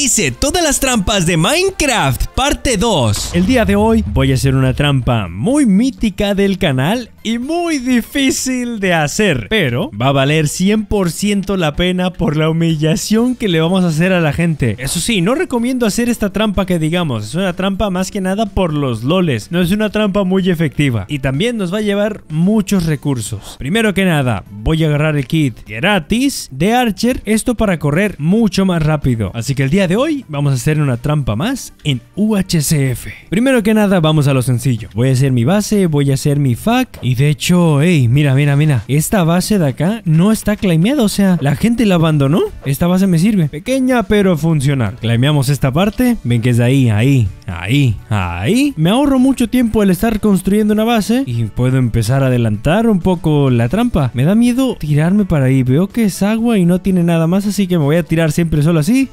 Dice todas las trampas de Minecraft, parte 2. El día de hoy voy a hacer una trampa muy mítica del canal y muy difícil de hacer, pero va a valer 100% la pena por la humillación que le vamos a hacer a la gente. Eso sí, no recomiendo hacer esta trampa que digamos, es una trampa más que nada por los loles, no es una trampa muy efectiva y también nos va a llevar muchos recursos. Primero que nada, voy a agarrar el kit gratis de Archer, esto para correr mucho más rápido. Así que el día de hoy vamos a hacer una trampa más en UHCF. Primero que nada, vamos a lo sencillo. Voy a hacer mi base, voy a hacer mi FAC y y de hecho, hey, mira, mira, mira. Esta base de acá no está claimeada, o sea, la gente la abandonó. Esta base me sirve. Pequeña, pero funcional. Claimeamos esta parte. Ven que es de ahí, ahí, ahí, ahí. Me ahorro mucho tiempo el estar construyendo una base y puedo empezar a adelantar un poco la trampa. Me da miedo tirarme para ahí. Veo que es agua y no tiene nada más, así que me voy a tirar siempre solo así.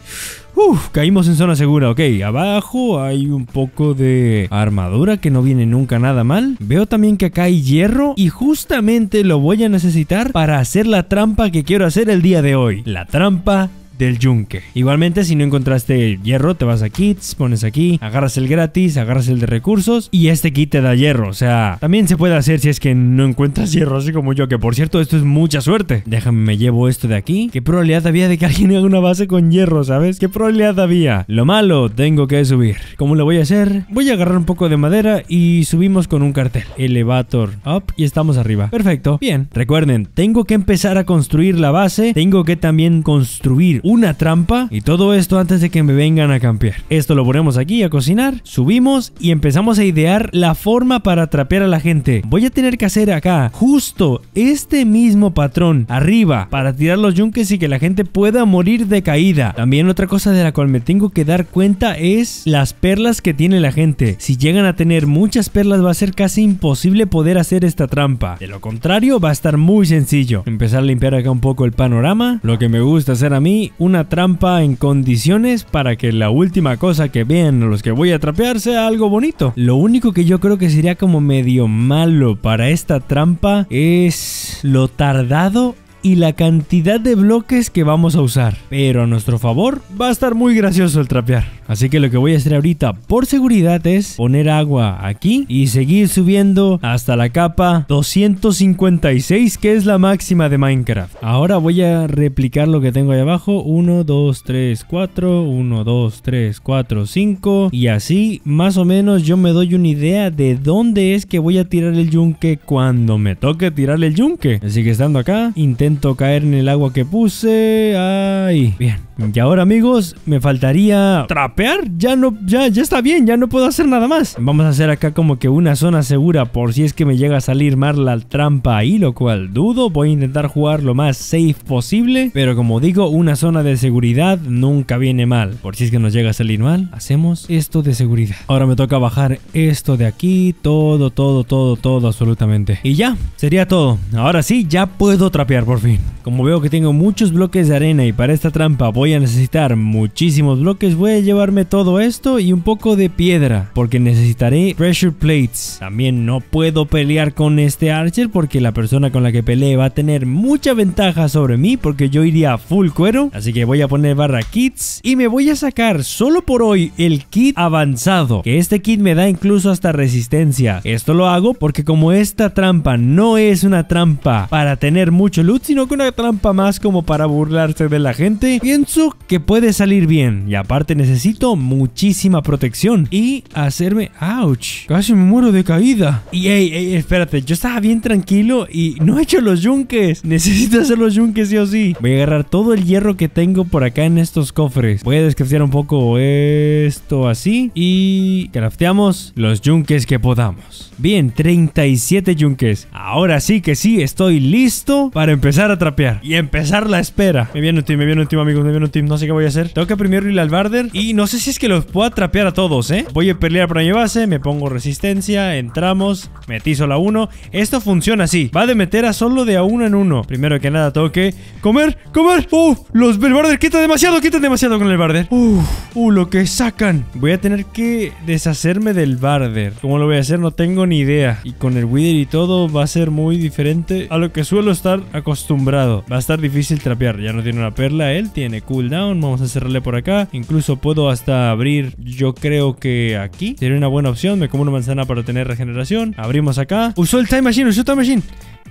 Uf, caímos en zona segura, ok. Abajo hay un poco de armadura que no viene nunca nada mal. Veo también que acá hay hierro y justamente lo voy a necesitar para hacer la trampa que quiero hacer el día de hoy. La trampa del yunque. Igualmente, si no encontraste hierro, te vas a kits, pones aquí, agarras el gratis, agarras el de recursos y este kit te da hierro. O sea, también se puede hacer si es que no encuentras hierro, así como yo, que por cierto, esto es mucha suerte. Déjame, me llevo esto de aquí. ¿Qué probabilidad había de que alguien haga una base con hierro, sabes? ¿Qué probabilidad había? Lo malo, tengo que subir. ¿Cómo lo voy a hacer? Voy a agarrar un poco de madera y subimos con un cartel. Elevator up y estamos arriba. Perfecto, bien. Recuerden, tengo que empezar a construir la base, tengo que también construir una trampa y todo esto antes de que me vengan a campear. Esto lo ponemos aquí a cocinar, subimos y empezamos a idear la forma para atrapear a la gente. Voy a tener que hacer acá justo este mismo patrón arriba para tirar los yunques y que la gente pueda morir de caída. También otra cosa de la cual me tengo que dar cuenta es las perlas que tiene la gente. Si llegan a tener muchas perlas va a ser casi imposible poder hacer esta trampa. De lo contrario va a estar muy sencillo. Empezar a limpiar acá un poco el panorama. Lo que me gusta hacer a mí una trampa en condiciones para que la última cosa que vean los que voy a trapear sea algo bonito. Lo único que yo creo que sería como medio malo para esta trampa es lo tardado y la cantidad de bloques que vamos a usar. Pero a nuestro favor va a estar muy gracioso el trapear. Así que lo que voy a hacer ahorita por seguridad es poner agua aquí y seguir subiendo hasta la capa 256 que es la máxima de Minecraft. Ahora voy a replicar lo que tengo ahí abajo. 1, 2, 3, 4, 1, 2, 3, 4, 5 y así más o menos yo me doy una idea de dónde es que voy a tirar el yunque cuando me toque tirar el yunque. Así que estando acá intento caer en el agua que puse. ay Bien. Y ahora amigos, me faltaría trapear. Ya no, ya, ya está bien, ya no puedo hacer nada más. Vamos a hacer acá como que una zona segura por si es que me llega a salir mal la trampa ahí, lo cual dudo. Voy a intentar jugar lo más safe posible. Pero como digo, una zona de seguridad nunca viene mal. Por si es que nos llega a salir mal, hacemos esto de seguridad. Ahora me toca bajar esto de aquí, todo, todo, todo, todo, absolutamente. Y ya, sería todo. Ahora sí, ya puedo trapear por fin. Como veo que tengo muchos bloques de arena y para esta trampa voy Voy a necesitar muchísimos bloques, voy a llevarme todo esto y un poco de piedra, porque necesitaré pressure plates. También no puedo pelear con este archer porque la persona con la que pelee va a tener mucha ventaja sobre mí porque yo iría a full cuero. Así que voy a poner barra kits y me voy a sacar solo por hoy el kit avanzado, que este kit me da incluso hasta resistencia. Esto lo hago porque como esta trampa no es una trampa para tener mucho loot, sino que una trampa más como para burlarse de la gente, pienso que puede salir bien. Y aparte necesito muchísima protección. Y hacerme... ¡Auch! Casi me muero de caída. Y ey, ey, espérate. Yo estaba bien tranquilo y no he hecho los yunques. Necesito hacer los yunques sí o sí. Voy a agarrar todo el hierro que tengo por acá en estos cofres. Voy a descraftear un poco esto así. Y crafteamos los yunques que podamos. Bien, 37 yunques. Ahora sí que sí, estoy listo para empezar a trapear. Y empezar la espera. Me viene un team, me viene un team, amigos, me viene team, no sé qué voy a hacer. Tengo que primero ir al barder y no sé si es que los puedo atrapear a todos, ¿eh? Voy a pelear por mi base, me pongo resistencia, entramos, metí Solo a uno, Esto funciona así, va de meter a solo de a uno en uno. Primero que nada tengo que comer, comer. ¡Oh! Los, el barder quita demasiado, quita demasiado con el barder. ¡Uh! ¡Uh! Lo que sacan. Voy a tener que deshacerme del barder. ¿Cómo lo voy a hacer? No tengo ni idea. Y con el wither y todo va a ser muy diferente a lo que suelo estar acostumbrado. Va a estar difícil trapear. Ya no tiene una perla, él tiene Q cooldown. Vamos a cerrarle por acá. Incluso puedo hasta abrir, yo creo que aquí. Sería una buena opción. Me como una manzana para tener regeneración. Abrimos acá. Usó el Time Machine, usó el Time Machine.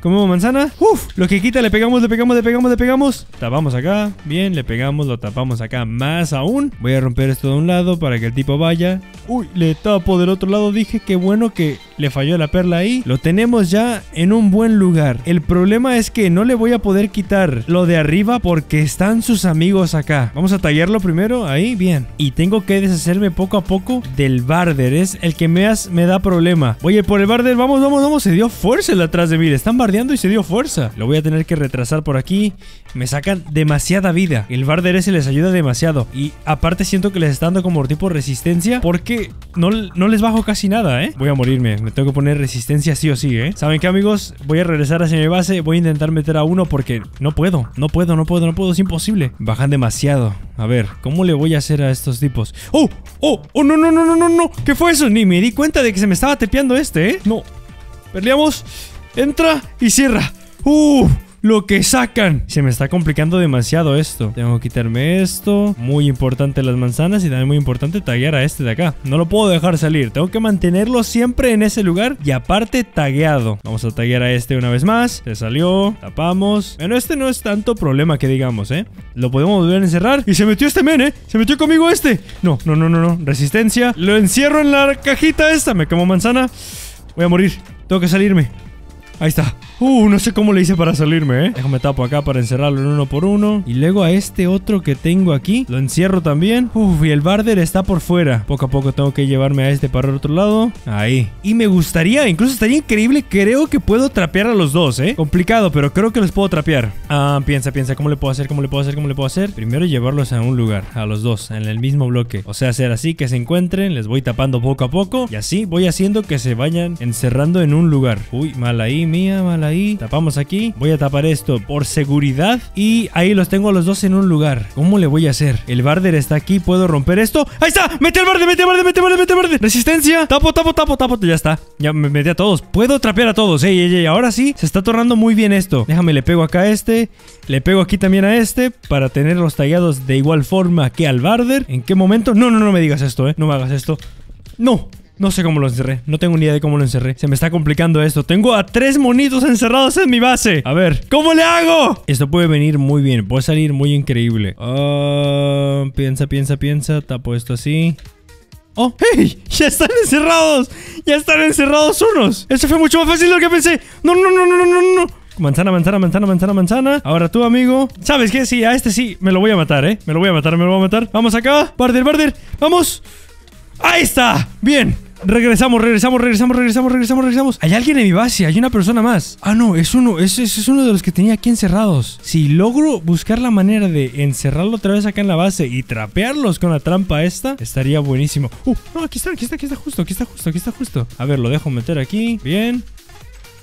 Comemos manzana. Uf, lo que quita, le pegamos, le pegamos, le pegamos, le pegamos. Tapamos acá. Bien, le pegamos, lo tapamos acá más aún. Voy a romper esto de un lado para que el tipo vaya. Uy, le tapo del otro lado. Dije que bueno que le falló la perla ahí. Lo tenemos ya en un buen lugar. El problema es que no le voy a poder quitar lo de arriba porque están sus amigos acá. Vamos a tallarlo primero, ahí, bien. Y tengo que deshacerme poco a poco del barder. Es el que me, me da problema. Oye, por el barder, vamos, vamos, vamos. Se dio fuerza el de atrás de mí. están bardeando y se dio fuerza. Lo voy a tener que retrasar por aquí me sacan demasiada vida. El bar ese les ayuda demasiado. Y aparte siento que les está dando como tipo resistencia porque no, no les bajo casi nada, ¿eh? Voy a morirme. Me tengo que poner resistencia sí o sí, ¿eh? ¿Saben qué, amigos? Voy a regresar hacia mi base. Voy a intentar meter a uno porque no puedo. No puedo, no puedo, no puedo. Es imposible. Bajan demasiado. A ver, ¿cómo le voy a hacer a estos tipos? ¡Oh! ¡Oh! ¡Oh, no, no, no, no, no! no! ¿Qué fue eso? Ni me di cuenta de que se me estaba tepeando este, ¿eh? No. Perdíamos. Entra y cierra. ¡Uh! lo que sacan. Se me está complicando demasiado esto. Tengo que quitarme esto. Muy importante las manzanas y también muy importante taguear a este de acá. No lo puedo dejar salir. Tengo que mantenerlo siempre en ese lugar y aparte tagueado. Vamos a taguear a este una vez más. Se salió. Tapamos. Bueno, este no es tanto problema que digamos, ¿eh? Lo podemos volver a encerrar. Y se metió este men, ¿eh? Se metió conmigo este. No, no, no, no, no. Resistencia. Lo encierro en la cajita esta. Me como manzana. Voy a morir. Tengo que salirme. Ahí está. Uh, no sé cómo le hice para salirme, ¿eh? Déjame tapo acá para encerrarlo en uno por uno. Y luego a este otro que tengo aquí, lo encierro también. Uf, y el Barder está por fuera. Poco a poco tengo que llevarme a este para el otro lado. Ahí. Y me gustaría, incluso estaría increíble, creo que puedo trapear a los dos, ¿eh? Complicado, pero creo que los puedo trapear. Ah, piensa, piensa, ¿cómo le puedo hacer? ¿Cómo le puedo hacer? ¿Cómo le puedo hacer? Primero llevarlos a un lugar, a los dos, en el mismo bloque. O sea, hacer así que se encuentren, les voy tapando poco a poco. Y así voy haciendo que se vayan encerrando en un lugar. Uy, mal ahí, mía, mal ahí, tapamos aquí, voy a tapar esto por seguridad y ahí los tengo a los dos en un lugar. ¿Cómo le voy a hacer? El barder está aquí, puedo romper esto. ¡Ahí está! ¡Mete el barder, mete el barder, mete el mete el barder! ¡Resistencia! ¡Tapo, tapo, tapo, tapo! Ya está, ya me metí a todos. Puedo trapear a todos, ey, ey, ey. Ahora sí, se está tornando muy bien esto. Déjame, le pego acá a este, le pego aquí también a este para tenerlos tallados de igual forma que al barder. ¿En qué momento? No, no, no me digas esto, eh. No me hagas esto. ¡No! No sé cómo lo encerré. No tengo ni idea de cómo lo encerré. Se me está complicando esto. Tengo a tres monitos encerrados en mi base. A ver, ¿cómo le hago? Esto puede venir muy bien. Puede salir muy increíble. Ah, piensa, piensa, piensa. Tapo esto así. ¡Oh! ¡Hey! ¡Ya están encerrados! ¡Ya están encerrados unos! Eso fue mucho más fácil de lo que pensé. No, no, no, no, no, no, no. Manzana, manzana, manzana, manzana, manzana. Ahora tú, amigo. ¿Sabes qué? Sí, a este sí. Me lo voy a matar, ¿eh? Me lo voy a matar, me lo voy a matar. Vamos acá. Barder, Barder. Vamos. Ahí está. Bien. Regresamos, regresamos, regresamos, regresamos, regresamos, regresamos. Hay alguien en mi base, hay una persona más. Ah, no, es uno, es, es, uno de los que tenía aquí encerrados. Si logro buscar la manera de encerrarlo otra vez acá en la base y trapearlos con la trampa esta, estaría buenísimo. Uh, no, aquí está, aquí está, aquí está justo, aquí está justo, aquí está justo. A ver, lo dejo meter aquí. Bien.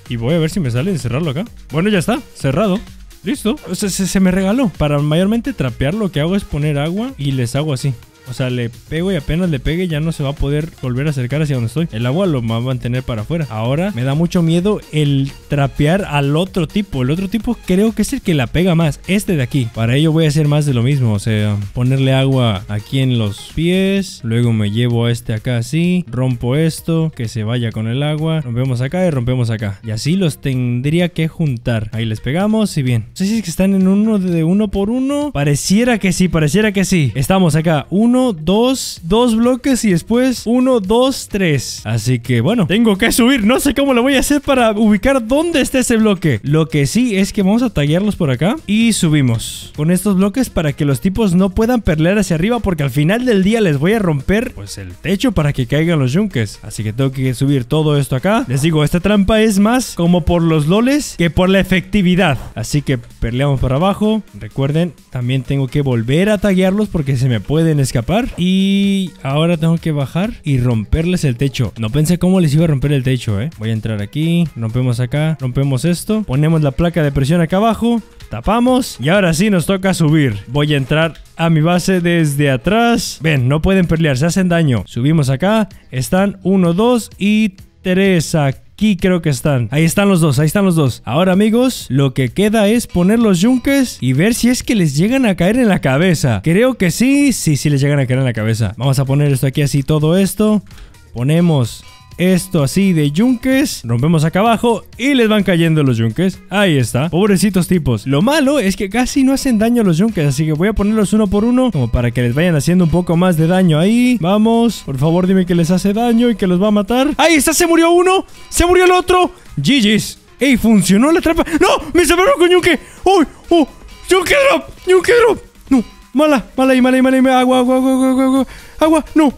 Y voy a ver si me sale encerrarlo acá. Bueno, ya está, cerrado. Listo. se, se me regaló. Para mayormente trapear lo que hago es poner agua y les hago así. O sea, le pego y apenas le pegue ya no se va a poder volver a acercar hacia donde estoy. El agua lo va a mantener para afuera. Ahora me da mucho miedo el trapear al otro tipo. El otro tipo creo que es el que la pega más. Este de aquí. Para ello voy a hacer más de lo mismo. O sea, ponerle agua aquí en los pies. Luego me llevo a este acá así. Rompo esto. Que se vaya con el agua. Rompemos acá y rompemos acá. Y así los tendría que juntar. Ahí les pegamos y bien. No sé si es que están en uno de uno por uno. Pareciera que sí, pareciera que sí. Estamos acá. Uno dos, dos bloques y después uno, dos, tres. Así que bueno, tengo que subir. No sé cómo lo voy a hacer para ubicar dónde está ese bloque. Lo que sí es que vamos a tallarlos por acá y subimos con estos bloques para que los tipos no puedan perlear hacia arriba porque al final del día les voy a romper pues el techo para que caigan los yunques. Así que tengo que subir todo esto acá. Les digo, esta trampa es más como por los loles que por la efectividad. Así que perleamos por abajo. Recuerden, también tengo que volver a taguearlos porque se me pueden escapar y ahora tengo que bajar y romperles el techo. No pensé cómo les iba a romper el techo, ¿eh? Voy a entrar aquí, rompemos acá, rompemos esto, ponemos la placa de presión acá abajo, tapamos y ahora sí nos toca subir. Voy a entrar a mi base desde atrás. Ven, no pueden pelear, se hacen daño. Subimos acá, están 1, 2 y 3 Aquí aquí creo que están. Ahí están los dos, ahí están los dos. Ahora amigos, lo que queda es poner los yunques y ver si es que les llegan a caer en la cabeza. Creo que sí, sí, sí les llegan a caer en la cabeza. Vamos a poner esto aquí así, todo esto. Ponemos esto así de yunques. Rompemos acá abajo y les van cayendo los yunques. Ahí está. Pobrecitos tipos. Lo malo es que casi no hacen daño los yunques, así que voy a ponerlos uno por uno como para que les vayan haciendo un poco más de daño ahí. Vamos. Por favor, dime que les hace daño y que los va a matar. Ahí está, se murió uno. Se murió el otro. GG's. ¡Ey! ¡Funcionó la trampa! ¡No! ¡Me salvaron con yunque! ¡Uy! ¡Oh! ¡Yunque drop! ¡Yunque drop! ¡No! ¡Mala! ¡Mala y mala y mala y agua, agua, agua, agua! ¡Agua! ¡No!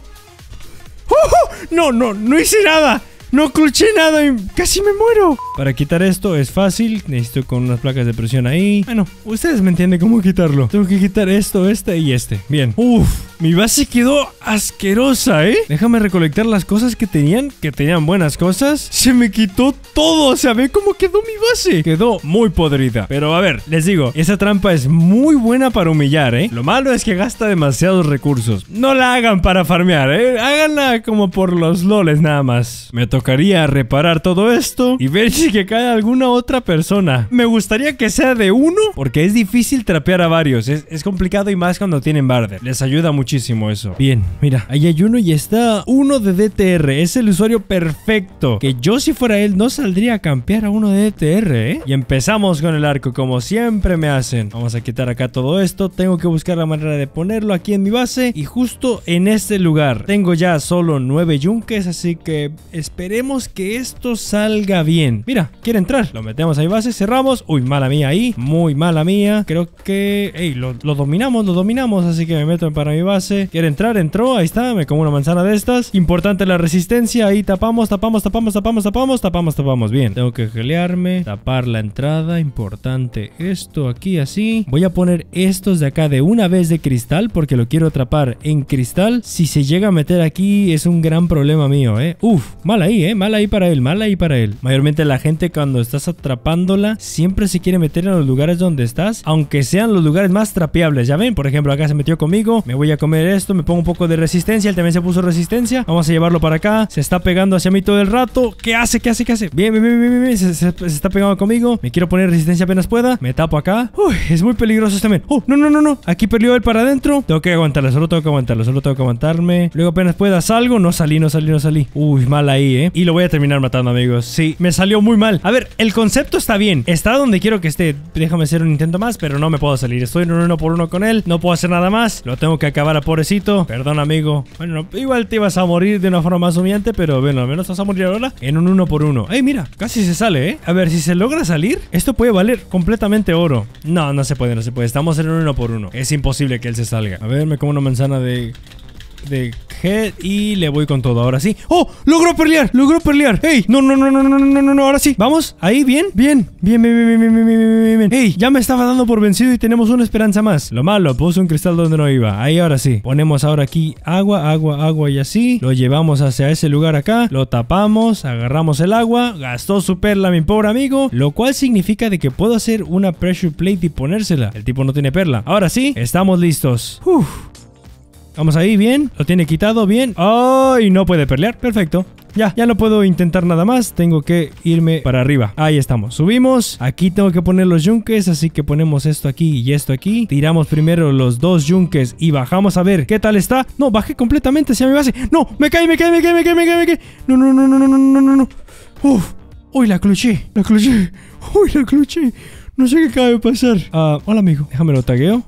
No, no, no hice nada. No cruché nada y casi me muero. Para quitar esto es fácil. Necesito con unas placas de presión ahí. Bueno, ah, ustedes me entienden cómo quitarlo. Tengo que quitar esto, este y este. Bien. Uf. Mi base quedó asquerosa, ¿eh? Déjame recolectar las cosas que tenían, que tenían buenas cosas. Se me quitó todo, o sea, ve cómo quedó mi base. Quedó muy podrida. Pero a ver, les digo, esa trampa es muy buena para humillar, ¿eh? Lo malo es que gasta demasiados recursos. No la hagan para farmear, ¿eh? Háganla como por los loles nada más. Me tocaría reparar todo esto y ver si que cae alguna otra persona. Me gustaría que sea de uno, porque es difícil trapear a varios. Es, complicado y más cuando tienen barder. Les ayuda mucho muchísimo eso. Bien, mira, ahí hay uno y está uno de DTR. Es el usuario perfecto. Que yo si fuera él no saldría a campear a uno de DTR, ¿eh? Y empezamos con el arco, como siempre me hacen. Vamos a quitar acá todo esto. Tengo que buscar la manera de ponerlo aquí en mi base. Y justo en este lugar. Tengo ya solo nueve yunques, así que esperemos que esto salga bien. Mira, quiere entrar. Lo metemos a base, cerramos. Uy, mala mía ahí. Muy mala mía. Creo que... Ey, lo, lo dominamos, lo dominamos. Así que me meto para mi base Quiere entrar, entró. Ahí está. Me como una manzana de estas. Importante la resistencia. Ahí tapamos, tapamos, tapamos, tapamos, tapamos, tapamos, tapamos. Bien. Tengo que gelearme. Tapar la entrada. Importante esto aquí así. Voy a poner estos de acá de una vez de cristal porque lo quiero atrapar en cristal. Si se llega a meter aquí es un gran problema mío, ¿eh? Uf, mal ahí, ¿eh? Mal ahí para él, mal ahí para él. Mayormente la gente cuando estás atrapándola siempre se quiere meter en los lugares donde estás, aunque sean los lugares más trapeables. Ya ven, por ejemplo, acá se metió conmigo. Me voy a comer esto, me pongo un poco de resistencia, él también se puso resistencia, vamos a llevarlo para acá, se está pegando hacia mí todo el rato, ¿qué hace? ¿Qué hace? ¿Qué hace? Bien, bien, bien, bien, bien. Se, está pegando conmigo, me quiero poner resistencia apenas pueda, me tapo acá, uy, es muy peligroso este men, oh, no, no, no, no, aquí perdió él para adentro, tengo que aguantarlo, solo tengo que aguantarlo, solo tengo que aguantarme, luego apenas pueda salgo, no salí, no salí, no salí, uy, mal ahí, ¿eh? Y lo voy a terminar matando, amigos, sí, me salió muy mal, a ver, el concepto está bien, está donde quiero que esté, déjame hacer un intento más, pero no me puedo salir, estoy en un uno por uno con él, no puedo hacer nada más, lo tengo que acabar pobrecito. Perdón, amigo. Bueno, igual te ibas a morir de una forma más humillante, pero bueno, al menos vas a morir ahora en un uno por uno. ¡Ey, mira! Casi se sale, ¿eh? A ver, si se logra salir, esto puede valer completamente oro. No, no se puede, no se puede. Estamos en un uno por uno. Es imposible que él se salga. A ver, me como una manzana de de Head y le voy con todo. Ahora sí. ¡Oh! ¡Logró perlear! ¡Logró perlear! ¡Ey! No, no, no, no, no, no, no, no. Ahora sí. ¿Vamos? ¿Ahí? ¿Bien? Bien. Bien, bien, bien, bien, bien, bien, bien. ¡Ey! Ya me estaba dando por vencido y tenemos una esperanza más. Lo malo, puse un cristal donde no iba. Ahí ahora sí. Ponemos ahora aquí agua, agua, agua y así. Lo llevamos hacia ese lugar acá. Lo tapamos. Agarramos el agua. Gastó su perla, mi pobre amigo. Lo cual significa de que puedo hacer una pressure plate y ponérsela. El tipo no tiene perla. Ahora sí, estamos listos. Uf. Vamos ahí, bien. Lo tiene quitado, bien. ¡Ay! no puede pelear. Perfecto. Ya, ya no puedo intentar nada más. Tengo que irme para arriba. Ahí estamos. Subimos. Aquí tengo que poner los yunques. Así que ponemos esto aquí y esto aquí. Tiramos primero los dos yunques y bajamos a ver qué tal está. No, bajé completamente hacia mi base. No, me caí, me caí, me caí, me caí, me caí, me caí. No, no, no, no, no, no, no, no. Uf. Uy, la cluché. La cluché. Uy, la cluché. No sé qué acaba de pasar. Ah, hola, amigo. Déjame lo tagueo.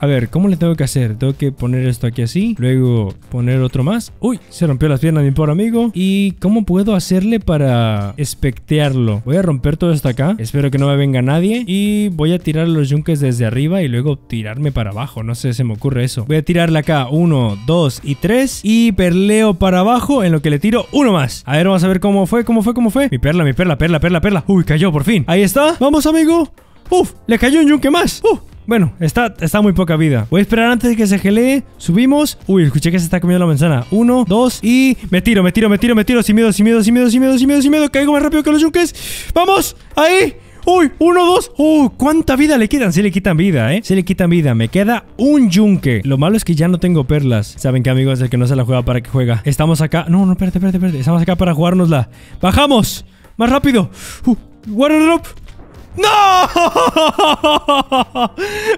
A ver, ¿cómo le tengo que hacer? Tengo que poner esto aquí así. Luego poner otro más. Uy, se rompió las piernas mi pobre amigo. ¿Y cómo puedo hacerle para espectearlo? Voy a romper todo esto acá. Espero que no me venga nadie. Y voy a tirar los yunques desde arriba y luego tirarme para abajo. No sé, se me ocurre eso. Voy a tirarle acá. Uno, dos y tres. Y perleo para abajo en lo que le tiro uno más. A ver, vamos a ver cómo fue, cómo fue, cómo fue. Mi perla, mi perla, perla, perla, perla. Uy, cayó por fin. Ahí está. Vamos, amigo. ¡Uf! Le cayó un yunque más. ¡Uf! Bueno, está, está muy poca vida. Voy a esperar antes de que se gelee. Subimos. Uy, escuché que se está comiendo la manzana. Uno, dos y... Me tiro, me tiro, me tiro, me tiro. Sin miedo, sin miedo, sin miedo, sin miedo, sin miedo, sin miedo. Caigo más rápido que los yunques. ¡Vamos! ¡Ahí! ¡Uy! ¡Uno, dos! ¡Uy! ¿Cuánta vida le quitan? Sí le quitan vida, ¿eh? Sí le quitan vida. Me queda un yunque. Lo malo es que ya no tengo perlas. ¿Saben qué, amigos? El que no se la juega, ¿para que juega? Estamos acá... No, no, espérate, espérate, espérate. Estamos acá para jugárnosla. ¡Bajamos! ¡Más rápido! Uh, ¡No!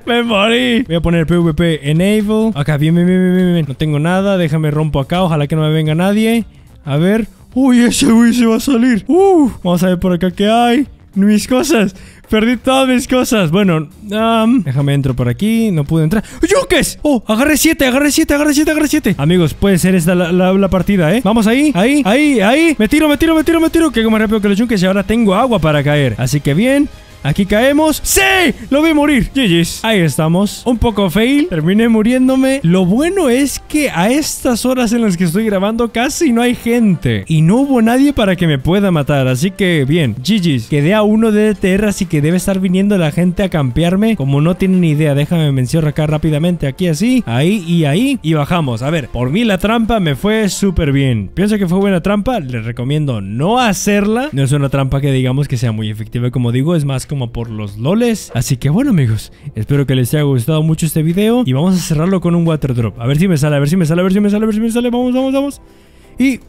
Me morí. Voy a poner PvP Enable. Acá, bien, bien, bien, bien, bien. No tengo nada. Déjame rompo acá. Ojalá que no me venga nadie. A ver. Uy, ese güey se va a salir. Uh, vamos a ver por acá qué hay. Mis cosas. Perdí todas mis cosas. Bueno, déjame entro por aquí. No pude entrar. ¡Yukes! ¡Oh! Agarré 7, agarré 7, agarré 7, agarré 7. Amigos, puede ser esta la, la, la, partida, ¿eh? Vamos ahí, ahí, ahí, ahí. Me tiro, me tiro, me tiro, me tiro. Que hago más rápido que los yunques y ahora tengo agua para caer. Así que bien. Aquí caemos. ¡Sí! Lo vi morir. GG's. Ahí estamos. Un poco fail. Terminé muriéndome. Lo bueno es que a estas horas en las que estoy grabando casi no hay gente. Y no hubo nadie para que me pueda matar. Así que bien. GG's. Quedé a uno de DTR así que debe estar viniendo la gente a campearme. Como no tienen ni idea. Déjame mencionar acá rápidamente. Aquí así. Ahí y ahí. Y bajamos. A ver. Por mí la trampa me fue súper bien. Pienso que fue buena trampa. Les recomiendo no hacerla. No es una trampa que digamos que sea muy efectiva. Como digo, es más como por los loles. Así que bueno amigos, espero que les haya gustado mucho este video y vamos a cerrarlo con un water drop. A ver si me sale, a ver si me sale, a ver si me sale, a ver si me sale. Vamos, vamos, vamos. Y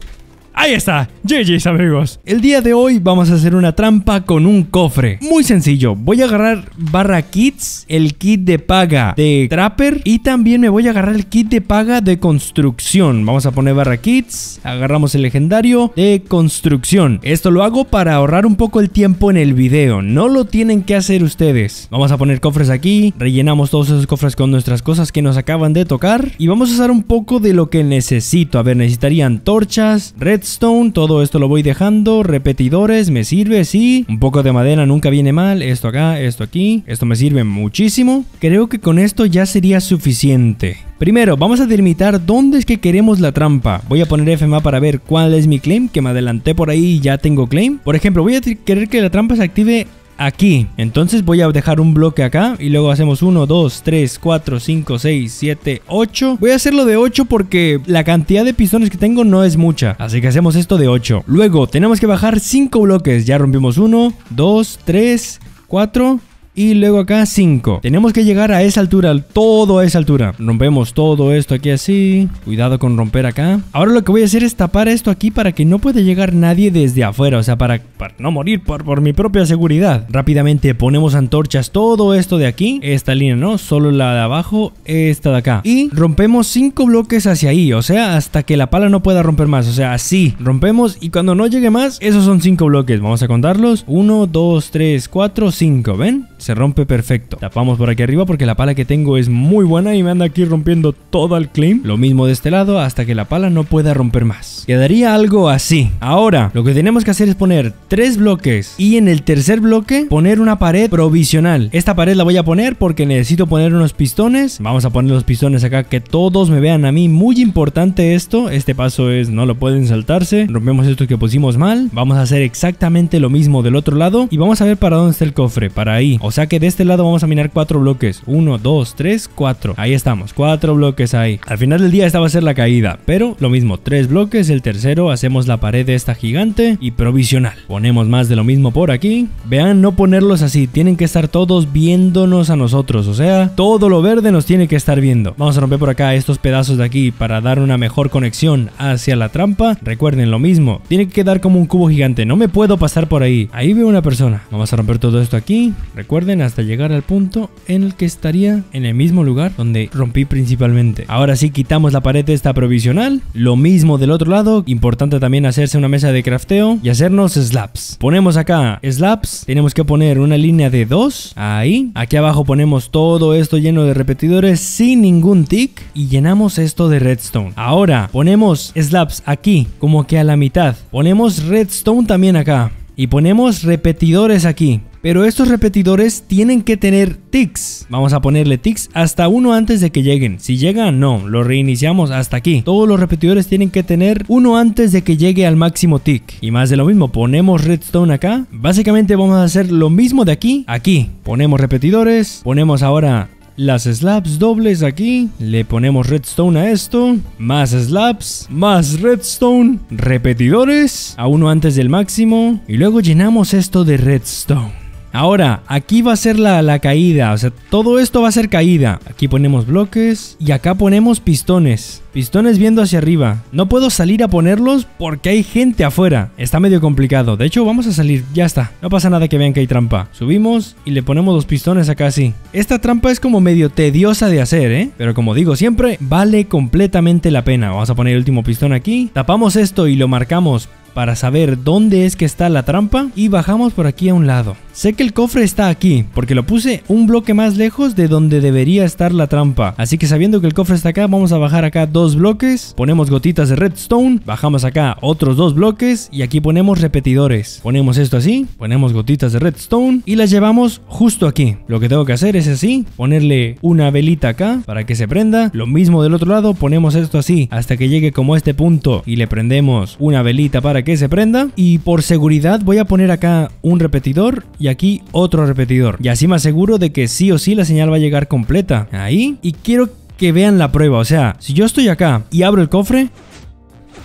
Ahí está, GG's amigos. El día de hoy vamos a hacer una trampa con un cofre. Muy sencillo, voy a agarrar barra kits, el kit de paga de Trapper y también me voy a agarrar el kit de paga de construcción. Vamos a poner barra kits, agarramos el legendario de construcción. Esto lo hago para ahorrar un poco el tiempo en el video, no lo tienen que hacer ustedes. Vamos a poner cofres aquí, rellenamos todos esos cofres con nuestras cosas que nos acaban de tocar y vamos a usar un poco de lo que necesito. A ver, necesitarían torchas, red Stone, todo esto lo voy dejando, repetidores, me sirve, sí, un poco de madera nunca viene mal, esto acá, esto aquí, esto me sirve muchísimo. Creo que con esto ya sería suficiente. Primero, vamos a delimitar dónde es que queremos la trampa. Voy a poner FMA para ver cuál es mi claim, que me adelanté por ahí y ya tengo claim. Por ejemplo, voy a querer que la trampa se active aquí. Entonces voy a dejar un bloque acá y luego hacemos 1, 2, 3, 4, 5, 6, 7, 8. Voy a hacerlo de 8 porque la cantidad de pistones que tengo no es mucha. Así que hacemos esto de 8. Luego tenemos que bajar 5 bloques. Ya rompimos 1, 2, 3, 4, y luego acá 5. Tenemos que llegar a esa altura, todo a esa altura. Rompemos todo esto aquí así. Cuidado con romper acá. Ahora lo que voy a hacer es tapar esto aquí para que no pueda llegar nadie desde afuera. O sea, para, no morir por, por mi propia seguridad. Rápidamente ponemos antorchas todo esto de aquí. Esta línea, ¿no? Solo la de abajo, esta de acá. Y rompemos 5 bloques hacia ahí. O sea, hasta que la pala no pueda romper más. O sea, así. Rompemos y cuando no llegue más, esos son 5 bloques. Vamos a contarlos. 1, 2, 3, 4, 5. ¿Ven? se rompe perfecto. Tapamos por aquí arriba porque la pala que tengo es muy buena y me anda aquí rompiendo todo el claim. Lo mismo de este lado hasta que la pala no pueda romper más. Quedaría algo así. Ahora, lo que tenemos que hacer es poner tres bloques y en el tercer bloque poner una pared provisional. Esta pared la voy a poner porque necesito poner unos pistones. Vamos a poner los pistones acá que todos me vean a mí. Muy importante esto. Este paso es no lo pueden saltarse. Rompemos esto que pusimos mal. Vamos a hacer exactamente lo mismo del otro lado y vamos a ver para dónde está el cofre. Para ahí. O sea que de este lado vamos a minar cuatro bloques. Uno, dos, tres, cuatro. Ahí estamos, cuatro bloques ahí. Al final del día esta va a ser la caída, pero lo mismo, tres bloques, el tercero hacemos la pared esta gigante y provisional. Ponemos más de lo mismo por aquí. Vean, no ponerlos así, tienen que estar todos viéndonos a nosotros, o sea, todo lo verde nos tiene que estar viendo. Vamos a romper por acá estos pedazos de aquí para dar una mejor conexión hacia la trampa. Recuerden lo mismo, tiene que quedar como un cubo gigante, no me puedo pasar por ahí. Ahí veo una persona. Vamos a romper todo esto aquí, recuerden hasta llegar al punto en el que estaría en el mismo lugar donde rompí principalmente. Ahora sí quitamos la pared esta provisional, lo mismo del otro lado, importante también hacerse una mesa de crafteo y hacernos slabs. Ponemos acá slabs, tenemos que poner una línea de dos ahí, aquí abajo ponemos todo esto lleno de repetidores sin ningún tick y llenamos esto de redstone. Ahora ponemos slabs aquí, como que a la mitad, ponemos redstone también acá y ponemos repetidores aquí. Pero estos repetidores tienen que tener ticks. Vamos a ponerle ticks hasta uno antes de que lleguen. Si llegan, no, lo reiniciamos hasta aquí. Todos los repetidores tienen que tener uno antes de que llegue al máximo tick. Y más de lo mismo, ponemos redstone acá. Básicamente vamos a hacer lo mismo de aquí, aquí. Ponemos repetidores, ponemos ahora las slabs dobles aquí, le ponemos redstone a esto, más slabs, más redstone, repetidores, a uno antes del máximo, y luego llenamos esto de redstone. Ahora, aquí va a ser la, caída, o sea, todo esto va a ser caída. Aquí ponemos bloques y acá ponemos pistones. Pistones viendo hacia arriba. No puedo salir a ponerlos porque hay gente afuera. Está medio complicado. De hecho, vamos a salir. Ya está. No pasa nada que vean que hay trampa. Subimos y le ponemos los pistones acá así. Esta trampa es como medio tediosa de hacer, ¿eh? Pero como digo siempre, vale completamente la pena. Vamos a poner el último pistón aquí. Tapamos esto y lo marcamos para saber dónde es que está la trampa. Y bajamos por aquí a un lado. Sé que el cofre está aquí, porque lo puse un bloque más lejos de donde debería estar la trampa. Así que sabiendo que el cofre está acá, vamos a bajar acá dos bloques, ponemos gotitas de redstone, bajamos acá otros dos bloques y aquí ponemos repetidores. Ponemos esto así, ponemos gotitas de redstone y las llevamos justo aquí. Lo que tengo que hacer es así, ponerle una velita acá para que se prenda. Lo mismo del otro lado, ponemos esto así hasta que llegue como este punto y le prendemos una velita para que se prenda. Y por seguridad voy a poner acá un repetidor y aquí otro repetidor. Y así me aseguro de que sí o sí la señal va a llegar completa. Ahí. Y quiero que vean la prueba. O sea, si yo estoy acá y abro el cofre,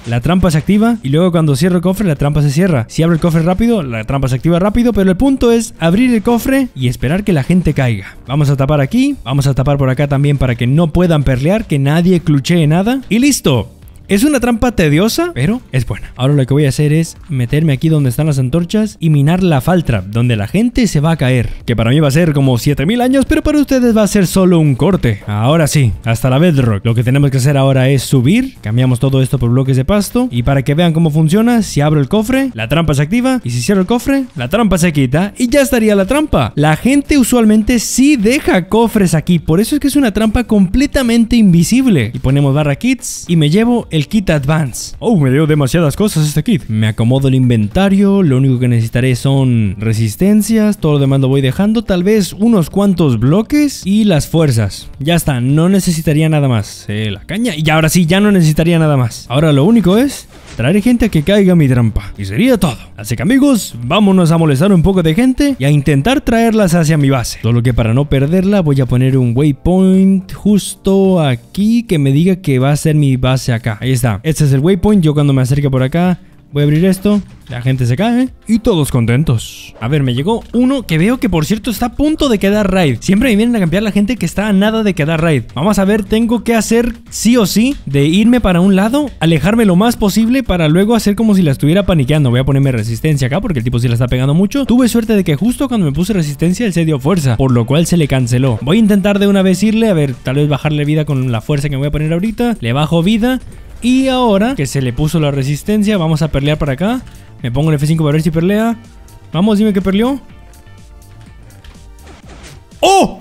la trampa se activa y luego cuando cierro el cofre la trampa se cierra. Si abro el cofre rápido, la trampa se activa rápido, pero el punto es abrir el cofre y esperar que la gente caiga. Vamos a tapar aquí, vamos a tapar por acá también para que no puedan perlear, que nadie cluchee nada y listo. Es una trampa tediosa, pero es buena. Ahora lo que voy a hacer es meterme aquí donde están las antorchas y minar la trap, donde la gente se va a caer. Que para mí va a ser como 7000 años, pero para ustedes va a ser solo un corte. Ahora sí, hasta la Bedrock. Lo que tenemos que hacer ahora es subir. Cambiamos todo esto por bloques de pasto. Y para que vean cómo funciona, si abro el cofre, la trampa se activa. Y si cierro el cofre, la trampa se quita. Y ya estaría la trampa. La gente usualmente sí deja cofres aquí. Por eso es que es una trampa completamente invisible. Y ponemos barra kits y me llevo el kit advance. Oh, me dio demasiadas cosas este kit. Me acomodo el inventario, lo único que necesitaré son resistencias, todo lo demás lo voy dejando, tal vez unos cuantos bloques y las fuerzas. Ya está, no necesitaría nada más. Eh, la caña. Y ahora sí, ya no necesitaría nada más. Ahora lo único es traer gente a que caiga mi trampa. Y sería todo. Así que amigos, vámonos a molestar un poco de gente y a intentar traerlas hacia mi base. Solo que para no perderla voy a poner un waypoint justo aquí que me diga que va a ser mi base acá. Ahí está. Este es el waypoint. Yo cuando me acerque por acá Voy a abrir esto, la gente se cae y todos contentos. A ver, me llegó uno que veo que por cierto está a punto de quedar raid. Siempre me vienen a cambiar la gente que está a nada de quedar raid. Vamos a ver, tengo que hacer sí o sí de irme para un lado, alejarme lo más posible para luego hacer como si la estuviera paniqueando. Voy a ponerme resistencia acá porque el tipo sí la está pegando mucho. Tuve suerte de que justo cuando me puse resistencia él se dio fuerza, por lo cual se le canceló. Voy a intentar de una vez irle, a ver, tal vez bajarle vida con la fuerza que me voy a poner ahorita. Le bajo vida, y ahora que se le puso la resistencia, vamos a perlear para acá. Me pongo el F5 para ver si perlea. Vamos, dime que perleó. ¡Oh!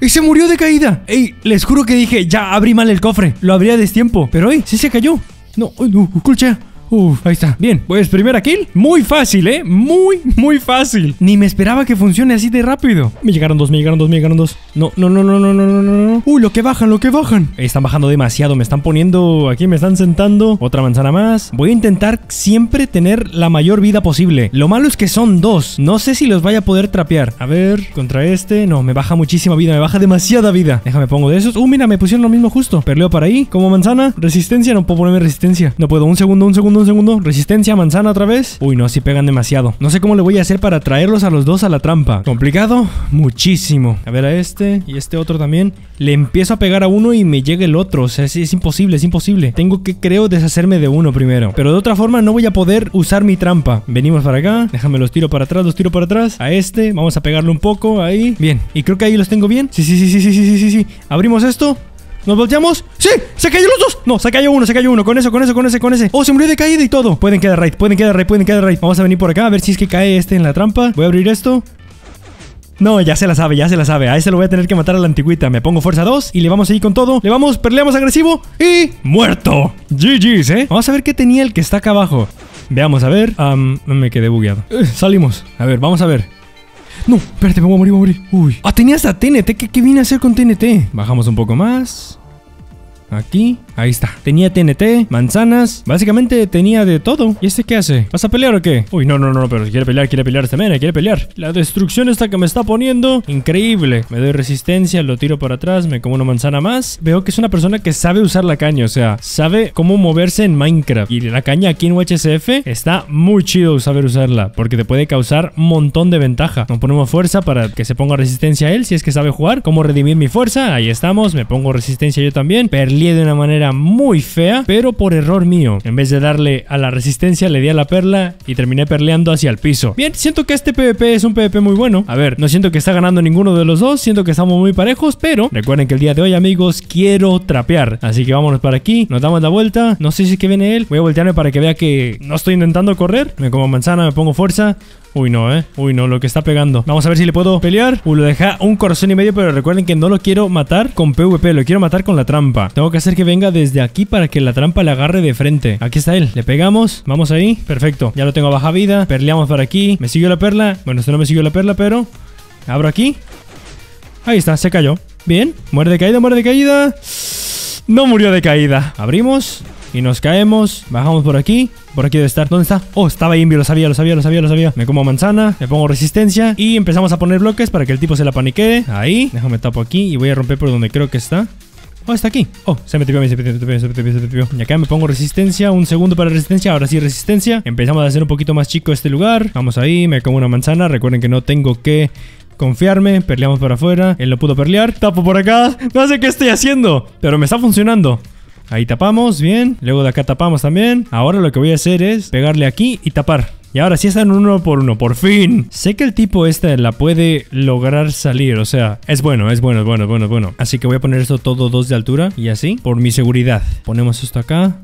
Y se murió de caída. Ey, les juro que dije, ya abrí mal el cofre. Lo abría a destiempo. Pero hoy sí se cayó. No, no, escucha. Uf, ahí está. Bien, pues primera kill. Muy fácil, ¿eh? Muy, muy fácil. Ni me esperaba que funcione así de rápido. Me llegaron dos, me llegaron dos, me llegaron dos. No, no, no, no, no, no, no, no. Uy, lo que bajan, lo que bajan. Están bajando demasiado. Me están poniendo aquí, me están sentando. Otra manzana más. Voy a intentar siempre tener la mayor vida posible. Lo malo es que son dos. No sé si los vaya a poder trapear. A ver, contra este. No, me baja muchísima vida. Me baja demasiada vida. Déjame pongo de esos. Uh, mira, me pusieron lo mismo justo. Perleo para ahí. Como manzana. Resistencia. No puedo ponerme resistencia. No puedo. Un segundo, un segundo un segundo. Resistencia, manzana otra vez. Uy, no, si pegan demasiado. No sé cómo le voy a hacer para traerlos a los dos a la trampa. Complicado, muchísimo. A ver a este y este otro también. Le empiezo a pegar a uno y me llega el otro. O sea, es, imposible, es imposible. Tengo que, creo, deshacerme de uno primero. Pero de otra forma no voy a poder usar mi trampa. Venimos para acá. Déjame los tiro para atrás, los tiro para atrás. A este, vamos a pegarle un poco ahí. Bien. Y creo que ahí los tengo bien. Sí, sí, sí, sí, sí, sí, sí, sí. Abrimos esto. Nos volteamos. ¡Sí! ¡Se cayó los dos! No, se cayó uno, se cayó uno. Con eso, con eso, con ese, con ese. Oh, se murió de caída y todo. Pueden quedar right, pueden quedar right, pueden quedar right. Vamos a venir por acá a ver si es que cae este en la trampa. Voy a abrir esto. No, ya se la sabe, ya se la sabe. A ese lo voy a tener que matar a la antigüita. Me pongo fuerza 2 y le vamos a ir con todo. Le vamos, perleamos agresivo y muerto. GG's, ¿eh? Vamos a ver qué tenía el que está acá abajo. Veamos, a ver. Ah, me quedé bugueado. Eh, salimos. A ver, vamos a ver. No, espérate, me voy a morir, me voy a morir. Uy. Ah, tenía hasta TNT. ¿Qué, qué vine a hacer con TNT? Bajamos un poco más. Aquí ahí está. Tenía TNT, manzanas, básicamente tenía de todo. ¿Y este qué hace? ¿Vas a pelear o qué? Uy, no, no, no, pero quiere pelear, quiere pelear este mena, eh, quiere pelear. La destrucción esta que me está poniendo, increíble. Me doy resistencia, lo tiro para atrás, me como una manzana más. Veo que es una persona que sabe usar la caña, o sea, sabe cómo moverse en Minecraft. Y la caña aquí en UHCF está muy chido saber usarla, porque te puede causar un montón de ventaja. Nos ponemos fuerza para que se ponga resistencia a él, si es que sabe jugar. ¿Cómo redimir mi fuerza? Ahí estamos, me pongo resistencia yo también. Perlié de una manera muy fea, pero por error mío. En vez de darle a la resistencia, le di a la perla y terminé perleando hacia el piso. Bien, siento que este PvP es un PvP muy bueno. A ver, no siento que está ganando ninguno de los dos, siento que estamos muy parejos, pero recuerden que el día de hoy, amigos, quiero trapear. Así que vámonos para aquí, nos damos la vuelta. No sé si es que viene él. Voy a voltearme para que vea que no estoy intentando correr. Me como manzana, me pongo fuerza. Uy, no, ¿eh? Uy, no, lo que está pegando. Vamos a ver si le puedo pelear. Uy, lo deja un corazón y medio, pero recuerden que no lo quiero matar con PvP, lo quiero matar con la trampa. Tengo que hacer que venga desde aquí para que la trampa le agarre de frente. Aquí está él. Le pegamos. Vamos ahí. Perfecto. Ya lo tengo a baja vida. Perleamos por aquí. Me siguió la perla. Bueno, este no me siguió la perla, pero... Abro aquí. Ahí está, se cayó. Bien. Muere de caída, muere de caída. No murió de caída. Abrimos. Y nos caemos, bajamos por aquí. Por aquí debe estar. ¿Dónde está? Oh, estaba ahí lo sabía, lo sabía, lo sabía, lo sabía. Me como manzana, me pongo resistencia y empezamos a poner bloques para que el tipo se la paniquee. Ahí, déjame tapo aquí y voy a romper por donde creo que está. Oh, está aquí. Oh, se me tipió, se me se me se me Y acá me pongo resistencia, un segundo para resistencia, ahora sí resistencia. Empezamos a hacer un poquito más chico este lugar. Vamos ahí, me como una manzana. Recuerden que no tengo que confiarme, perleamos para afuera. Él lo pudo perlear. Tapo por acá. No sé qué estoy haciendo, pero me está funcionando. Ahí tapamos, bien. Luego de acá tapamos también. Ahora lo que voy a hacer es pegarle aquí y tapar. Y ahora sí están uno por uno, por fin. Sé que el tipo este la puede lograr salir, o sea, es bueno, es bueno, es bueno, es bueno, es bueno. Así que voy a poner esto todo dos de altura y así, por mi seguridad. Ponemos esto acá,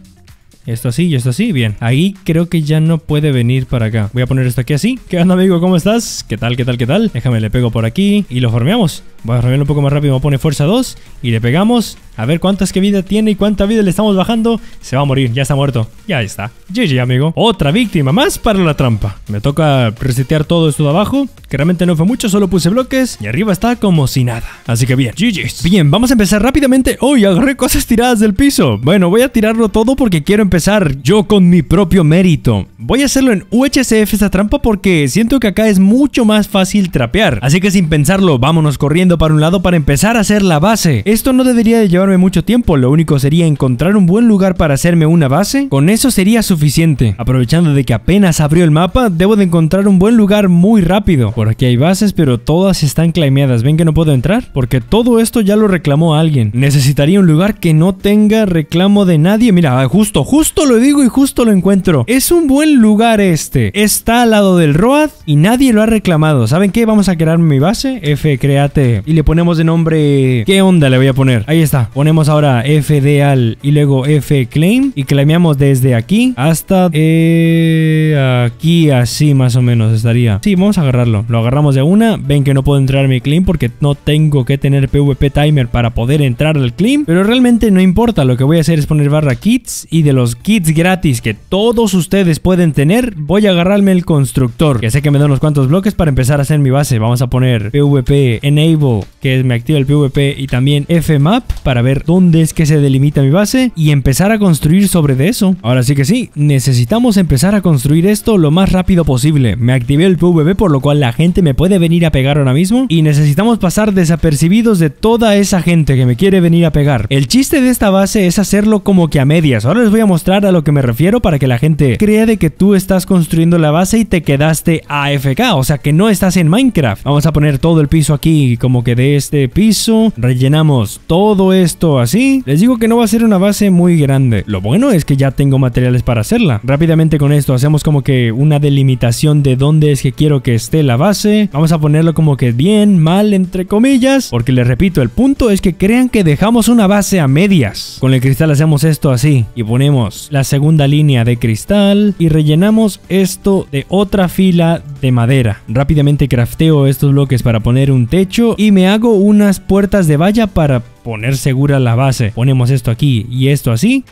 esto así y esto así, bien. Ahí creo que ya no puede venir para acá. Voy a poner esto aquí así. ¿Qué onda, amigo? ¿Cómo estás? ¿Qué tal, qué tal, qué tal? Déjame, le pego por aquí y lo formeamos. Voy a formearlo un poco más rápido. Me pone fuerza 2 y le pegamos a ver cuántas que vida tiene y cuánta vida le estamos bajando. Se va a morir, ya está muerto. Ya está. GG, amigo. Otra víctima más para la trampa. Me toca resetear todo esto de abajo, que realmente no fue mucho, solo puse bloques y arriba está como si nada. Así que bien, GG Bien, vamos a empezar rápidamente. uy agarré cosas tiradas del piso. Bueno, voy a tirarlo todo porque quiero empezar yo con mi propio mérito. Voy a hacerlo en UHCF esta trampa porque siento que acá es mucho más fácil trapear. Así que sin pensarlo, vámonos corriendo para un lado para empezar a hacer la base. Esto no debería de llevar mucho tiempo, lo único sería encontrar un buen lugar para hacerme una base. Con eso sería suficiente. Aprovechando de que apenas abrió el mapa, debo de encontrar un buen lugar muy rápido. Por aquí hay bases, pero todas están claimeadas. ¿Ven que no puedo entrar? Porque todo esto ya lo reclamó alguien. Necesitaría un lugar que no tenga reclamo de nadie. Mira, ah, justo, justo lo digo y justo lo encuentro. Es un buen lugar este. Está al lado del Road y nadie lo ha reclamado. ¿Saben qué? Vamos a crear mi base. F, créate Y le ponemos de nombre... ¿Qué onda le voy a poner? Ahí está. Ponemos ahora FDAL y luego Claim y clameamos desde aquí hasta eh, aquí así más o menos estaría. Sí, vamos a agarrarlo. Lo agarramos de una. Ven que no puedo entrar a mi claim porque no tengo que tener PvP timer para poder entrar al claim. Pero realmente no importa. Lo que voy a hacer es poner barra kits y de los kits gratis que todos ustedes pueden tener, voy a agarrarme el constructor. Que sé que me da unos cuantos bloques para empezar a hacer mi base. Vamos a poner PvP enable que me activa el PvP y también fmap para ver dónde es que se delimita mi base y empezar a construir sobre de eso. Ahora sí que sí, necesitamos empezar a construir esto lo más rápido posible. Me activé el PvP por lo cual la gente me puede venir a pegar ahora mismo y necesitamos pasar desapercibidos de toda esa gente que me quiere venir a pegar. El chiste de esta base es hacerlo como que a medias. Ahora les voy a mostrar a lo que me refiero para que la gente crea de que tú estás construyendo la base y te quedaste AFK, o sea que no estás en Minecraft. Vamos a poner todo el piso aquí como que de este piso, rellenamos todo esto esto así, les digo que no va a ser una base muy grande. Lo bueno es que ya tengo materiales para hacerla. Rápidamente con esto hacemos como que una delimitación de dónde es que quiero que esté la base. Vamos a ponerlo como que bien, mal, entre comillas. Porque les repito, el punto es que crean que dejamos una base a medias. Con el cristal hacemos esto así y ponemos la segunda línea de cristal y rellenamos esto de otra fila de madera. Rápidamente crafteo estos bloques para poner un techo y me hago unas puertas de valla para poner segura la base, ponemos esto aquí y esto así.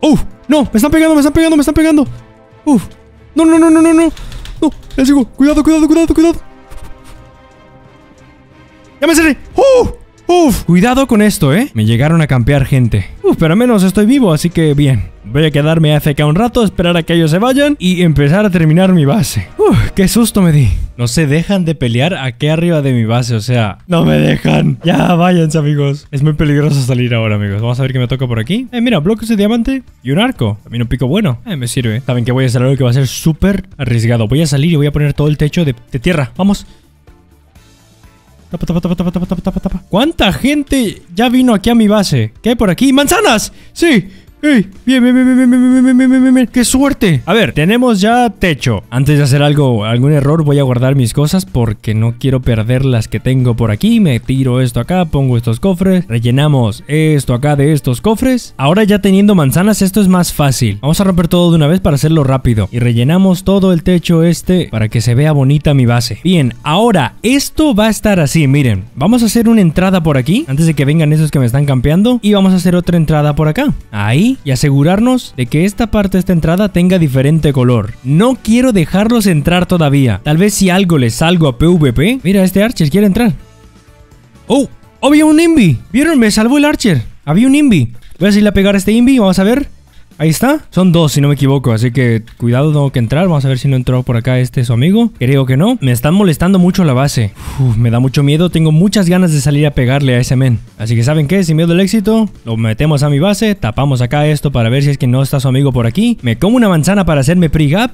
¡Uf! ¡No! ¡Me están pegando! ¡Me están pegando! ¡Me están pegando! ¡Uf! ¡No, no, no, no, no, no! ¡No! sigo! ¡Cuidado, cuidado, cuidado, cuidado! ¡Ya me cerré! ¡Uf! ¡Uf! Cuidado con esto, ¿eh? Me llegaron a campear gente. Uf, pero al menos estoy vivo, así que bien. Voy a quedarme hace acá un rato, esperar a que ellos se vayan y empezar a terminar mi base. Uf, qué susto me di. No se dejan de pelear aquí arriba de mi base, o sea, no me dejan. Ya, vayan, amigos. Es muy peligroso salir ahora, amigos. Vamos a ver qué me toca por aquí. Eh, mira, bloques de diamante y un arco. También un pico bueno. Eh, me sirve. Saben que voy a hacer algo que va a ser súper arriesgado. Voy a salir y voy a poner todo el techo de, tierra. Vamos. Tapa, tapa, tapa, tapa, tapa, tapa, tapa. ¿Cuánta gente ya vino aquí a mi base? ¿Qué hay por aquí? ¡Manzanas! ¡Sí! ¡Ey! Bien, bien, bien, bien, bien, bien, bien, bien, bien, ¡Qué suerte! A ver, tenemos ya techo. Antes de hacer algo, algún error, voy a guardar mis cosas porque no quiero perder las que tengo por aquí. Me tiro esto acá, pongo estos cofres, rellenamos esto acá de estos cofres. Ahora ya teniendo manzanas, esto es más fácil. Vamos a romper todo de una vez para hacerlo rápido. Y rellenamos todo el techo este para que se vea bonita mi base. Bien, ahora esto va a estar así, miren. Vamos a hacer una entrada por aquí, antes de que vengan esos que me están campeando. Y vamos a hacer otra entrada por acá. Ahí y asegurarnos de que esta parte de esta entrada tenga diferente color. No quiero dejarlos entrar todavía. Tal vez si algo les salgo a PvP... Mira, este Archer quiere entrar. ¡Oh! ¡Había un Invi! ¿Vieron? Me salvó el Archer. Había un Invi. Voy a salir a pegar a este Invi. Vamos a ver. Ahí está. Son dos, si no me equivoco. Así que cuidado, tengo que entrar. Vamos a ver si no entró por acá este su amigo. Creo que no. Me están molestando mucho la base. me da mucho miedo. Tengo muchas ganas de salir a pegarle a ese men. Así que, ¿saben qué? Sin miedo del éxito, lo metemos a mi base. Tapamos acá esto para ver si es que no está su amigo por aquí. Me como una manzana para hacerme pre-gap.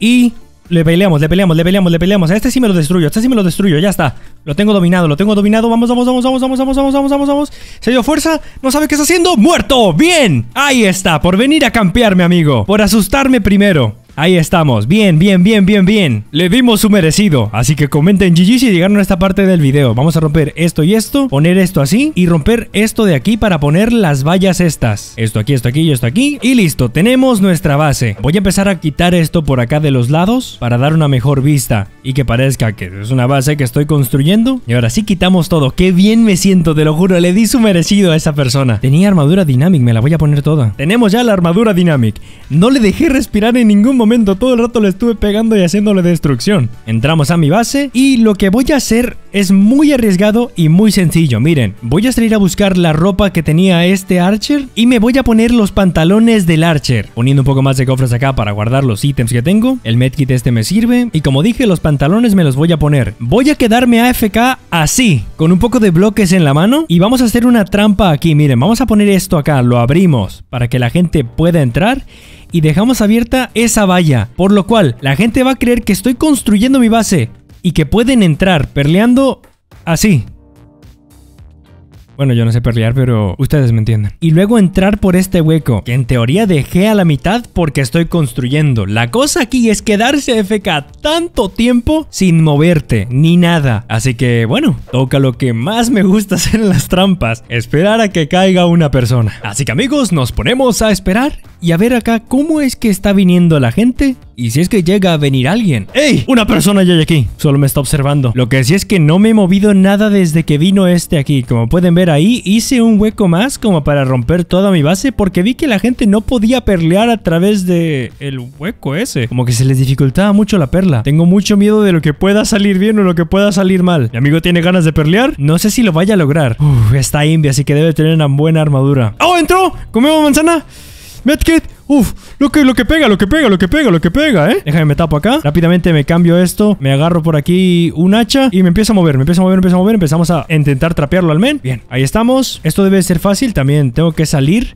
Y le peleamos, le peleamos, le peleamos, le peleamos. A este sí me lo destruyo, a este sí me lo destruyo, ya está. Lo tengo dominado, lo tengo dominado. Vamos, vamos, vamos, vamos, vamos, vamos, vamos, vamos, vamos, vamos. Se dio fuerza, no sabe qué está haciendo. ¡Muerto! ¡Bien! Ahí está, por venir a campearme, amigo. Por asustarme primero. Ahí estamos, bien, bien, bien, bien, bien. Le dimos su merecido, así que comenten GG si llegaron a esta parte del video. Vamos a romper esto y esto, poner esto así y romper esto de aquí para poner las vallas estas. Esto aquí, esto aquí y esto aquí. Y listo, tenemos nuestra base. Voy a empezar a quitar esto por acá de los lados para dar una mejor vista y que parezca que es una base que estoy construyendo. Y ahora sí quitamos todo. Qué bien me siento, te lo juro, le di su merecido a esa persona. Tenía armadura Dynamic, me la voy a poner toda. Tenemos ya la armadura Dynamic. No le dejé respirar en ningún momento todo el rato le estuve pegando y haciéndole destrucción. Entramos a mi base y lo que voy a hacer es muy arriesgado y muy sencillo. Miren, voy a salir a buscar la ropa que tenía este Archer y me voy a poner los pantalones del Archer. Poniendo un poco más de cofres acá para guardar los ítems que tengo. El medkit este me sirve y como dije, los pantalones me los voy a poner. Voy a quedarme AFK así, con un poco de bloques en la mano y vamos a hacer una trampa aquí. Miren, vamos a poner esto acá, lo abrimos para que la gente pueda entrar y dejamos abierta esa valla, por lo cual la gente va a creer que estoy construyendo mi base y que pueden entrar perleando así. Bueno, yo no sé perlear, pero ustedes me entienden. Y luego entrar por este hueco, que en teoría dejé a la mitad porque estoy construyendo. La cosa aquí es quedarse FK tanto tiempo sin moverte, ni nada. Así que bueno, toca lo que más me gusta hacer en las trampas, esperar a que caiga una persona. Así que amigos, nos ponemos a esperar y a ver acá cómo es que está viniendo la gente y si es que llega a venir alguien. ¡Ey! Una persona ya hay aquí. Solo me está observando. Lo que sí es que no me he movido nada desde que vino este aquí. Como pueden ver ahí, hice un hueco más como para romper toda mi base porque vi que la gente no podía perlear a través de el hueco ese. Como que se les dificultaba mucho la perla. Tengo mucho miedo de lo que pueda salir bien o lo que pueda salir mal. Mi amigo tiene ganas de perlear. No sé si lo vaya a lograr. Uf, está invi, así que debe tener una buena armadura. ¡Oh, entró! ¿Comemos manzana? Medkit, Uf, lo que, lo que pega, lo que pega, lo que pega, lo que pega, ¿eh? Déjame, me tapo acá. Rápidamente me cambio esto. Me agarro por aquí un hacha y me empiezo a mover, me empiezo a mover, me empiezo a mover. Empezamos a intentar trapearlo al men. Bien, ahí estamos. Esto debe ser fácil. También tengo que salir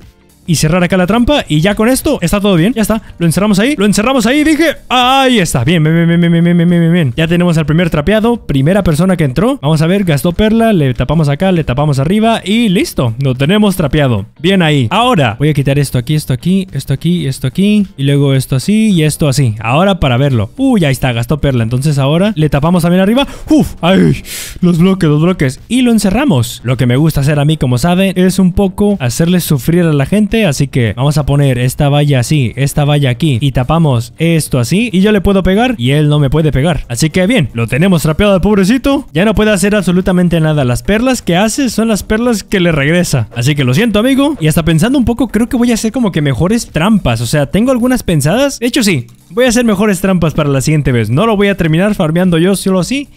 y cerrar acá la trampa. Y ya con esto está todo bien. Ya está. Lo encerramos ahí. Lo encerramos ahí. Dije. Ahí está. Bien, bien, bien, bien, bien, bien, bien, bien. Ya tenemos al primer trapeado. Primera persona que entró. Vamos a ver. Gastó perla. Le tapamos acá. Le tapamos arriba. Y listo. Lo tenemos trapeado. Bien ahí. Ahora voy a quitar esto aquí, esto aquí, esto aquí, esto aquí. Y luego esto así y esto así. Ahora para verlo. Uy, ahí está. Gastó perla. Entonces ahora le tapamos también arriba. Uf. Ay. Los bloques, los bloques. Y lo encerramos. Lo que me gusta hacer a mí, como saben, es un poco hacerle sufrir a la gente así que vamos a poner esta valla así, esta valla aquí y tapamos esto así y yo le puedo pegar y él no me puede pegar. Así que bien, lo tenemos trapeado al pobrecito. Ya no puede hacer absolutamente nada. Las perlas que hace son las perlas que le regresa. Así que lo siento, amigo. Y hasta pensando un poco, creo que voy a hacer como que mejores trampas. O sea, tengo algunas pensadas. De hecho, sí. Voy a hacer mejores trampas para la siguiente vez. No lo voy a terminar farmeando yo solo así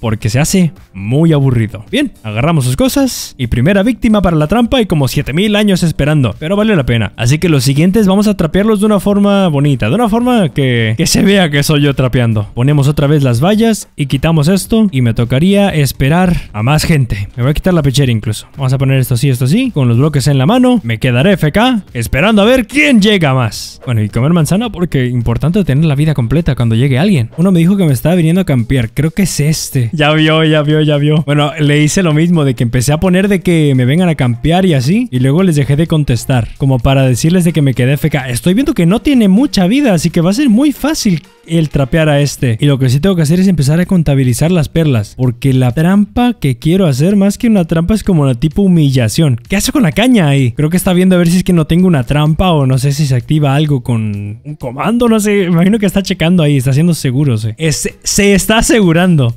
porque se hace muy aburrido. Bien, agarramos sus cosas y primera víctima para la trampa y como 7000 años esperando, pero vale la pena. Así que los siguientes vamos a trapearlos de una forma bonita, de una forma que, se vea que soy yo trapeando. Ponemos otra vez las vallas y quitamos esto y me tocaría esperar a más gente. Me voy a quitar la pechera incluso. Vamos a poner esto así, esto así, con los bloques en la mano. Me quedaré FK esperando a ver quién llega más. Bueno, y comer manzana porque importante tener la vida completa cuando llegue alguien. Uno me dijo que me estaba viniendo a campear, creo que es este. ya vio, ya vio, ya vio. Bueno, le hice lo mismo, de que empecé a poner de que me vengan a campear y así. Y luego les dejé de contestar, como para decirles de que me quedé feca. Estoy viendo que no tiene mucha vida, así que va a ser muy fácil el trapear a este. Y lo que sí tengo que hacer es empezar a contabilizar las perlas. Porque la trampa que quiero hacer, más que una trampa, es como la tipo humillación. ¿Qué hace con la caña ahí? Creo que está viendo a ver si es que no tengo una trampa o no sé si se activa algo con un comando, no sé. Imagino que está checando ahí, está haciendo seguros. Eh. se está asegurando.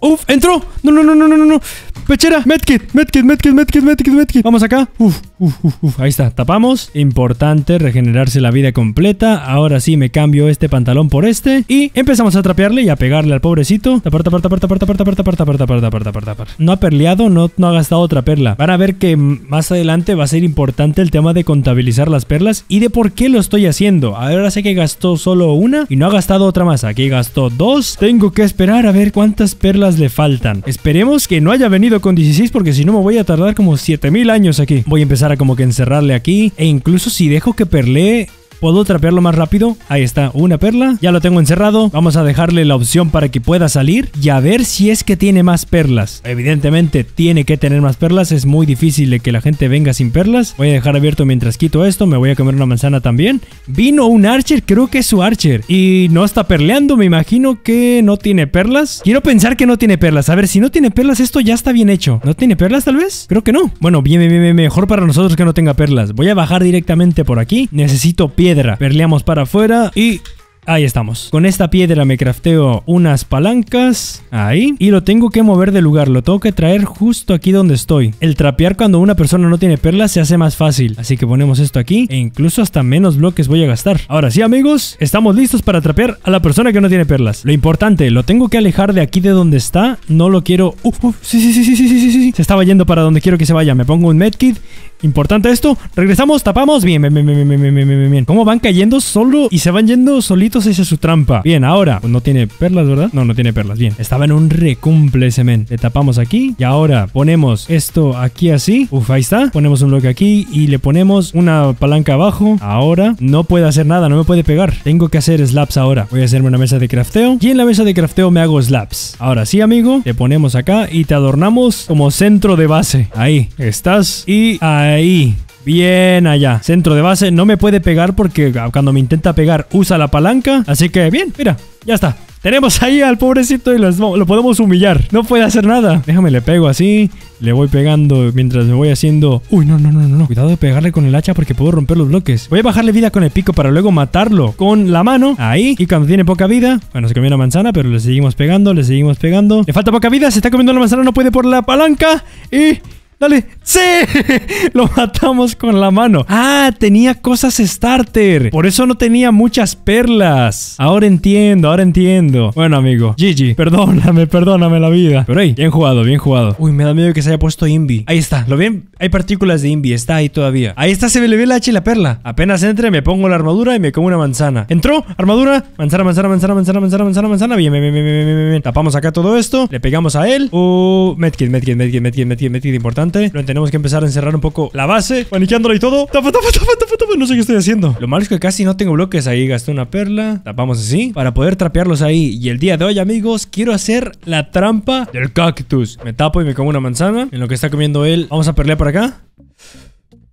Uf, entró. No, no, no, no, no, no. Pechera, medkit, medkit, medkit, medkit, medkit, medkit. Vamos acá. Uf, uf, uf, uf. Ahí está, tapamos. Importante regenerarse la vida completa. Ahora sí me cambio este pantalón por este. Y empezamos a trapearle y a pegarle al pobrecito. Tapar, tapar, tapar, tapar, tapar, tapar, tapar, tapar, tapar, tapar, tapar, tapar. No ha perleado, no, no ha gastado otra perla. Van a ver que más adelante va a ser importante el tema de contabilizar las perlas y de por qué lo estoy haciendo. Ahora sé que gastó solo una y no ha gastado otra más. Aquí gastó dos. Tengo que esperar a ver cuántas perlas le faltan. Esperemos que no haya venido con 16 porque si no me voy a tardar como 7000 años aquí. Voy a empezar a como que encerrarle aquí e incluso si dejo que perlee ¿Puedo trapearlo más rápido? Ahí está, una perla. Ya lo tengo encerrado. Vamos a dejarle la opción para que pueda salir y a ver si es que tiene más perlas. Evidentemente tiene que tener más perlas. Es muy difícil de que la gente venga sin perlas. Voy a dejar abierto mientras quito esto. Me voy a comer una manzana también. Vino un archer, creo que es su archer. Y no está perleando. Me imagino que no tiene perlas. Quiero pensar que no tiene perlas. A ver, si no tiene perlas, esto ya está bien hecho. ¿No tiene perlas tal vez? Creo que no. Bueno, bien, bien, bien. Mejor para nosotros que no tenga perlas. Voy a bajar directamente por aquí. Necesito pie piedra. Perleamos para afuera y Ahí estamos. Con esta piedra me crafteo unas palancas. Ahí. Y lo tengo que mover de lugar. Lo tengo que traer justo aquí donde estoy. El trapear cuando una persona no tiene perlas se hace más fácil. Así que ponemos esto aquí. E incluso hasta menos bloques voy a gastar. Ahora sí, amigos. Estamos listos para trapear a la persona que no tiene perlas. Lo importante, lo tengo que alejar de aquí de donde está. No lo quiero... Sí, sí, sí, sí, sí, sí, sí. Se estaba yendo para donde quiero que se vaya. Me pongo un medkit Importante esto. Regresamos, tapamos. Bien, bien, bien, bien, bien, bien, bien, bien. ¿Cómo van cayendo solo y se van yendo solitos hacia su trampa? Bien, ahora. Pues, no tiene perlas, ¿verdad? No, no tiene perlas. Bien. Estaba en un recumple ese Le tapamos aquí. Y ahora ponemos esto aquí así. Uf, ahí está. Ponemos un bloque aquí y le ponemos una palanca abajo. Ahora no puede hacer nada, no me puede pegar. Tengo que hacer slaps ahora. Voy a hacerme una mesa de crafteo. Y en la mesa de crafteo me hago slaps. Ahora sí, amigo. Le ponemos acá y te adornamos como centro de base. Ahí estás. Y ahí Ahí. Bien allá. Centro de base. No me puede pegar porque cuando me intenta pegar usa la palanca. Así que bien, mira. Ya está. Tenemos ahí al pobrecito y lo podemos humillar. No puede hacer nada. Déjame, le pego así. Le voy pegando mientras me voy haciendo... Uy, no, no, no, no. Cuidado de pegarle con el hacha porque puedo romper los bloques. Voy a bajarle vida con el pico para luego matarlo con la mano. Ahí. Y cuando tiene poca vida... Bueno, se comió una manzana, pero le seguimos pegando, le seguimos pegando. Le falta poca vida, se está comiendo la manzana, no puede por la palanca. Y... Dale. ¡Sí! Lo matamos con la mano. Ah, tenía cosas starter. Por eso no tenía muchas perlas. Ahora entiendo, ahora entiendo. Bueno, amigo. GG. Perdóname, perdóname la vida. Pero hey, bien jugado, bien jugado. Uy, me da miedo que se haya puesto Invi. Ahí está. ¿Lo ven? Hay partículas de Invi. Está ahí todavía. Ahí está, se ve, le ve la H y la perla. Apenas entre, me pongo la armadura y me como una manzana. Entró, armadura. Manzana, manzana, manzana, manzana, manzana, manzana, manzana. Bien, bien, bien, bien, bien, bien. Tapamos acá todo esto. Le pegamos a él. Uh, medkit, medkit, medkit, medkit, medkit, medkit. Importante. Lo tenemos que empezar a encerrar un poco la base. maniqueándola y todo. Tapa, tapa, tapa, tapa, tapa. No sé qué estoy haciendo. Lo malo es que casi no tengo bloques ahí. Gasté una perla. Tapamos así. Para poder trapearlos ahí. Y el día de hoy, amigos, quiero hacer la trampa del cactus. Me tapo y me como una manzana. En lo que está comiendo él. Vamos a perlear por acá.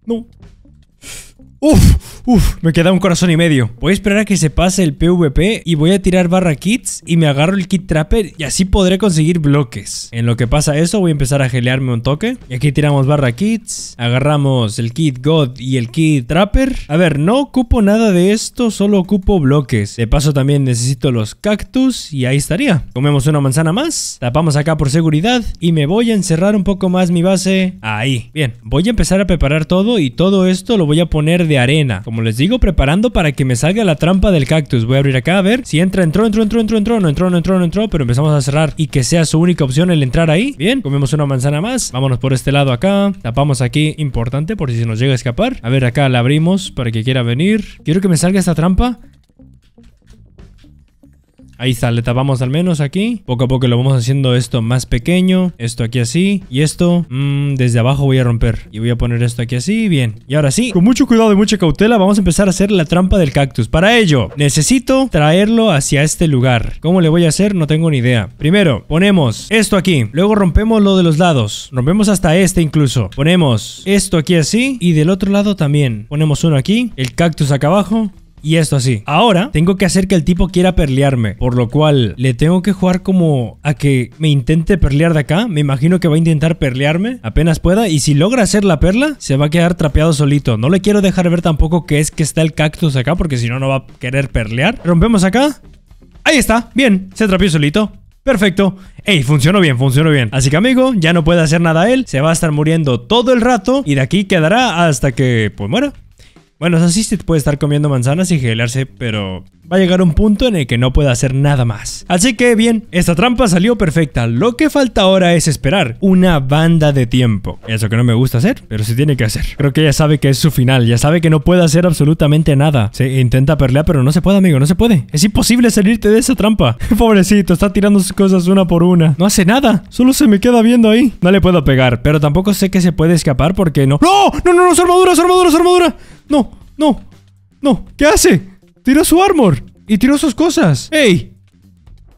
No. Uf. Uf, me queda un corazón y medio. Voy a esperar a que se pase el PvP y voy a tirar barra kits y me agarro el kit trapper y así podré conseguir bloques. En lo que pasa eso voy a empezar a gelearme un toque. Y aquí tiramos barra kits, agarramos el kit god y el kit trapper. A ver, no ocupo nada de esto, solo ocupo bloques. De paso también necesito los cactus y ahí estaría. Comemos una manzana más, tapamos acá por seguridad y me voy a encerrar un poco más mi base ahí. Bien, voy a empezar a preparar todo y todo esto lo voy a poner de arena. Como les digo, preparando para que me salga la trampa del cactus. Voy a abrir acá a ver si entra, entró, entró, entró, entró, entró, no entró, no entró, no entró, pero empezamos a cerrar y que sea su única opción el entrar ahí. Bien, comemos una manzana más. Vámonos por este lado acá. Tapamos aquí, importante, por si se nos llega a escapar. A ver, acá la abrimos para que quiera venir. Quiero que me salga esta trampa. Ahí está, le tapamos al menos aquí. Poco a poco lo vamos haciendo esto más pequeño. Esto aquí así. Y esto, mmm, desde abajo voy a romper. Y voy a poner esto aquí así. Bien. Y ahora sí, con mucho cuidado y mucha cautela, vamos a empezar a hacer la trampa del cactus. Para ello, necesito traerlo hacia este lugar. ¿Cómo le voy a hacer? No tengo ni idea. Primero, ponemos esto aquí. Luego rompemos lo de los lados. Rompemos hasta este incluso. Ponemos esto aquí así. Y del otro lado también. Ponemos uno aquí. El cactus acá abajo y esto así. Ahora tengo que hacer que el tipo quiera perlearme, por lo cual le tengo que jugar como a que me intente perlear de acá. Me imagino que va a intentar perlearme apenas pueda y si logra hacer la perla, se va a quedar trapeado solito. No le quiero dejar ver tampoco que es que está el cactus acá porque si no, no va a querer perlear. Rompemos acá. Ahí está, bien, se trapeó solito. Perfecto. Ey, funcionó bien, funcionó bien. Así que amigo, ya no puede hacer nada él. Se va a estar muriendo todo el rato y de aquí quedará hasta que pues muera. Bueno, o se puede estar comiendo manzanas y gelarse, pero va a llegar un punto en el que no pueda hacer nada más. Así que bien, esta trampa salió perfecta, lo que falta ahora es esperar una banda de tiempo. Eso que no me gusta hacer, pero se tiene que hacer. Creo que ya sabe que es su final, ya sabe que no puede hacer absolutamente nada. Se intenta perlear, pero no se puede, amigo, no se puede. Es imposible salirte de esa trampa. Pobrecito, está tirando sus cosas una por una. No hace nada, solo se me queda viendo ahí. No le puedo pegar, pero tampoco sé que se puede escapar porque no... ¡No! ¡No, no, no! ¡Su armadura, armaduras armadura, ¡No! ¡No! ¡No! ¿Qué hace? ¡Tiró su armor! ¡Y tiró sus cosas! ¡Ey!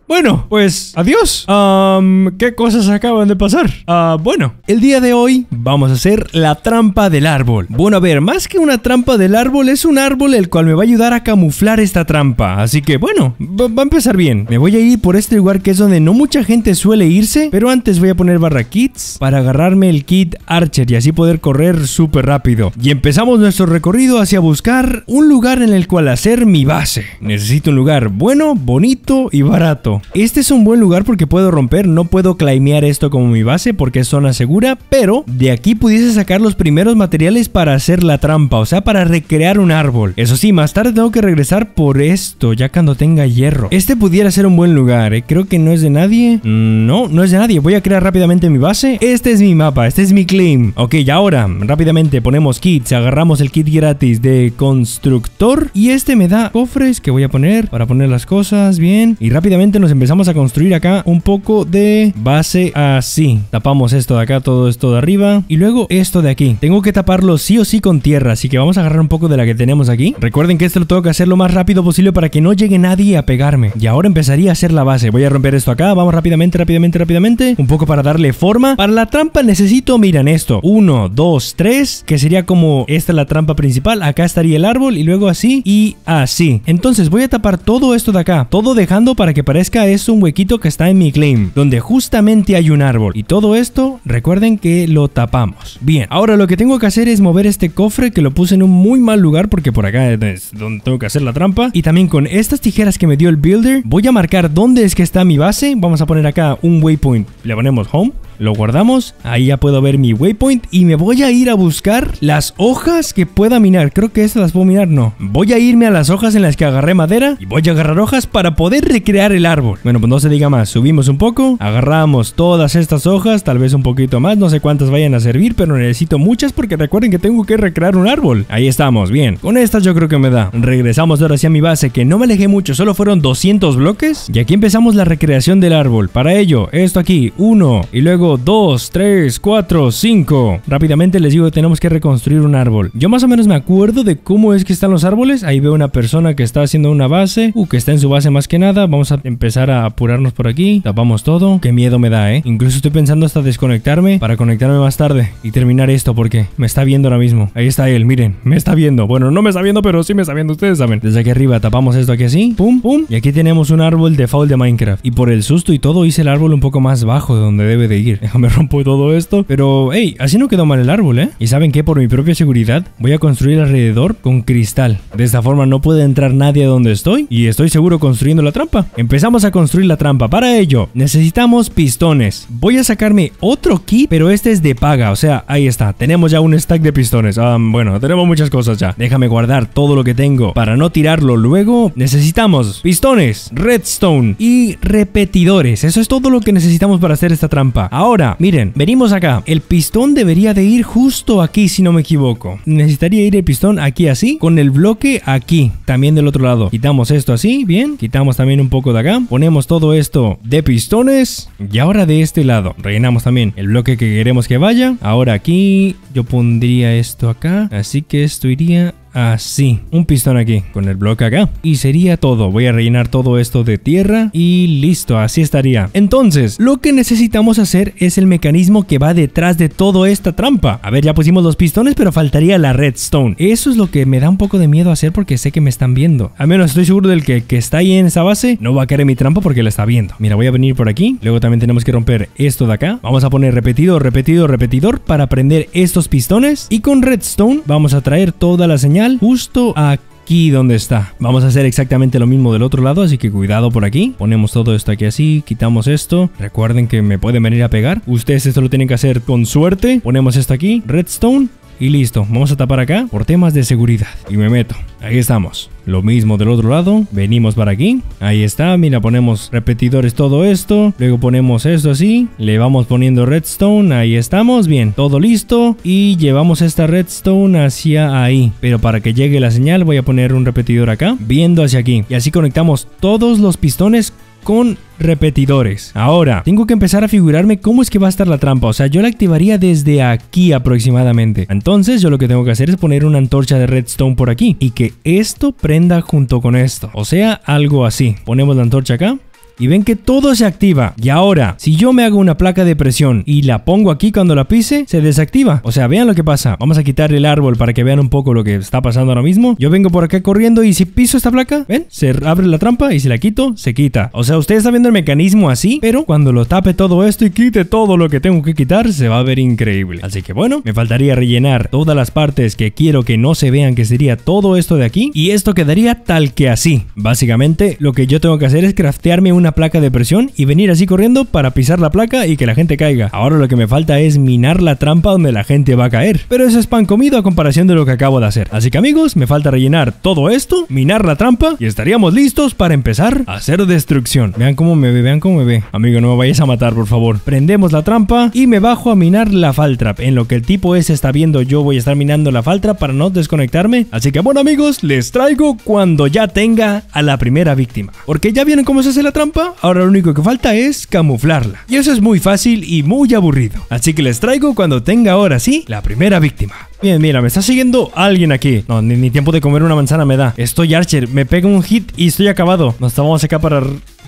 Bueno, pues adiós. Um, ¿Qué cosas acaban de pasar? Ah, bueno, el día de hoy vamos a hacer la trampa del árbol. Bueno, a ver, más que una trampa del árbol, es un árbol el cual me va a ayudar a camuflar esta trampa. Así que bueno, va, va a empezar bien. Me voy a ir por este lugar que es donde no mucha gente suele irse, pero antes voy a poner barra kits para agarrarme el kit Archer y así poder correr súper rápido. Y empezamos nuestro recorrido hacia buscar un lugar en el cual hacer mi base. Necesito un lugar bueno, bonito y barato. Este es un buen lugar porque puedo romper, no puedo claimear esto como mi base porque es zona segura, pero de aquí pudiese sacar los primeros materiales para hacer la trampa, o sea, para recrear un árbol. Eso sí, más tarde tengo que regresar por esto, ya cuando tenga hierro. Este pudiera ser un buen lugar, ¿eh? creo que no es de nadie. Mm, no, no es de nadie, voy a crear rápidamente mi base. Este es mi mapa, este es mi claim. Ok, y ahora, rápidamente ponemos kits, agarramos el kit gratis de constructor y este me da cofres que voy a poner para poner las cosas, bien. Y rápidamente nos empezamos a construir acá un poco de base así. Tapamos esto de acá, todo esto de arriba. Y luego esto de aquí. Tengo que taparlo sí o sí con tierra, así que vamos a agarrar un poco de la que tenemos aquí. Recuerden que esto lo tengo que hacer lo más rápido posible para que no llegue nadie a pegarme. Y ahora empezaría a hacer la base. Voy a romper esto acá. Vamos rápidamente, rápidamente, rápidamente. Un poco para darle forma. Para la trampa necesito, miren esto. Uno, dos, tres. Que sería como esta la trampa principal. Acá estaría el árbol y luego así y así. Entonces voy a tapar todo esto de acá. Todo dejando para que parezca es un huequito que está en mi claim, donde justamente hay un árbol. Y todo esto, recuerden que lo tapamos. Bien, ahora lo que tengo que hacer es mover este cofre que lo puse en un muy mal lugar porque por acá es donde tengo que hacer la trampa. Y también con estas tijeras que me dio el builder, voy a marcar dónde es que está mi base. Vamos a poner acá un waypoint. Le ponemos home. Lo guardamos, ahí ya puedo ver mi waypoint y me voy a ir a buscar las hojas que pueda minar. Creo que estas las puedo minar, no. Voy a irme a las hojas en las que agarré madera y voy a agarrar hojas para poder recrear el árbol. Bueno, pues no se diga más, subimos un poco, agarramos todas estas hojas, tal vez un poquito más, no sé cuántas vayan a servir, pero necesito muchas porque recuerden que tengo que recrear un árbol. Ahí estamos, bien. Con estas yo creo que me da. Regresamos ahora hacia mi base que no me alejé mucho, solo fueron 200 bloques y aquí empezamos la recreación del árbol. Para ello, esto aquí, uno y luego Dos, 2, 3, 4, 5. Rápidamente les digo que tenemos que reconstruir un árbol. Yo más o menos me acuerdo de cómo es que están los árboles. Ahí veo una persona que está haciendo una base. Uh, que está en su base más que nada. Vamos a empezar a apurarnos por aquí. Tapamos todo. Qué miedo me da, ¿eh? Incluso estoy pensando hasta desconectarme para conectarme más tarde y terminar esto porque me está viendo ahora mismo. Ahí está él, miren. Me está viendo. Bueno, no me está viendo, pero sí me está viendo. Ustedes saben. Desde aquí arriba tapamos esto aquí así. Pum, pum. Y aquí tenemos un árbol de foul de Minecraft. Y por el susto y todo hice el árbol un poco más bajo de donde debe de ir. déjame rompo todo esto. Pero, hey, así no quedó mal el árbol, ¿eh? Y saben que por mi propia seguridad voy a construir alrededor con cristal. De esta forma no puede entrar nadie donde estoy y estoy seguro construyendo la trampa. Empezamos a construir la trampa. Para ello, necesitamos pistones. Voy a sacarme otro kit, pero este es de paga. O sea, ahí está. Tenemos ya un stack de pistones. bueno, tenemos muchas cosas ya. Déjame guardar todo lo que tengo para no tirarlo luego. Necesitamos pistones, redstone y repetidores. Eso es todo lo que necesitamos para hacer esta trampa. Ahora Ahora, miren, venimos acá. El pistón debería de ir justo aquí, si no me equivoco. Necesitaría ir el pistón aquí así, con el bloque aquí, también del otro lado. Quitamos esto así, bien. Quitamos también un poco de acá. Ponemos todo esto de pistones. Y ahora de este lado. Rellenamos también el bloque que queremos que vaya. Ahora aquí yo pondría esto acá. Así que esto iría así. Un pistón aquí, con el bloque acá. Y sería todo. Voy a rellenar todo esto de tierra y listo, así estaría. Entonces, lo que necesitamos hacer es el mecanismo que va detrás de toda esta trampa. A ver, ya pusimos los pistones, pero faltaría la redstone. Eso es lo que me da un poco de miedo hacer porque sé que me están viendo. Al menos estoy seguro del que, está ahí en esa base no va a caer en mi trampa porque la está viendo. Mira, voy a venir por aquí. Luego también tenemos que romper esto de acá. Vamos a poner repetido, repetido, repetidor para prender estos pistones. Y con redstone vamos a traer toda la señal justo aquí donde está. Vamos a hacer exactamente lo mismo del otro lado, así que cuidado por aquí. Ponemos todo esto aquí así, quitamos esto. Recuerden que me pueden venir a pegar. Ustedes esto lo tienen que hacer con suerte. Ponemos esto aquí, redstone, y listo, vamos a tapar acá por temas de seguridad. Y me meto, ahí estamos. Lo mismo del otro lado, venimos para aquí, ahí está, mira, ponemos repetidores todo esto, luego ponemos esto así, le vamos poniendo redstone, ahí estamos, bien, todo listo y llevamos esta redstone hacia ahí. Pero para que llegue la señal voy a poner un repetidor acá, viendo hacia aquí y así conectamos todos los pistones con repetidores. Ahora, tengo que empezar a figurarme cómo es que va a estar la trampa, o sea, yo la activaría desde aquí aproximadamente. Entonces, yo lo que tengo que hacer es poner una antorcha de redstone por aquí y que esto prenda junto con esto, o sea, algo así. Ponemos la antorcha acá y ven que todo se activa. Y ahora, si yo me hago una placa de presión y la pongo aquí cuando la pise, se desactiva. O sea, vean lo que pasa. Vamos a quitar el árbol para que vean un poco lo que está pasando ahora mismo. Yo vengo por acá corriendo y si piso esta placa, ven, se abre la trampa y si la quito, se quita. O sea, ustedes están viendo el mecanismo así, pero cuando lo tape todo esto y quite todo lo que tengo que quitar, se va a ver increíble. Así que bueno, me faltaría rellenar todas las partes que quiero que no se vean, que sería todo esto de aquí. Y esto quedaría tal que así. Básicamente, lo que yo tengo que hacer es craftearme una placa de presión y venir así corriendo para pisar la placa y que la gente caiga. Ahora lo que me falta es minar la trampa donde la gente va a caer. Pero eso es pan comido a comparación de lo que acabo de hacer. Así que amigos, me falta rellenar todo esto, minar la trampa y estaríamos listos para empezar a hacer destrucción. Vean cómo me ve, vean cómo me ve. Amigo, no me vayas a matar, por favor. Prendemos la trampa y me bajo a minar la faltrap. En lo que el tipo ese está viendo, yo voy a estar minando la faltrap para no desconectarme. Así que bueno amigos, les traigo cuando ya tenga a la primera víctima. Porque ya vieron cómo se hace la trampa ahora lo único que falta es camuflarla. Y eso es muy fácil y muy aburrido. Así que les traigo cuando tenga ahora sí la primera víctima. Bien, mira, me está siguiendo alguien aquí. No, ni, tiempo de comer una manzana me da. Estoy Archer, me pega un hit y estoy acabado. Nos estamos acá para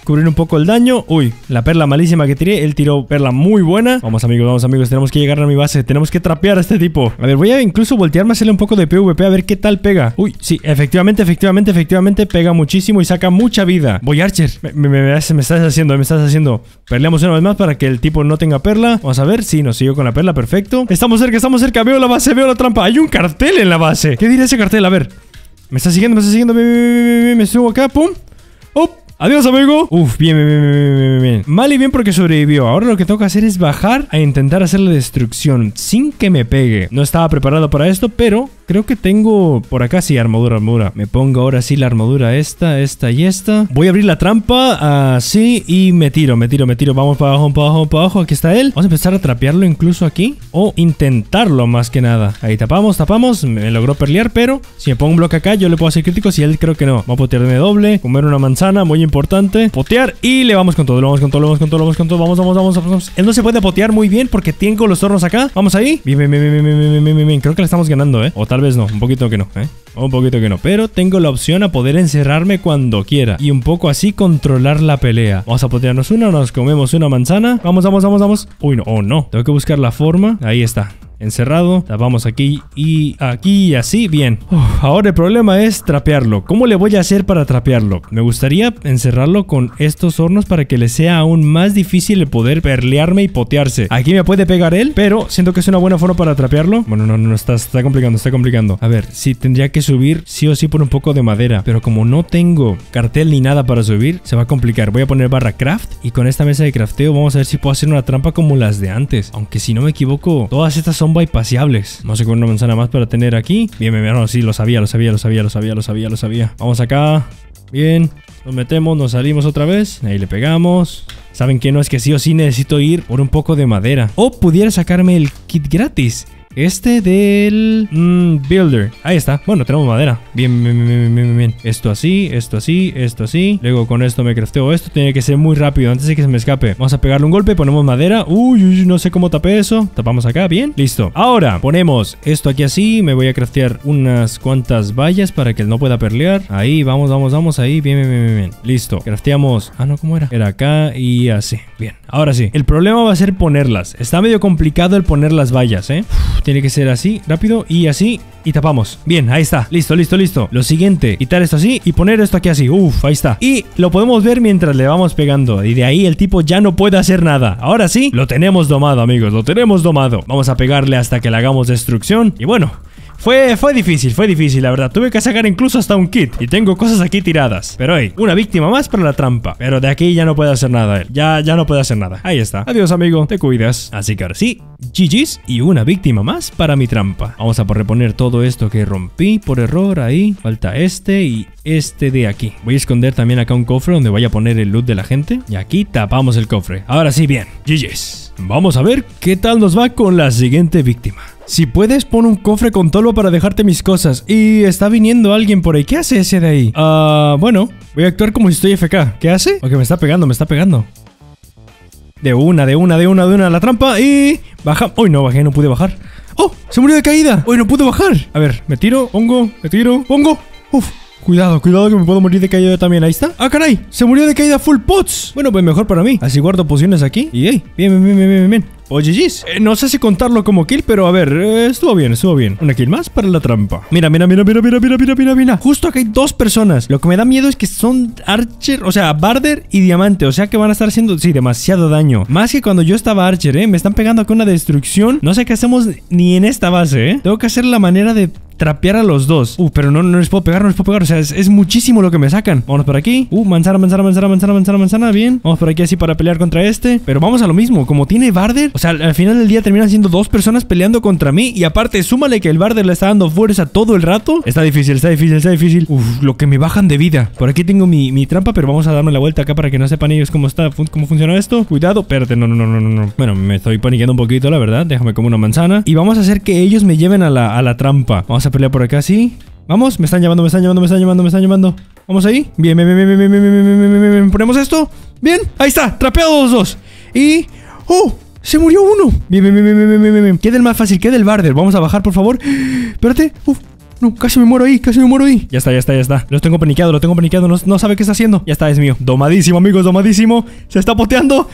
cubrir un poco el daño. Uy, la perla malísima que tiré. Él tiró perla muy buena. Vamos, amigos, vamos, amigos. Tenemos que llegar a mi base. Tenemos que trapear a este tipo. A ver, voy a incluso voltearme a hacerle un poco de PvP a ver qué tal pega. Uy, sí, efectivamente, efectivamente, efectivamente pega muchísimo y saca mucha vida. Voy, Archer. Me, me, estás haciendo, me estás haciendo. Perleamos una vez más para que el tipo no tenga perla. Vamos a ver. Sí, nos siguió con la perla. Perfecto. Estamos cerca, estamos cerca. Veo la base, veo la trampa. Hay un cartel en la base. ¿Qué dirá ese cartel? A ver. Me está siguiendo, me está siguiendo. Me, subo acá, pum. ¡Op! Adiós, amigo. Uf, bien, bien, bien, bien, bien, bien. Mal y bien porque sobrevivió. Ahora lo que tengo que hacer es bajar a intentar hacer la destrucción sin que me pegue. No estaba preparado para esto, pero Creo que tengo por acá sí armadura, armadura. Me pongo ahora sí la armadura esta, esta y esta. Voy a abrir la trampa así y me tiro, me tiro, me tiro. Vamos para abajo, para abajo, para abajo. Aquí está él. Vamos a empezar a trapearlo incluso aquí o intentarlo más que nada. Ahí tapamos, tapamos. Me logró perlear, pero si me pongo un bloque acá yo le puedo hacer críticos y él creo que no. Vamos a potearme doble, comer una manzana, muy importante. Potear y le vamos con todo, le vamos con todo, le vamos con todo, le vamos con todo. Vamos, vamos, vamos, vamos. Él no se puede potear muy bien porque tengo los tornos acá. Vamos ahí. bien, bien, bien, bien, bien, Creo que le estamos ganando, ¿eh? O tal Tal vez no, un poquito que no, ¿eh? Un poquito que no. Pero tengo la opción a poder encerrarme cuando quiera. Y un poco así controlar la pelea. Vamos a potearnos una, nos comemos una manzana. Vamos, vamos, vamos, vamos. Uy, no, oh no. Tengo que buscar la forma. Ahí está encerrado. vamos aquí y aquí y así. Bien. ahora el problema es trapearlo. ¿Cómo le voy a hacer para trapearlo? Me gustaría encerrarlo con estos hornos para que le sea aún más difícil el poder perlearme y potearse. Aquí me puede pegar él, pero siento que es una buena forma para trapearlo. Bueno, no, no, está, está complicando, está complicando. A ver, sí, tendría que subir sí o sí por un poco de madera. Pero como no tengo cartel ni nada para subir, se va a complicar. Voy a poner barra craft y con esta mesa de crafteo vamos a ver si puedo hacer una trampa como las de antes. Aunque si no me equivoco, todas estas son son no Vamos a una manzana más para tener aquí. Bien, bien, bien. No, sí, lo sabía, lo sabía, lo sabía, lo sabía, lo sabía, lo sabía. Vamos acá. Bien. Nos metemos, nos salimos otra vez. Ahí le pegamos. ¿Saben que No es que sí o sí necesito ir por un poco de madera. O pudiera sacarme el kit gratis. Este del mm, Builder. Ahí está. Bueno, tenemos madera. Bien, bien, bien, bien, bien, bien. Esto así, esto así, esto así. Luego con esto me crafteo esto. Tiene que ser muy rápido antes de que se me escape. Vamos a pegarle un golpe. Ponemos madera. Uy, uy, no sé cómo tapé eso. Tapamos acá. Bien. Listo. Ahora ponemos esto aquí así. Me voy a craftear unas cuantas vallas para que él no pueda perlear. Ahí, vamos, vamos, vamos. Ahí. Bien, bien, bien, bien. Listo. Crafteamos. Ah, no, ¿cómo era? Era acá y así. Bien. Ahora sí. El problema va a ser ponerlas. Está medio complicado el poner las vallas, ¿eh? Tiene que ser así, rápido y así y tapamos. Bien, ahí está. Listo, listo, listo. Lo siguiente, quitar esto así y poner esto aquí así. Uf, ahí está. Y lo podemos ver mientras le vamos pegando. Y de ahí el tipo ya no puede hacer nada. Ahora sí, lo tenemos domado, amigos. Lo tenemos domado. Vamos a pegarle hasta que le hagamos destrucción. Y bueno, fue, fue difícil, fue difícil, la verdad. Tuve que sacar incluso hasta un kit. Y tengo cosas aquí tiradas. Pero hay una víctima más para la trampa. Pero de aquí ya no puede hacer nada él. Ya, ya no puede hacer nada. Ahí está. Adiós, amigo. Te cuidas. Así que ahora sí, GG's y una víctima más para mi trampa. Vamos a reponer todo esto que rompí por error ahí. Falta este y este de aquí. Voy a esconder también acá un cofre donde vaya a poner el loot de la gente. Y aquí tapamos el cofre. Ahora sí, bien. GG's. Vamos a ver qué tal nos va con la siguiente víctima. Si puedes, pon un cofre con tolo para dejarte mis cosas. Y está viniendo alguien por ahí. ¿Qué hace ese de ahí? Ah, bueno, voy a actuar como si estoy FK. ¿Qué hace? Ok, me está pegando, me está pegando. De una, de una, de una, de una la trampa y... Baja... Uy, no bajé, no pude bajar. ¡Oh! Se murió de caída. Uy, no pude bajar. A ver, me tiro, pongo, me tiro, pongo. Uf, Cuidado, cuidado que me puedo morir de caída también. Ahí está. ¡Ah, caray! Se murió de caída full pots. Bueno, pues mejor para mí. Así guardo pociones aquí. Y bien, bien, bien, bien, bien, bien. O GG's. Eh, no sé si contarlo como kill, pero a ver, eh, estuvo bien, estuvo bien. Una kill más para la trampa. Mira, mira, mira, mira, mira, mira, mira, mira, mira. Justo acá hay dos personas. Lo que me da miedo es que son Archer, o sea, Barder y Diamante. O sea que van a estar haciendo, sí, demasiado daño. Más que cuando yo estaba Archer, ¿eh? Me están pegando acá una destrucción. No sé qué hacemos ni en esta base, ¿eh? Tengo que hacer la manera de trapear a los dos. Uh, pero no, no les puedo pegar, no les puedo pegar. O sea, es, muchísimo lo que me sacan. Vamos por aquí. Uh, manzana, manzana, manzana, manzana, manzana, manzana. Bien. Vamos por aquí así para pelear contra este. Pero vamos a lo mismo. Como tiene Barder, o sea, al final del día terminan siendo dos personas peleando contra mí. Y aparte, súmale que el Barder le está dando fuerza todo el rato. Está difícil, está difícil, está difícil. Uf, lo que me bajan de vida. Por aquí tengo mi, mi trampa, pero vamos a darme la vuelta acá para que no sepan ellos cómo está, cómo funciona esto. Cuidado, espérate, no, no, no, no, no. Bueno, me estoy paniqueando un poquito, la verdad. Déjame como una manzana. Y vamos a hacer que ellos me lleven a la, a la trampa. Vamos a a por acá, ¿sí? Vamos, me están llamando, me están llamando, me están llamando, me están llamando. Vamos ahí. Bien, bien, bien, bien, bien, bien, bien, bien, bien, Ponemos esto. Bien, ahí está, trapeados los dos. Y... ¡Oh! Se murió uno. Bien, bien, bien, bien, bien, bien, el más fácil, queda el barder. Vamos a bajar, por favor. Espérate. Uf. No, casi me muero ahí, casi me muero ahí. Ya está, ya está, ya está. Lo tengo paniqueado, lo tengo paniqueado. No, no sabe qué está haciendo. Ya está, es mío. Domadísimo, amigos, domadísimo. Se está poteando.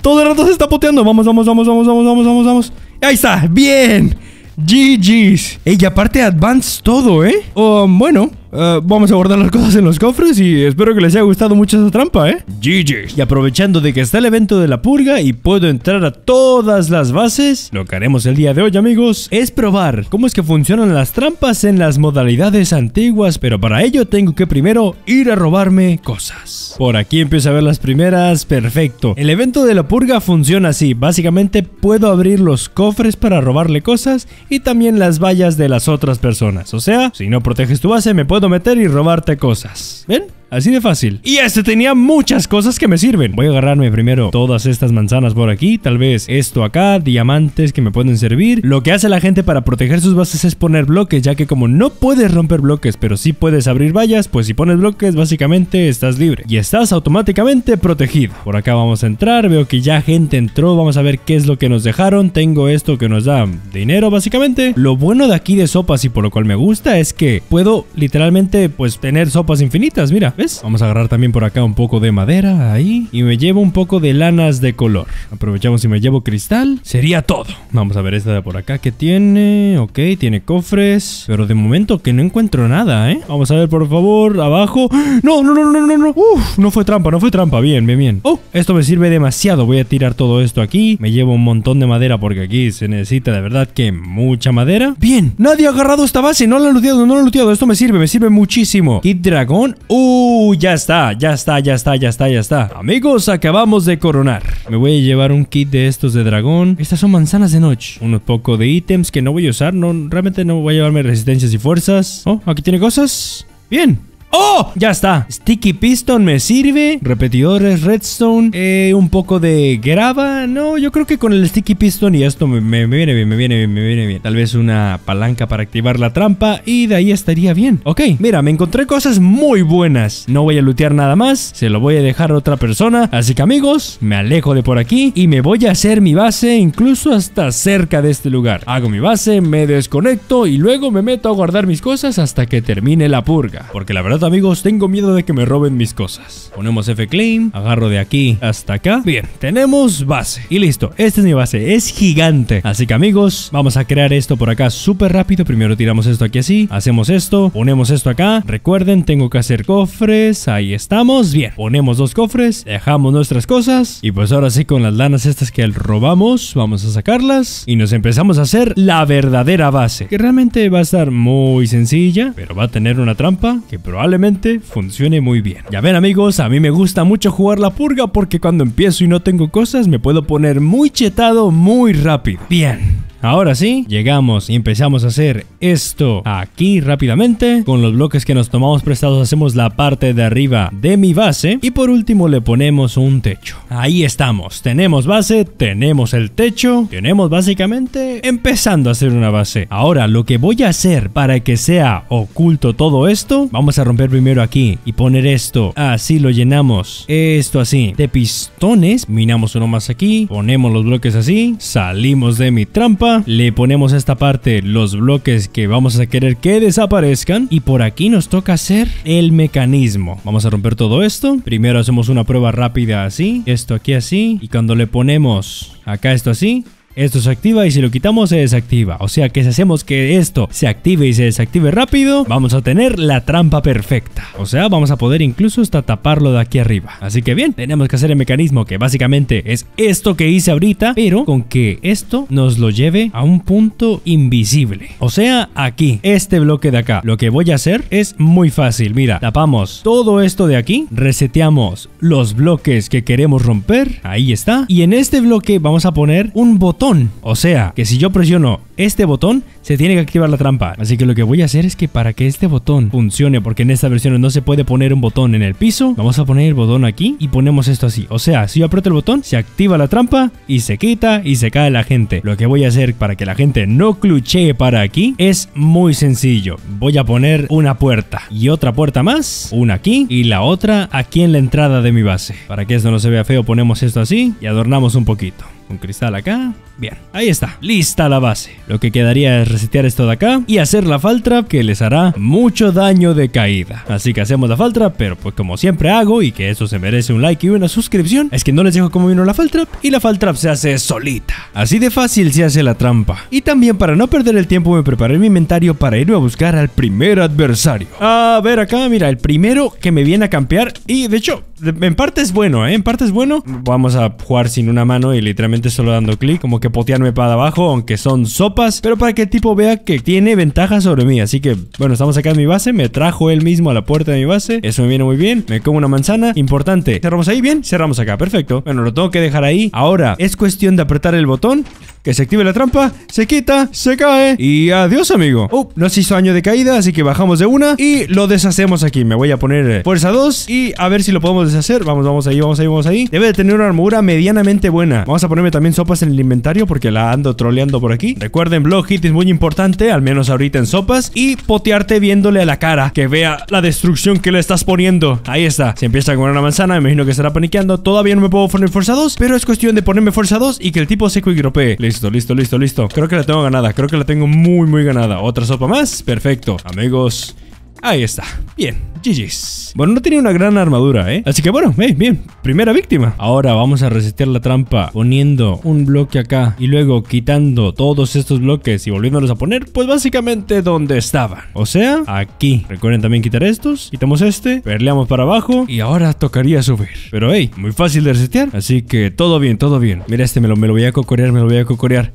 Todo el rato se está poteando. Vamos, vamos, vamos, vamos, vamos, vamos, vamos, vamos. Ahí está. Bien. GG's. Y aparte Advance todo, ¿eh? Um, bueno, eh, vamos a guardar las cosas en los cofres y espero que les haya gustado mucho esa trampa, ¿eh? GG. Y aprovechando de que está el evento de la purga y puedo entrar a todas las bases, lo que haremos el día de hoy, amigos, es probar cómo es que funcionan las trampas en las modalidades antiguas, pero para ello tengo que primero ir a robarme cosas. Por aquí empiezo a ver las primeras, perfecto. El evento de la purga funciona así, básicamente puedo abrir los cofres para robarle cosas y también las vallas de las otras personas, o sea, si no proteges tu base me puedo meter y robarte cosas. ¿Ven? Así de fácil. Y este tenía muchas cosas que me sirven. Voy a agarrarme primero todas estas manzanas por aquí. Tal vez esto acá, diamantes que me pueden servir. Lo que hace la gente para proteger sus bases es poner bloques, ya que como no puedes romper bloques, pero sí puedes abrir vallas, pues si pones bloques, básicamente estás libre. Y estás automáticamente protegido. Por acá vamos a entrar. Veo que ya gente entró. Vamos a ver qué es lo que nos dejaron. Tengo esto que nos da dinero, básicamente. Lo bueno de aquí de sopas y por lo cual me gusta es que puedo literalmente pues tener sopas infinitas. Mira, Vamos a agarrar también por acá un poco de madera, ahí. Y me llevo un poco de lanas de color. Aprovechamos y me llevo cristal. Sería todo. Vamos a ver esta de por acá que tiene. Ok, tiene cofres. Pero de momento que no encuentro nada, ¿eh? Vamos a ver, por favor, abajo. No, no, no, no, no, no. Uf, no fue trampa, no fue trampa. Bien, bien, bien. Oh, esto me sirve demasiado. Voy a tirar todo esto aquí. Me llevo un montón de madera porque aquí se necesita de verdad que mucha madera. Bien, nadie ha agarrado esta base. No la han luteado, no la han luteado. Esto me sirve, me sirve muchísimo. kit dragón. oh uh, ya está, ya está, ya está, ya está, ya está. Amigos, acabamos de coronar. Me voy a llevar un kit de estos de dragón. Estas son manzanas de noche. Un poco de ítems que no voy a usar. No, realmente no voy a llevarme resistencias y fuerzas. Oh, aquí tiene cosas. Bien, ¡Oh! Ya está. Sticky Piston me sirve. Repetidores, redstone. Eh, un poco de grava. No, yo creo que con el Sticky Piston y esto me, me, viene bien, me viene bien, me viene bien. Tal vez una palanca para activar la trampa y de ahí estaría bien. Ok, mira, me encontré cosas muy buenas. No voy a lootear nada más. Se lo voy a dejar a otra persona. Así que amigos, me alejo de por aquí y me voy a hacer mi base incluso hasta cerca de este lugar. Hago mi base, me desconecto y luego me meto a guardar mis cosas hasta que termine la purga. Porque la verdad amigos, tengo miedo de que me roben mis cosas. Ponemos f clean, agarro de aquí hasta acá. Bien, tenemos base. Y listo, esta es mi base, es gigante. Así que amigos, vamos a crear esto por acá súper rápido. Primero tiramos esto aquí así, hacemos esto, ponemos esto acá. Recuerden, tengo que hacer cofres, ahí estamos. Bien, ponemos dos cofres, dejamos nuestras cosas. Y pues ahora sí, con las lanas estas que robamos, vamos a sacarlas. Y nos empezamos a hacer la verdadera base. Que realmente va a estar muy sencilla, pero va a tener una trampa que probablemente funcione muy bien. Ya ven amigos, a mí me gusta mucho jugar la purga porque cuando empiezo y no tengo cosas me puedo poner muy chetado muy rápido. Bien, Ahora sí, llegamos y empezamos a hacer esto aquí rápidamente. Con los bloques que nos tomamos prestados hacemos la parte de arriba de mi base. Y por último le ponemos un techo. Ahí estamos. Tenemos base, tenemos el techo. Tenemos básicamente empezando a hacer una base. Ahora lo que voy a hacer para que sea oculto todo esto. Vamos a romper primero aquí y poner esto. Así lo llenamos. Esto así. De pistones. Minamos uno más aquí. Ponemos los bloques así. Salimos de mi trampa le ponemos a esta parte los bloques que vamos a querer que desaparezcan y por aquí nos toca hacer el mecanismo. Vamos a romper todo esto. Primero hacemos una prueba rápida así, esto aquí así y cuando le ponemos acá esto así, esto se activa y si lo quitamos se desactiva. O sea que si hacemos que esto se active y se desactive rápido, vamos a tener la trampa perfecta. O sea, vamos a poder incluso hasta taparlo de aquí arriba. Así que bien, tenemos que hacer el mecanismo que básicamente es esto que hice ahorita, pero con que esto nos lo lleve a un punto invisible. O sea, aquí, este bloque de acá. Lo que voy a hacer es muy fácil. Mira, tapamos todo esto de aquí, reseteamos los bloques que queremos romper. Ahí está. Y en este bloque vamos a poner un botón o sea, que si yo presiono este botón, se tiene que activar la trampa. Así que lo que voy a hacer es que para que este botón funcione, porque en esta versión no se puede poner un botón en el piso, vamos a poner el botón aquí y ponemos esto así. O sea, si yo aprieto el botón, se activa la trampa y se quita y se cae la gente. Lo que voy a hacer para que la gente no cluchee para aquí es muy sencillo. Voy a poner una puerta y otra puerta más, una aquí y la otra aquí en la entrada de mi base. Para que esto no se vea feo, ponemos esto así y adornamos un poquito. Un cristal acá. Bien, ahí está. Lista la base. Lo que quedaría es resetear esto de acá y hacer la fall que les hará mucho daño de caída. Así que hacemos la fall pero pues como siempre hago y que eso se merece un like y una suscripción, es que no les dejo cómo vino la fall y la faltrap se hace solita. Así de fácil se hace la trampa. Y también para no perder el tiempo me preparé mi inventario para irme a buscar al primer adversario. A ver acá, mira, el primero que me viene a campear y de hecho en parte es bueno, ¿eh? En parte es bueno. Vamos a jugar sin una mano y literalmente solo dando clic, como que potearme para abajo, aunque son sopas, pero para que el tipo vea que tiene ventaja sobre mí. Así que, bueno, estamos acá en mi base, me trajo él mismo a la puerta de mi base, eso me viene muy bien, me como una manzana, importante. Cerramos ahí, bien, cerramos acá, perfecto. Bueno, lo tengo que dejar ahí. Ahora, es cuestión de apretar el botón que se active la trampa, se quita, se cae y adiós, amigo. Oh, no hizo año de caída, así que bajamos de una y lo deshacemos aquí. Me voy a poner eh, fuerza 2 y a ver si lo podemos deshacer. Vamos, vamos ahí, vamos ahí, vamos ahí. Debe de tener una armadura medianamente buena. Vamos a ponerme también sopas en el inventario porque la ando troleando por aquí. Recuerden, blog hit es muy importante, al menos ahorita en sopas. Y potearte viéndole a la cara, que vea la destrucción que le estás poniendo. Ahí está. Se empieza con una manzana, me imagino que estará paniqueando. Todavía no me puedo poner fuerza 2, pero es cuestión de ponerme fuerza 2 y que el tipo seco y gropee. Le Listo, listo, listo, listo. Creo que la tengo ganada. Creo que la tengo muy, muy ganada. Otra sopa más. Perfecto. Amigos, Ahí está. Bien. GG's. Bueno, no tenía una gran armadura, ¿eh? Así que bueno, hey, bien. Primera víctima. Ahora vamos a resetear la trampa poniendo un bloque acá y luego quitando todos estos bloques y volviéndolos a poner, pues básicamente donde estaban. O sea, aquí. Recuerden también quitar estos. Quitamos este. Perleamos para abajo y ahora tocaría subir. Pero hey, muy fácil de resetear. Así que todo bien, todo bien. Mira este, me lo voy a cocorear, me lo voy a cocorear.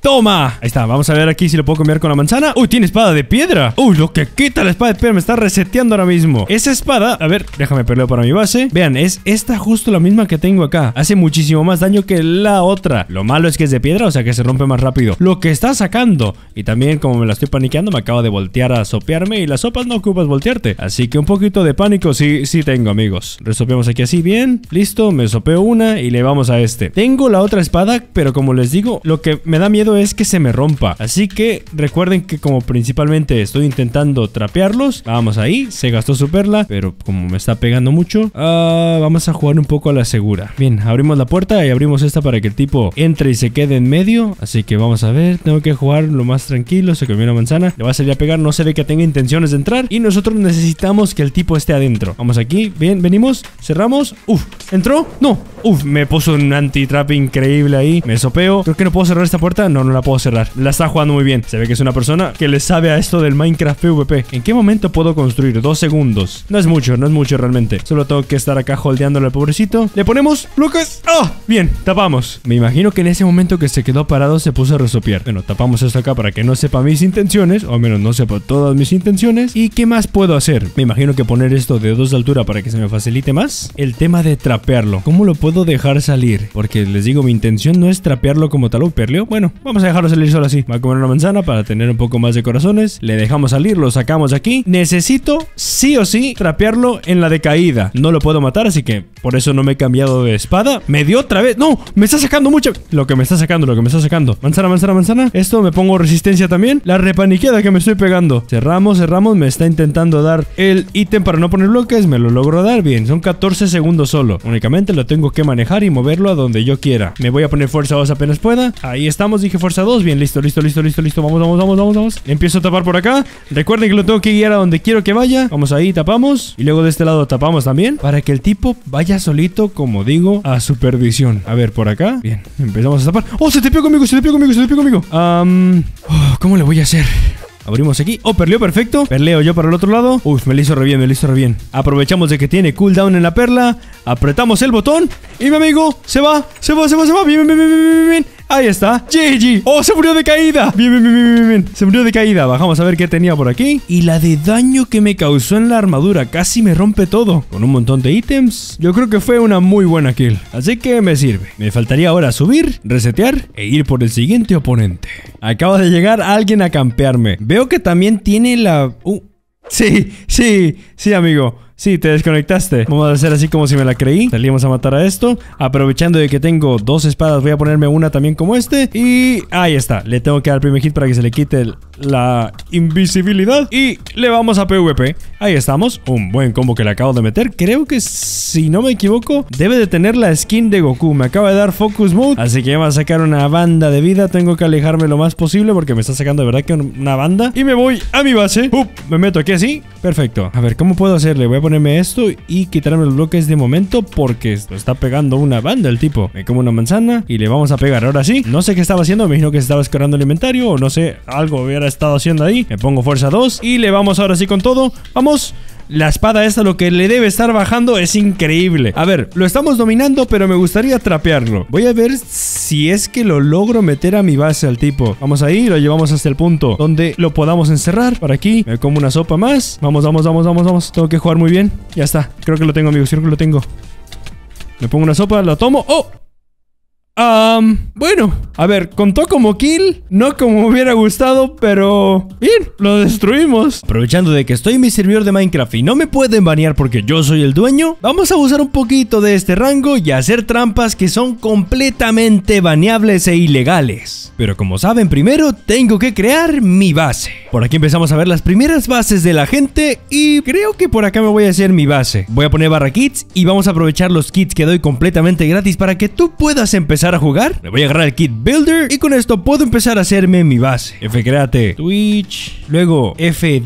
Toma. Ahí está. Vamos a ver aquí si lo puedo cambiar con la manzana. Uy, tiene espada de piedra. Uy, lo que quita la espada de piedra. Me está reseteando ahora mismo. Esa espada. A ver, déjame perleo para mi base. Vean, es esta justo la misma que tengo acá. Hace muchísimo más daño que la otra. Lo malo es que es de piedra, o sea que se rompe más rápido. Lo que está sacando. Y también, como me la estoy paniqueando, me acaba de voltear a sopearme. Y las sopas no ocupas voltearte. Así que un poquito de pánico sí, sí tengo, amigos. Resopeamos aquí así, bien. Listo, me sopeo una y le vamos a este. Tengo la otra espada, pero como les digo, lo que me da miedo es que se me rompa. Así que recuerden que como principalmente estoy intentando trapearlos, vamos ahí, se gastó su perla, pero como me está pegando mucho, ah, vamos a jugar un poco a la segura. Bien, abrimos la puerta y abrimos esta para que el tipo entre y se quede en medio. Así que vamos a ver, tengo que jugar lo más tranquilo, se comió una manzana, le va a salir a pegar, no sé de que tenga intenciones de entrar y nosotros necesitamos que el tipo esté adentro. Vamos aquí, bien, venimos, cerramos, uf, ¿entró? No, uf, me puso un anti-trap increíble ahí, me sopeo, creo que no puedo cerrar esta puerta, no no, la puedo cerrar. La está jugando muy bien. Se ve que es una persona que le sabe a esto del Minecraft PvP. ¿En qué momento puedo construir? Dos segundos. No es mucho, no es mucho realmente. Solo tengo que estar acá Holdeándole al pobrecito. Le ponemos Lucas ¡Ah! Bien, tapamos. Me imagino que en ese momento que se quedó parado se puso a resopiar. Bueno, tapamos esto acá para que no sepa mis intenciones. O al menos no sepa todas mis intenciones. ¿Y qué más puedo hacer? Me imagino que poner esto de dos de altura para que se me facilite más. El tema de trapearlo. ¿Cómo lo puedo dejar salir? Porque les digo, mi intención no es trapearlo como tal o perleo. Bueno, Vamos a dejarlo salir solo así. Va a comer una manzana para tener un poco más de corazones. Le dejamos salir, lo sacamos aquí. Necesito sí o sí trapearlo en la decaída. No lo puedo matar, así que por eso no me he cambiado de espada. Me dio otra vez. No, me está sacando mucho Lo que me está sacando, lo que me está sacando. Manzana, manzana, manzana. Esto me pongo resistencia también. La repaniqueada que me estoy pegando. Cerramos, cerramos. Me está intentando dar el ítem para no poner bloques. Me lo logro dar bien. Son 14 segundos solo. Únicamente lo tengo que manejar y moverlo a donde yo quiera. Me voy a poner fuerza 2 apenas pueda. Ahí estamos, dije fuerza 2. Bien, listo, listo, listo, listo, listo. Vamos, vamos, vamos, vamos, vamos. Empiezo a tapar por acá. Recuerden que lo tengo que guiar a donde quiero que vaya. Vamos ahí, tapamos. Y luego de este lado tapamos también. Para que el tipo vaya solito, como digo, a su A ver, por acá. Bien, empezamos a tapar. ¡Oh, se te pegó conmigo, se te pegó conmigo, se te pegó conmigo! Oh, ¿Cómo le voy a hacer? Abrimos aquí. Oh, perleo perfecto. Perleo yo para el otro lado. Uf, me lo hizo re bien, me lo hizo re bien. Aprovechamos de que tiene cooldown en la perla. Apretamos el botón. Y mi amigo se va, se va, se va, se va. Bien, bien, bien, bien, bien. Ahí está. GG. Oh, se murió de caída. Bien, bien, bien, bien, bien. Se murió de caída. Bajamos a ver qué tenía por aquí. Y la de daño que me causó en la armadura. Casi me rompe todo. Con un montón de ítems. Yo creo que fue una muy buena kill. Así que me sirve. Me faltaría ahora subir, resetear e ir por el siguiente oponente. Acaba de llegar alguien a campearme. Veo que también tiene la... Uh. Sí, sí, sí, amigo. Sí, te desconectaste. Vamos a hacer así como si me la creí. Salimos a matar a esto. Aprovechando de que tengo dos espadas, voy a ponerme una también como este. Y ahí está. Le tengo que dar el primer hit para que se le quite la invisibilidad. Y le vamos a PvP. Ahí estamos. Un buen combo que le acabo de meter. Creo que, si no me equivoco, debe de tener la skin de Goku. Me acaba de dar Focus Mode. Así que me va a sacar una banda de vida. Tengo que alejarme lo más posible porque me está sacando de verdad que una banda. Y me voy a mi base. me meto aquí así. Perfecto. A ver, ¿cómo puedo hacerle? Voy a ponerme esto y quitarme los bloques de momento porque lo está pegando una banda el tipo. Me como una manzana y le vamos a pegar. Ahora sí, no sé qué estaba haciendo, me imagino que estaba escorando el inventario o no sé, algo hubiera estado haciendo ahí. Me pongo fuerza 2 y le vamos ahora sí con todo. ¡Vamos! La espada esta lo que le debe estar bajando es increíble. A ver, lo estamos dominando, pero me gustaría trapearlo. Voy a ver si es que lo logro meter a mi base al tipo. Vamos ahí, lo llevamos hasta el punto donde lo podamos encerrar. Para aquí, me como una sopa más. Vamos, vamos, vamos, vamos, vamos. Tengo que jugar muy bien. Ya está. Creo que lo tengo, amigos. Creo que lo tengo. Le pongo una sopa, la tomo. ¡Oh! bueno, a ver, contó como kill, no como hubiera gustado, pero bien, lo destruimos. Aprovechando de que estoy en mi servidor de Minecraft y no me pueden banear porque yo soy el dueño, vamos a usar un poquito de este rango y hacer trampas que son completamente baneables e ilegales. Pero como saben, primero tengo que crear mi base. Por aquí empezamos a ver las primeras bases de la gente y creo que por acá me voy a hacer mi base. Voy a poner barra kits y vamos a aprovechar los kits que doy completamente gratis para que tú puedas empezar a jugar, me voy a agarrar el kit builder y con esto puedo empezar a hacerme mi base. f create Twitch, luego f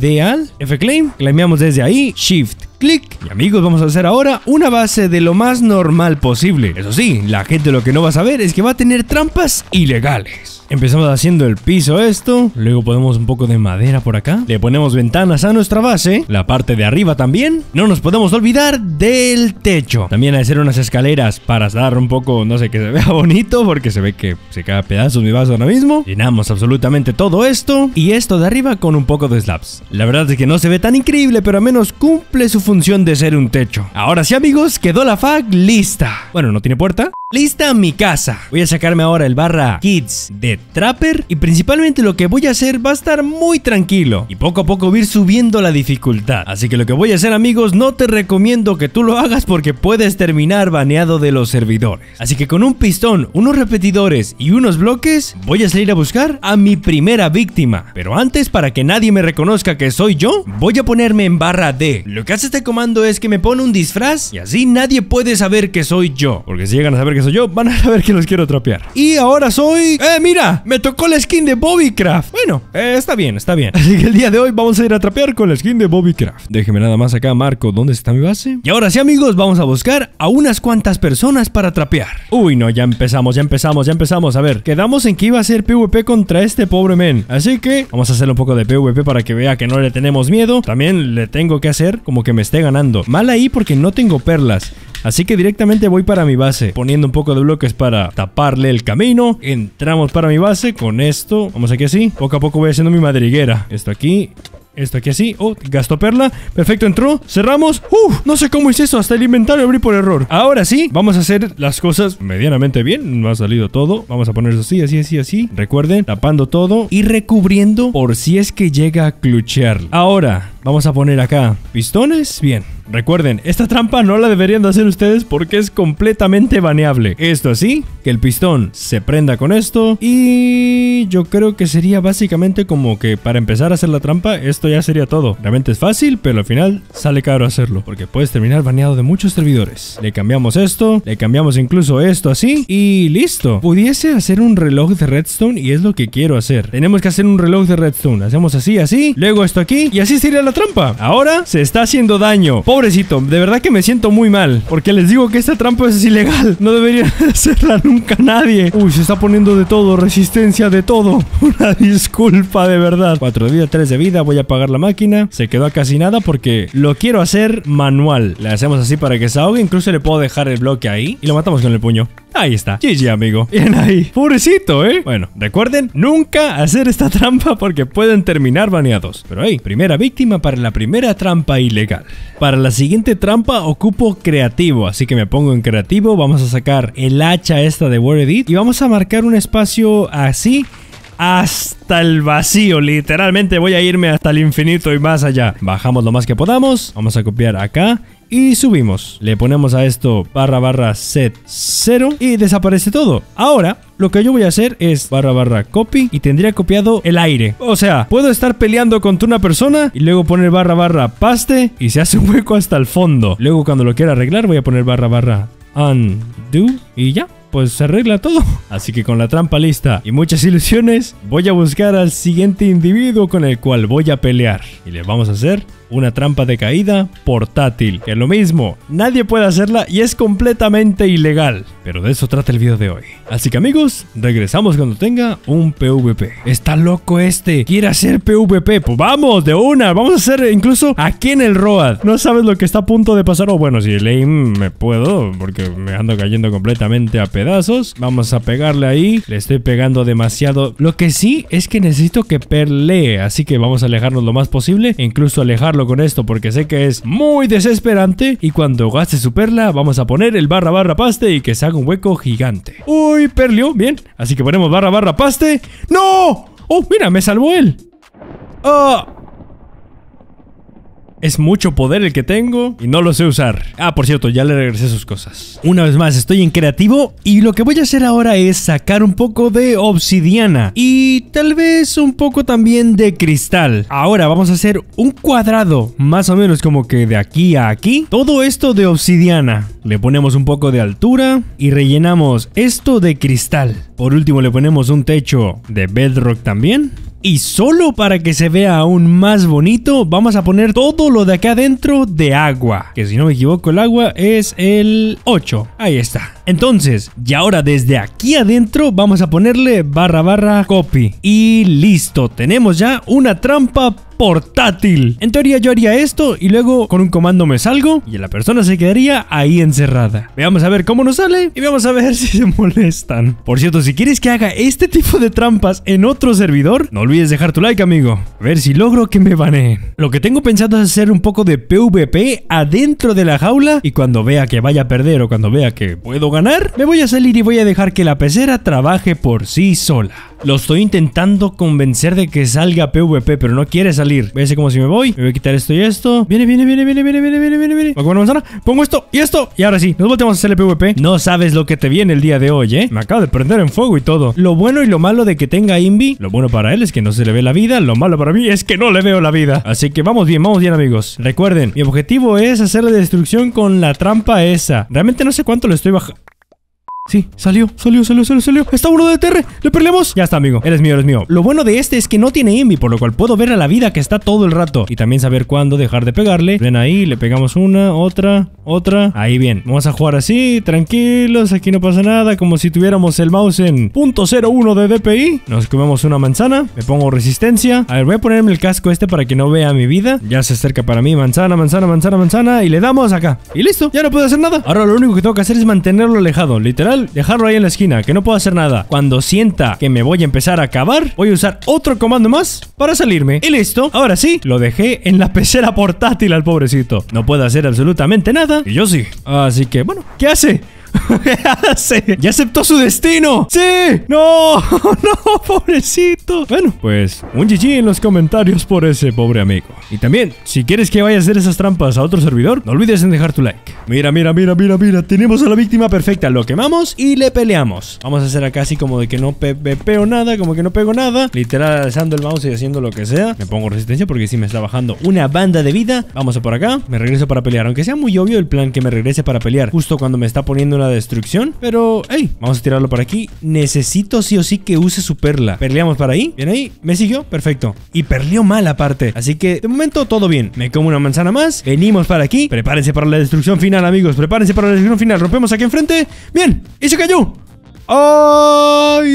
f claim claimamos desde ahí, shift click Y amigos, vamos a hacer ahora una base de lo más normal posible. Eso sí, la gente lo que no va a saber es que va a tener trampas ilegales. Empezamos haciendo el piso esto, luego ponemos un poco de madera por acá, le ponemos ventanas a nuestra base, la parte de arriba también. No nos podemos olvidar del techo. También hay hacer unas escaleras para dar un poco, no sé, que se vea bonito, porque se ve que se cae a pedazos mi vaso ahora mismo. Llenamos absolutamente todo esto y esto de arriba con un poco de slabs. La verdad es que no se ve tan increíble, pero al menos cumple su función de ser un techo. Ahora sí amigos, quedó la FAC lista. Bueno, no tiene puerta. Lista mi casa. Voy a sacarme ahora el barra Kids de Trapper y principalmente lo que voy a hacer va a estar muy tranquilo y poco a poco ir subiendo la dificultad. Así que lo que voy a hacer amigos no te recomiendo que tú lo hagas porque puedes terminar baneado de los servidores. Así que con un pistón, unos repetidores y unos bloques voy a salir a buscar a mi primera víctima. Pero antes para que nadie me reconozca que soy yo, voy a ponerme en barra D. Lo que hace este comando es que me pone un disfraz y así nadie puede saber que soy yo. Porque si llegan a saber que soy yo, van a saber que los quiero trapear. Y ahora soy... ¡Eh, mira! me tocó la skin de Bobbycraft. Bueno, eh, está bien, está bien. Así que el día de hoy vamos a ir a trapear con la skin de Bobbycraft. Déjeme nada más acá, Marco, ¿dónde está mi base? Y ahora sí, amigos, vamos a buscar a unas cuantas personas para trapear. Uy, no, ya empezamos, ya empezamos, ya empezamos. A ver, quedamos en que iba a ser PvP contra este pobre men. Así que vamos a hacer un poco de PvP para que vea que no le tenemos miedo. También le tengo que hacer como que me esté ganando. Mal ahí porque no tengo perlas. Así que directamente voy para mi base, poniendo un poco de bloques para taparle el camino. Entramos para mi base con esto. Vamos aquí así. Poco a poco voy haciendo mi madriguera. Esto aquí, esto aquí así. Oh, gasto perla. Perfecto, entró. Cerramos. Uh, no sé cómo hice eso. Hasta el inventario abrí por error. Ahora sí, vamos a hacer las cosas medianamente bien. No ha salido todo. Vamos a poner eso así, así, así, así. Recuerden, tapando todo y recubriendo por si es que llega a cluchear. Ahora, vamos a poner acá pistones. Bien. Recuerden, esta trampa no la deberían de hacer ustedes porque es completamente baneable. Esto así, que el pistón se prenda con esto y yo creo que sería básicamente como que para empezar a hacer la trampa esto ya sería todo. Realmente es fácil, pero al final sale caro hacerlo porque puedes terminar baneado de muchos servidores. Le cambiamos esto, le cambiamos incluso esto así y listo. Pudiese hacer un reloj de redstone y es lo que quiero hacer. Tenemos que hacer un reloj de redstone. Hacemos así, así, luego esto aquí y así sería la trampa. Ahora se está haciendo daño. Pobrecito, de verdad que me siento muy mal. Porque les digo que esta trampa es ilegal. No debería hacerla nunca nadie. Uy, se está poniendo de todo, resistencia de todo. Una disculpa de verdad. Cuatro de vida, tres de vida, voy a apagar la máquina. Se quedó a casi nada porque lo quiero hacer manual. Le hacemos así para que se ahogue. Incluso le puedo dejar el bloque ahí y lo matamos con el puño. Ahí está. GG, amigo. Bien ahí. Pobrecito, ¿eh? Bueno, recuerden, nunca hacer esta trampa porque pueden terminar baneados. Pero ahí, primera víctima para la primera trampa ilegal. Para la siguiente trampa ocupo creativo, así que me pongo en creativo. Vamos a sacar el hacha esta de Word Edit y vamos a marcar un espacio así hasta el vacío. Literalmente voy a irme hasta el infinito y más allá. Bajamos lo más que podamos. Vamos a copiar acá y subimos. Le ponemos a esto barra barra set 0 y desaparece todo. Ahora lo que yo voy a hacer es barra barra copy y tendría copiado el aire. O sea, puedo estar peleando contra una persona y luego poner barra barra paste y se hace un hueco hasta el fondo. Luego cuando lo quiera arreglar voy a poner barra barra undo y ya pues se arregla todo. Así que con la trampa lista y muchas ilusiones, voy a buscar al siguiente individuo con el cual voy a pelear. Y le vamos a hacer una trampa de caída portátil, que es lo mismo, nadie puede hacerla y es completamente ilegal. Pero de eso trata el video de hoy. Así que amigos, regresamos cuando tenga un PvP. Está loco este, quiere hacer PvP, pues vamos, de una, vamos a hacer incluso aquí en el Road. No sabes lo que está a punto de pasar, o bueno, si el me puedo, porque me ando cayendo completamente a pedazos. Vamos a pegarle ahí, le estoy pegando demasiado. Lo que sí es que necesito que perlee, así que vamos a alejarnos lo más posible, e incluso alejarlo con esto porque sé que es muy desesperante y cuando gaste su perla vamos a poner el barra barra paste y que se haga un hueco gigante. Uy, perlió, bien. Así que ponemos barra barra paste. ¡No! ¡Oh, mira, me salvó él! ¡Ah! Es mucho poder el que tengo y no lo sé usar. Ah, por cierto, ya le regresé sus cosas. Una vez más, estoy en creativo y lo que voy a hacer ahora es sacar un poco de obsidiana y tal vez un poco también de cristal. Ahora vamos a hacer un cuadrado, más o menos como que de aquí a aquí. Todo esto de obsidiana. Le ponemos un poco de altura y rellenamos esto de cristal. Por último le ponemos un techo de bedrock también. Y solo para que se vea aún más bonito, vamos a poner todo lo de acá adentro de agua. Que si no me equivoco, el agua es el 8. Ahí está. Entonces, y ahora desde aquí adentro vamos a ponerle barra barra copy. Y listo, tenemos ya una trampa portátil. En teoría yo haría esto y luego con un comando me salgo y la persona se quedaría ahí encerrada. Veamos a ver cómo nos sale y vamos a ver si se molestan. Por cierto, si quieres que haga este tipo de trampas en otro servidor, no olvides dejar tu like, amigo. A ver si logro que me baneen. Lo que tengo pensado es hacer un poco de PvP adentro de la jaula y cuando vea que vaya a perder o cuando vea que puedo ganar, me voy a salir y voy a dejar que la pecera trabaje por sí sola. Lo estoy intentando convencer de que salga PvP, pero no quiere salir Voy a como si me voy. Me voy a quitar esto y esto. Viene, viene, viene, viene, viene, viene, viene, viene, viene. Voy una manzana. Pongo esto y esto. Y ahora sí, nos volteamos a hacer el PvP. No sabes lo que te viene el día de hoy, ¿eh? Me acabo de prender en fuego y todo. Lo bueno y lo malo de que tenga Invi, lo bueno para él es que no se le ve la vida. Lo malo para mí es que no le veo la vida. Así que vamos bien, vamos bien, amigos. Recuerden, mi objetivo es hacer la destrucción con la trampa esa. Realmente no sé cuánto le estoy bajando. Sí, salió, salió, salió, salió, salió. Está uno de TR. Le peleamos. Ya está, amigo. Eres mío, eres mío. Lo bueno de este es que no tiene envy, por lo cual puedo ver a la vida que está todo el rato. Y también saber cuándo dejar de pegarle. Ven ahí, le pegamos una, otra, otra. Ahí bien. Vamos a jugar así, tranquilos. Aquí no pasa nada. Como si tuviéramos el mouse en .01 de DPI. Nos comemos una manzana. Me pongo resistencia. A ver, voy a ponerme el casco este para que no vea mi vida. Ya se acerca para mí. Manzana, manzana, manzana, manzana. Y le damos acá. Y listo. Ya no puedo hacer nada. Ahora lo único que tengo que hacer es mantenerlo alejado. Literal dejarlo ahí en la esquina, que no puedo hacer nada. Cuando sienta que me voy a empezar a acabar, voy a usar otro comando más para salirme. Y listo, ahora sí, lo dejé en la pecera portátil al pobrecito. No puedo hacer absolutamente nada, y yo sí. Así que, bueno, ¿qué hace? ¿Qué hace? ¡Ya aceptó su destino! ¡Sí! ¡No! ¡No, pobrecito! Bueno, pues un GG en los comentarios por ese pobre amigo. Y también, si quieres que vaya a hacer esas trampas a otro servidor, no olvides en dejar tu like. Mira, mira, mira, mira, mira. Tenemos a la víctima perfecta. Lo quemamos y le peleamos. Vamos a hacer acá así como de que no pepeo nada, como que no pego nada. Literal, alzando el mouse y haciendo lo que sea. Me pongo resistencia porque si sí me está bajando una banda de vida. Vamos a por acá. Me regreso para pelear. Aunque sea muy obvio el plan que me regrese para pelear justo cuando me está poniendo una destrucción. Pero, hey, vamos a tirarlo por aquí. Necesito sí o sí que use su perla. Perleamos para ahí. viene ahí. Me siguió. Perfecto. Y perleó mal aparte. Así que momento todo bien. Me como una manzana más. Venimos para aquí. Prepárense para la destrucción final, amigos. Prepárense para la destrucción final. Rompemos aquí enfrente. Bien. Y se cayó. ¡Ay!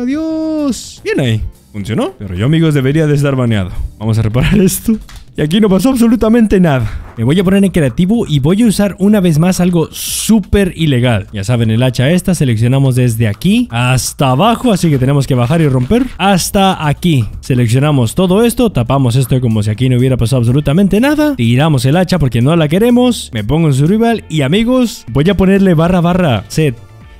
Adiós. Bien ahí. Funcionó. Pero yo, amigos, debería de estar baneado. Vamos a reparar esto. Y aquí no pasó absolutamente nada. Me voy a poner en creativo y voy a usar una vez más algo súper ilegal. Ya saben, el hacha esta seleccionamos desde aquí hasta abajo, así que tenemos que bajar y romper hasta aquí. Seleccionamos todo esto, tapamos esto como si aquí no hubiera pasado absolutamente nada. Tiramos el hacha porque no la queremos. Me pongo en su rival y amigos, voy a ponerle barra barra set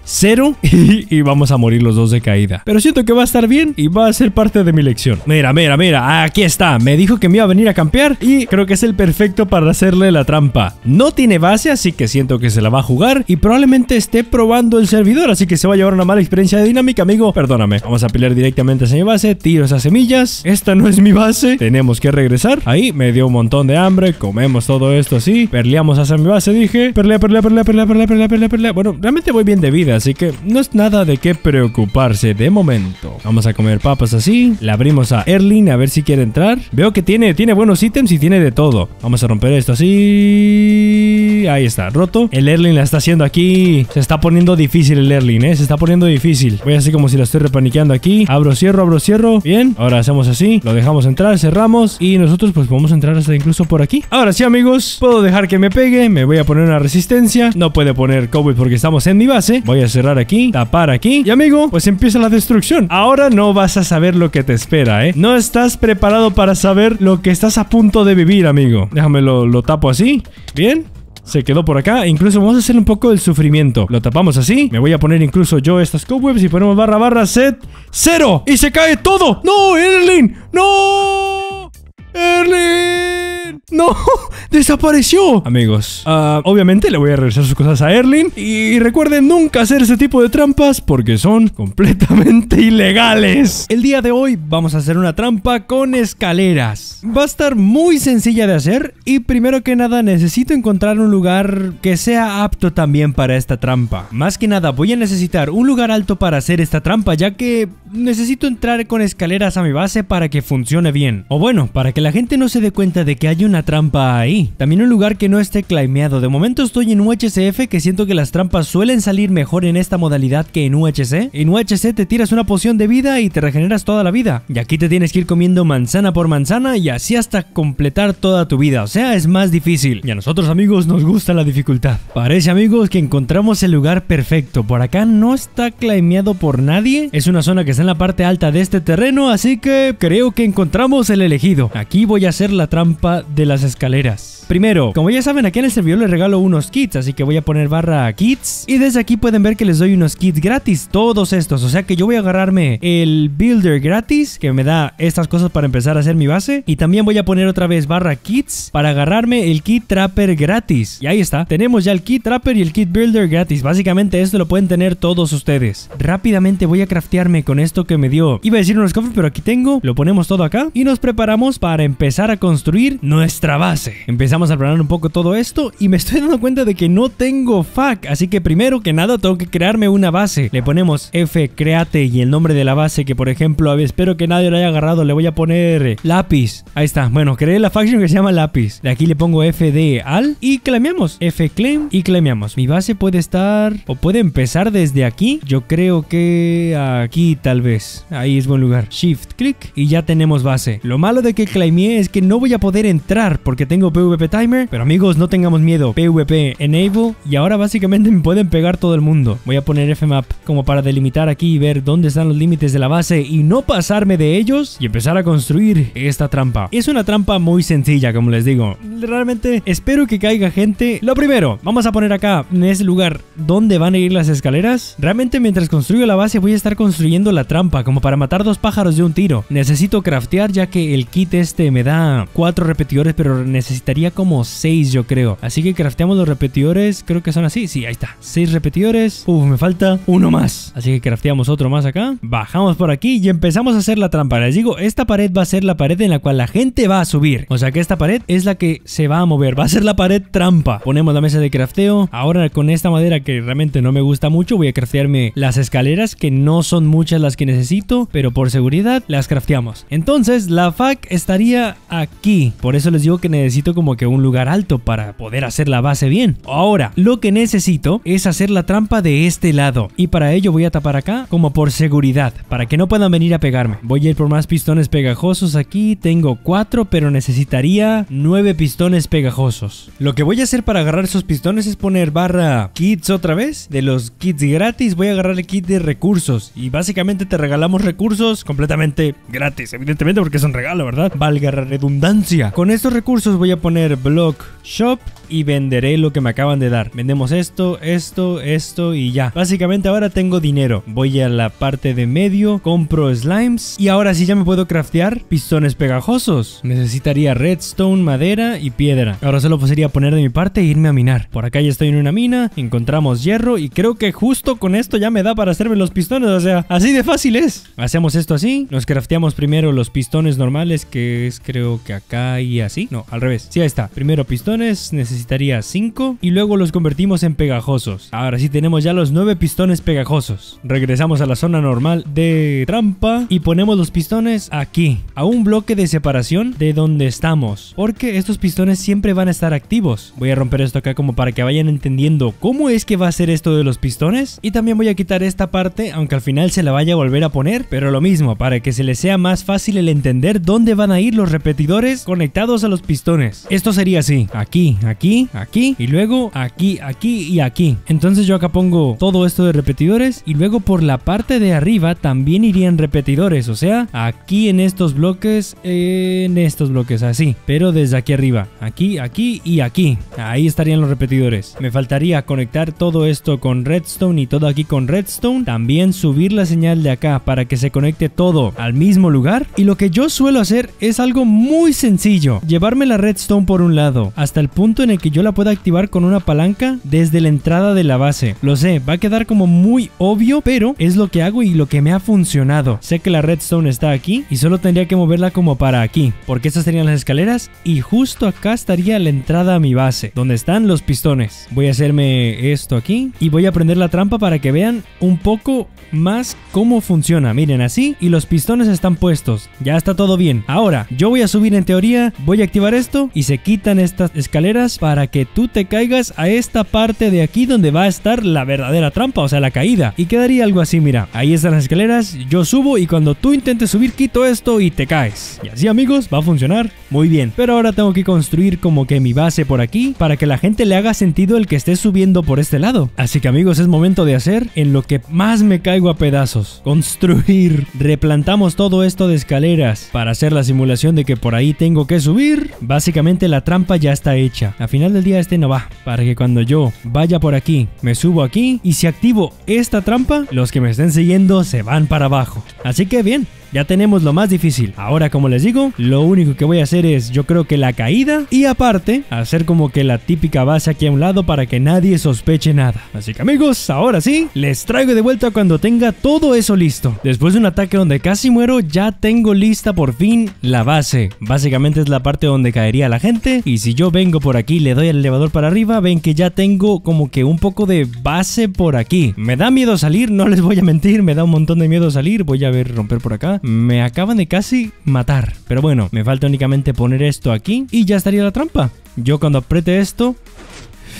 cero y, vamos a morir los dos de caída. Pero siento que va a estar bien y va a ser parte de mi lección. Mira, mira, mira, aquí está. Me dijo que me iba a venir a campear y creo que es el perfecto para hacerle la trampa. No tiene base, así que siento que se la va a jugar y probablemente esté probando el servidor, así que se va a llevar una mala experiencia de dinámica, amigo. Perdóname. Vamos a pelear directamente hacia mi base, tiro esas semillas. Esta no es mi base, tenemos que regresar. Ahí me dio un montón de hambre, comemos todo esto así, perleamos hacia mi base, dije. Perlea, perlea, perlea, perlea, perlea, perlea, perlea, Bueno, realmente voy bien de vida, así que no es nada de qué preocuparse de momento. Vamos a comer papas así, le abrimos a Erlin a ver si quiere entrar. Veo que tiene, tiene buenos ítems y tiene de todo. Vamos a romper esto así... Ahí está, roto. El Erlin la está haciendo aquí. Se está poniendo difícil el Erlin, ¿eh? Se está poniendo difícil. Voy a hacer como si la estoy repaniqueando aquí. Abro, cierro, abro, cierro. Bien, ahora hacemos así. Lo dejamos entrar, cerramos. Y nosotros pues podemos entrar hasta incluso por aquí. Ahora sí, amigos. Puedo dejar que me pegue. Me voy a poner una resistencia. No puede poner COVID porque estamos en mi base. Voy a cerrar aquí, tapar aquí. Y amigo, pues empieza la destrucción. Ahora no vas a saber lo que te espera, ¿eh? No estás preparado para saber lo que estás a punto de vivir, amigo. Déjame lo, tapo así. Bien. Se quedó por acá. Incluso vamos a hacer un poco del sufrimiento. Lo tapamos así. Me voy a poner incluso yo estas cobwebs y ponemos barra barra set cero. Y se cae todo. ¡No, Erlin, ¡No! Erlin ¡No! ¡Desapareció! Amigos, ah, obviamente le voy a regresar sus cosas a Erlin Y recuerden nunca hacer ese tipo de trampas porque son completamente ilegales. El día de hoy vamos a hacer una trampa con escaleras. Va a estar muy sencilla de hacer y primero que nada necesito encontrar un lugar que sea apto también para esta trampa. Más que nada voy a necesitar un lugar alto para hacer esta trampa ya que necesito entrar con escaleras a mi base para que funcione bien. O bueno, para que la gente no se dé cuenta de que hay hay una trampa ahí. También un lugar que no esté claimeado. De momento estoy en UHCF que siento que las trampas suelen salir mejor en esta modalidad que en UHC. En UHC te tiras una poción de vida y te regeneras toda la vida. Y aquí te tienes que ir comiendo manzana por manzana y así hasta completar toda tu vida. O sea, es más difícil. Y a nosotros amigos nos gusta la dificultad. Parece amigos que encontramos el lugar perfecto. Por acá no está claimeado por nadie. Es una zona que está en la parte alta de este terreno, así que creo que encontramos el elegido. Aquí voy a hacer la trampa de las escaleras. Primero, como ya saben, aquí en el servidor les regalo unos kits, así que voy a poner barra kits. Y desde aquí pueden ver que les doy unos kits gratis, todos estos. O sea que yo voy a agarrarme el builder gratis, que me da estas cosas para empezar a hacer mi base. Y también voy a poner otra vez barra kits para agarrarme el kit trapper gratis. Y ahí está, tenemos ya el kit trapper y el kit builder gratis. Básicamente esto lo pueden tener todos ustedes. Rápidamente voy a craftearme con esto que me dio. Iba a decir unos cofres, pero aquí tengo. Lo ponemos todo acá y nos preparamos para empezar a construir nuestra base. Empezamos a planear un poco todo esto y me estoy dando cuenta de que no tengo FAC, así que primero que nada tengo que crearme una base. Le ponemos F, create y el nombre de la base que por ejemplo, a ver, espero que nadie lo haya agarrado, le voy a poner lápiz. Ahí está, bueno, creé la faction que se llama lápiz. De aquí le pongo F de al y clameamos. F claim y clameamos. Mi base puede estar o puede empezar desde aquí. Yo creo que aquí tal vez. Ahí es buen lugar. Shift, click, y ya tenemos base. Lo malo de que claimé es que no voy a poder entrar porque tengo PvP timer. Pero amigos, no tengamos miedo. PvP enable y ahora básicamente me pueden pegar todo el mundo. Voy a poner FMAP como para delimitar aquí y ver dónde están los límites de la base y no pasarme de ellos y empezar a construir esta trampa. Es una trampa muy sencilla, como les digo. Realmente espero que caiga gente. Lo primero, vamos a poner acá en ese lugar Donde van a ir las escaleras. Realmente mientras construyo la base voy a estar construyendo la trampa como para matar dos pájaros de un tiro. Necesito craftear ya que el kit este me da cuatro repeticiones pero necesitaría como 6 yo creo. Así que crafteamos los repetidores, creo que son así. Sí, ahí está. 6 repetidores. Uf, me falta uno más. Así que crafteamos otro más acá. Bajamos por aquí y empezamos a hacer la trampa. Les digo, esta pared va a ser la pared en la cual la gente va a subir. O sea que esta pared es la que se va a mover. Va a ser la pared trampa. Ponemos la mesa de crafteo. Ahora con esta madera que realmente no me gusta mucho, voy a craftearme las escaleras, que no son muchas las que necesito, pero por seguridad las crafteamos. Entonces, la FAC estaría aquí. Por eso les digo que necesito como que un lugar alto para poder hacer la base bien. Ahora, lo que necesito es hacer la trampa de este lado. Y para ello voy a tapar acá como por seguridad, para que no puedan venir a pegarme. Voy a ir por más pistones pegajosos aquí. Tengo cuatro, pero necesitaría nueve pistones pegajosos. Lo que voy a hacer para agarrar esos pistones es poner barra kits otra vez. De los kits gratis voy a agarrar el kit de recursos. Y básicamente te regalamos recursos completamente gratis. Evidentemente porque es un regalo, ¿verdad? Valga la redundancia. Con con estos recursos voy a poner block shop y venderé lo que me acaban de dar. Vendemos esto, esto, esto y ya. Básicamente ahora tengo dinero. Voy a la parte de medio, compro slimes y ahora sí ya me puedo craftear pistones pegajosos. Necesitaría redstone, madera y piedra. Ahora solo sería poner de mi parte e irme a minar. Por acá ya estoy en una mina, encontramos hierro y creo que justo con esto ya me da para hacerme los pistones. O sea, así de fácil es. Hacemos esto así, nos crafteamos primero los pistones normales que es creo que acá y así, no, al revés. Sí, ahí está. Primero pistones, necesitaría 5 y luego los convertimos en pegajosos. Ahora sí tenemos ya los nueve pistones pegajosos. Regresamos a la zona normal de trampa y ponemos los pistones aquí, a un bloque de separación de donde estamos, porque estos pistones siempre van a estar activos. Voy a romper esto acá como para que vayan entendiendo cómo es que va a ser esto de los pistones y también voy a quitar esta parte, aunque al final se la vaya a volver a poner, pero lo mismo, para que se les sea más fácil el entender dónde van a ir los repetidores conectados a los pistones. Esto sería así, aquí, aquí, aquí, y luego aquí, aquí y aquí. Entonces yo acá pongo todo esto de repetidores y luego por la parte de arriba también irían repetidores, o sea, aquí en estos bloques, en estos bloques, así, pero desde aquí arriba, aquí, aquí y aquí. Ahí estarían los repetidores. Me faltaría conectar todo esto con redstone y todo aquí con redstone, también subir la señal de acá para que se conecte todo al mismo lugar. Y lo que yo suelo hacer es algo muy sencillo llevarme la redstone por un lado, hasta el punto en el que yo la pueda activar con una palanca desde la entrada de la base. Lo sé, va a quedar como muy obvio, pero es lo que hago y lo que me ha funcionado. Sé que la redstone está aquí y solo tendría que moverla como para aquí, porque estas serían las escaleras y justo acá estaría la entrada a mi base, donde están los pistones. Voy a hacerme esto aquí y voy a prender la trampa para que vean un poco más cómo funciona. Miren así y los pistones están puestos. Ya está todo bien. Ahora, yo voy a subir en teoría voy a activar esto y se quitan estas escaleras para que tú te caigas a esta parte de aquí donde va a estar la verdadera trampa, o sea, la caída. Y quedaría algo así, mira, ahí están las escaleras, yo subo y cuando tú intentes subir quito esto y te caes. Y así amigos, va a funcionar muy bien. Pero ahora tengo que construir como que mi base por aquí para que la gente le haga sentido el que esté subiendo por este lado. Así que amigos, es momento de hacer en lo que más me caigo a pedazos. Construir. Replantamos todo esto de escaleras para hacer la simulación de que por ahí tengo que subir básicamente la trampa ya está hecha. a final del día este no va, para que cuando yo vaya por aquí, me subo aquí y si activo esta trampa, los que me estén siguiendo se van para abajo. Así que bien, ya tenemos lo más difícil. Ahora, como les digo, lo único que voy a hacer es, yo creo que la caída y aparte, hacer como que la típica base aquí a un lado para que nadie sospeche nada. Así que amigos, ahora sí, les traigo de vuelta cuando tenga todo eso listo. Después de un ataque donde casi muero, ya tengo lista por fin la base. Básicamente es la parte donde caería la gente y si yo vengo por aquí, le doy el elevador para arriba, ven que ya tengo como que un poco de base por aquí. Me da miedo salir, no les voy a mentir, me da un montón de miedo salir. Voy a ver romper por acá me acaban de casi matar. Pero bueno, me falta únicamente poner esto aquí y ya estaría la trampa. Yo cuando apriete esto...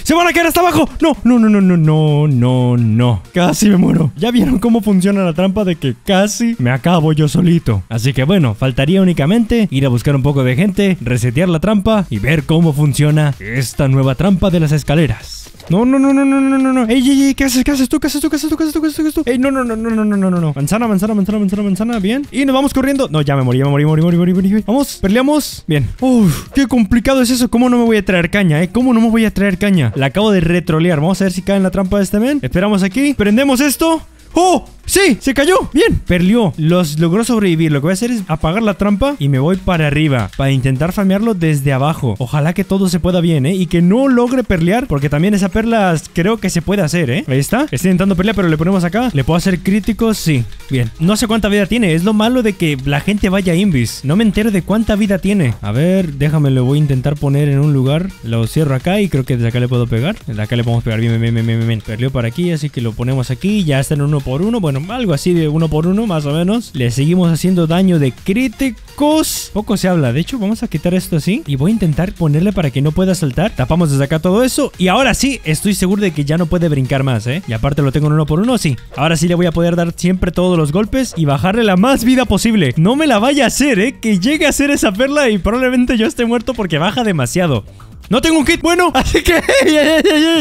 ¡Se van a caer hasta abajo! ¡No! ¡No, no, no, no, no, no, no! Casi me muero. Ya vieron cómo funciona la trampa de que casi me acabo yo solito. Así que bueno, faltaría únicamente ir a buscar un poco de gente, resetear la trampa y ver cómo funciona esta nueva trampa de las escaleras. No, no, no, no, no, no, no, no. Ey, ey, ey, ¿qué haces? ¿Qué haces tú? ¿Qué haces tú? ¿Qué haces tú? ¿Qué haces tú? ¿Qué haces tú? Ey, no, no, no, no, no, no, no, no. Manzana, manzana, manzana, manzana, manzana. Bien. Y nos vamos corriendo. No, ya me morí, me morí, morí, morí, morí, morí. Vamos, peleamos. Bien. Uf, qué complicado es eso. ¿Cómo no me voy a traer caña, eh? ¿Cómo no me voy a traer caña? La acabo de retrolear. Vamos a ver si cae en la trampa de este men. Esperamos aquí. Prendemos esto. ¡Oh! ¡Sí! ¡Se cayó! ¡Bien! Perlió. Los logró sobrevivir. Lo que voy a hacer es apagar la trampa y me voy para arriba. Para intentar farmearlo desde abajo. Ojalá que todo se pueda bien, ¿eh? Y que no logre perlear. Porque también esa perla creo que se puede hacer, ¿eh? Ahí está. Estoy intentando perlear, pero le ponemos acá. ¿Le puedo hacer crítico? Sí. Bien. No sé cuánta vida tiene. Es lo malo de que la gente vaya a Invis. No me entero de cuánta vida tiene. A ver, déjame. Lo voy a intentar poner en un lugar. Lo cierro acá y creo que desde acá le puedo pegar. Desde acá le podemos pegar bien, bien, bien, bien, bien. Perlió para aquí, así que lo ponemos aquí. Ya está en uno por uno, bueno, algo así de uno por uno más o menos. Le seguimos haciendo daño de críticos. Poco se habla, de hecho vamos a quitar esto así y voy a intentar ponerle para que no pueda saltar. Tapamos desde acá todo eso y ahora sí, estoy seguro de que ya no puede brincar más, ¿eh? Y aparte lo tengo en uno por uno, sí. Ahora sí le voy a poder dar siempre todos los golpes y bajarle la más vida posible. No me la vaya a hacer, ¿eh? Que llegue a hacer esa perla y probablemente yo esté muerto porque baja demasiado. No tengo un kit bueno, así que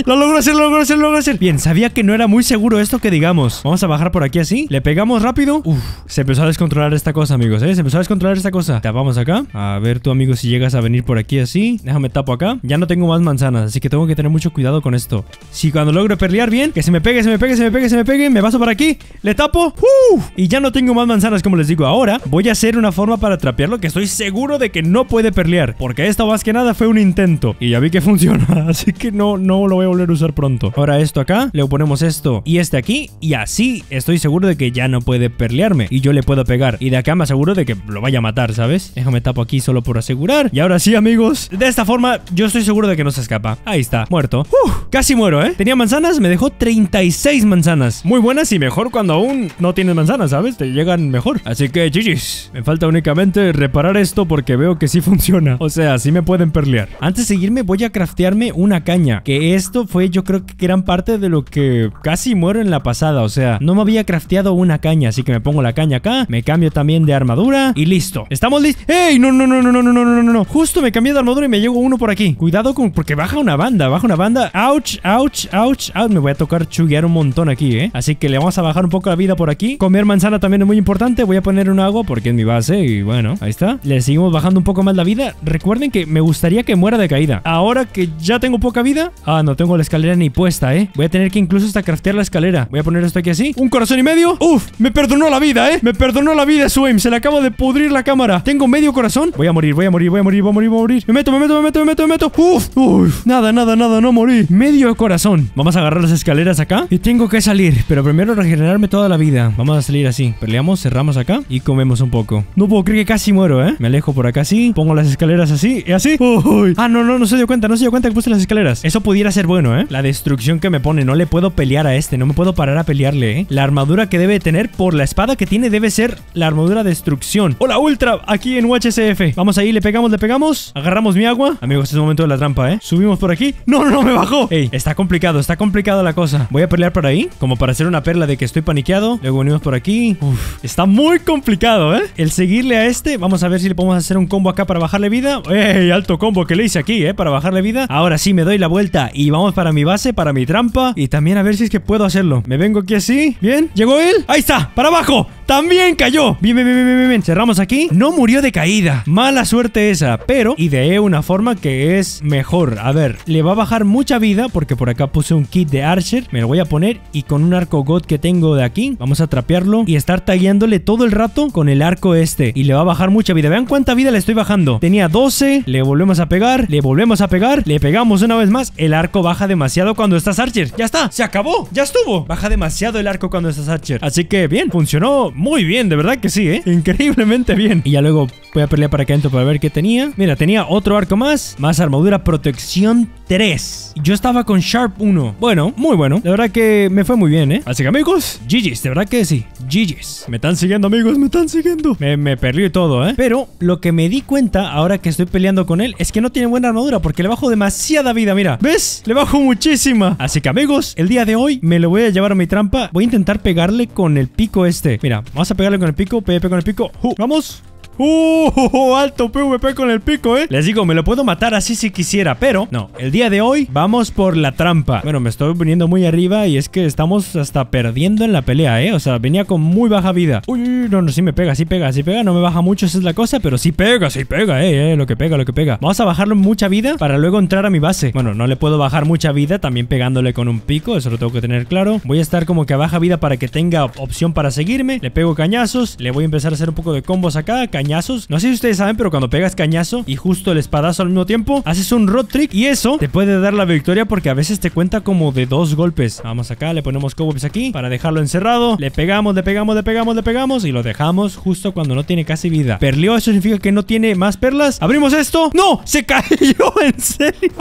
lo logro hacer, lo logro hacer, lo logro hacer. Bien, sabía que no era muy seguro esto que digamos. Vamos a bajar por aquí así. Le pegamos rápido. Uf, se empezó a descontrolar esta cosa, amigos, ¿eh? Se empezó a descontrolar esta cosa. Tapamos acá. A ver tú, amigo, si llegas a venir por aquí así. Déjame tapo acá. Ya no tengo más manzanas, así que tengo que tener mucho cuidado con esto. Si cuando logro perlear bien, que se me pegue, se me pegue, se me pegue, se me pegue, me paso por aquí, le tapo. Uf, y ya no tengo más manzanas, como les digo. Ahora voy a hacer una forma para trapearlo que estoy seguro de que no puede perlear. Porque esto más que nada fue un intento y ya vi que funciona, así que no, no lo voy a volver a usar pronto. Ahora esto acá, le ponemos esto y este aquí y así estoy seguro de que ya no puede perlearme y yo le puedo pegar. Y de acá me aseguro de que lo vaya a matar, ¿sabes? Déjame tapo aquí solo por asegurar. Y ahora sí, amigos, de esta forma yo estoy seguro de que no se escapa. Ahí está, muerto. casi muero, ¿eh? Tenía manzanas, me dejó 36 manzanas. Muy buenas y mejor cuando aún no tienes manzanas, ¿sabes? Te llegan mejor. Así que, chichis, me falta únicamente reparar esto porque veo que sí funciona. O sea, sí me pueden perlear. Antes de seguir voy a craftearme una caña. Que esto fue yo creo que gran parte de lo que casi muero en la pasada. O sea, no me había crafteado una caña, así que me pongo la caña acá, me cambio también de armadura y listo. ¿Estamos listos? ¡Ey! No, no, no, no, no, no, no, no, no, no. Justo me cambié de armadura y me llegó uno por aquí. Cuidado con... Porque baja una banda, baja una banda. Ouch, ouch, ouch Me voy a tocar chuguear un montón aquí, ¿eh? Así que le vamos a bajar un poco la vida por aquí. Comer manzana también es muy importante. Voy a poner un agua porque es mi base y bueno, ahí está. Le seguimos bajando un poco más la vida. Recuerden que me gustaría que muera de caída. Ahora que ya tengo poca vida. Ah, no tengo la escalera ni puesta, ¿eh? Voy a tener que incluso hasta craftear la escalera. Voy a poner esto aquí así. Un corazón y medio. Uf, me perdonó la vida, ¿eh? Me perdonó la vida, Swim Se le acabo de pudrir la cámara. Tengo medio corazón. Voy a morir, voy a morir, voy a morir, voy a morir, voy a morir. Me meto, me meto, me meto, me meto, me meto. Uf, uf. Nada, nada, nada, no morí. Medio corazón. Vamos a agarrar las escaleras acá. Y tengo que salir. Pero primero regenerarme toda la vida. Vamos a salir así. Peleamos, cerramos acá y comemos un poco. No puedo creer que casi muero, ¿eh? Me alejo por acá así. Pongo las escaleras así y así. Uy. Ah, no, no, no no se dio cuenta, no se dio cuenta que puse las escaleras. Eso pudiera ser bueno, ¿eh? La destrucción que me pone, no le puedo pelear a este, no me puedo parar a pelearle, ¿eh? La armadura que debe tener por la espada que tiene debe ser la armadura destrucción. Hola, Ultra, aquí en UHCF. Vamos ahí, le pegamos, le pegamos. Agarramos mi agua. Amigos, es el momento de la trampa, ¿eh? Subimos por aquí. No, no, no, me bajó. Ey, está complicado, está complicado la cosa. Voy a pelear por ahí, como para hacer una perla de que estoy paniqueado. Luego venimos por aquí. Uf, está muy complicado, ¿eh? El seguirle a este, vamos a ver si le podemos hacer un combo acá para bajarle vida. Ey, alto combo que le hice aquí, ¿eh? para bajarle vida. Ahora sí, me doy la vuelta y vamos para mi base, para mi trampa. Y también a ver si es que puedo hacerlo. Me vengo aquí así. Bien, llegó él. Ahí está, para abajo. También cayó. Bien, bien, bien, bien, bien. Cerramos aquí. No murió de caída. Mala suerte esa. Pero ideé una forma que es mejor. A ver, le va a bajar mucha vida porque por acá puse un kit de Archer. Me lo voy a poner y con un arco God que tengo de aquí, vamos a trapearlo y estar tagueándole todo el rato con el arco este. Y le va a bajar mucha vida. Vean cuánta vida le estoy bajando. Tenía 12. Le volvemos a pegar. Le volvemos a pegar. Le pegamos una vez más. El arco baja demasiado cuando estás Archer. Ya está. Se acabó. Ya estuvo. Baja demasiado el arco cuando estás Archer. Así que bien, funcionó muy bien, de verdad que sí, ¿eh? Increíblemente bien. Y ya luego Voy a pelear para acá adentro para ver qué tenía. Mira, tenía otro arco más. Más armadura protección 3. Yo estaba con Sharp 1. Bueno, muy bueno. La verdad que me fue muy bien, ¿eh? Así que amigos, GG's, de verdad que sí. GG's. Me están siguiendo, amigos, me están siguiendo. Me, me perdí todo, ¿eh? Pero lo que me di cuenta ahora que estoy peleando con él es que no tiene buena armadura porque le bajo demasiada vida, mira. ¿Ves? Le bajo muchísima. Así que amigos, el día de hoy me lo voy a llevar a mi trampa. Voy a intentar pegarle con el pico este. Mira, vamos a pegarle con el pico, Pega con el pico. Uh, vamos. ¡Uh! Alto PvP con el pico, ¿eh? Les digo, me lo puedo matar así si quisiera, pero no. El día de hoy vamos por la trampa. Bueno, me estoy poniendo muy arriba y es que estamos hasta perdiendo en la pelea, ¿eh? O sea, venía con muy baja vida. Uy, no, no, sí me pega, sí pega, sí pega. No me baja mucho, esa es la cosa, pero sí pega, sí pega, ¿eh? eh lo que pega, lo que pega. Vamos a bajarlo mucha vida para luego entrar a mi base. Bueno, no le puedo bajar mucha vida también pegándole con un pico, eso lo tengo que tener claro. Voy a estar como que a baja vida para que tenga opción para seguirme. Le pego cañazos, le voy a empezar a hacer un poco de combos acá, no sé si ustedes saben, pero cuando pegas cañazo y justo el espadazo al mismo tiempo, haces un road trick y eso te puede dar la victoria porque a veces te cuenta como de dos golpes. Vamos acá, le ponemos cobwebs aquí para dejarlo encerrado. Le pegamos, le pegamos, le pegamos, le pegamos y lo dejamos justo cuando no tiene casi vida. Perlió, eso significa que no tiene más perlas. Abrimos esto. ¡No! ¡Se cayó! ¿En serio?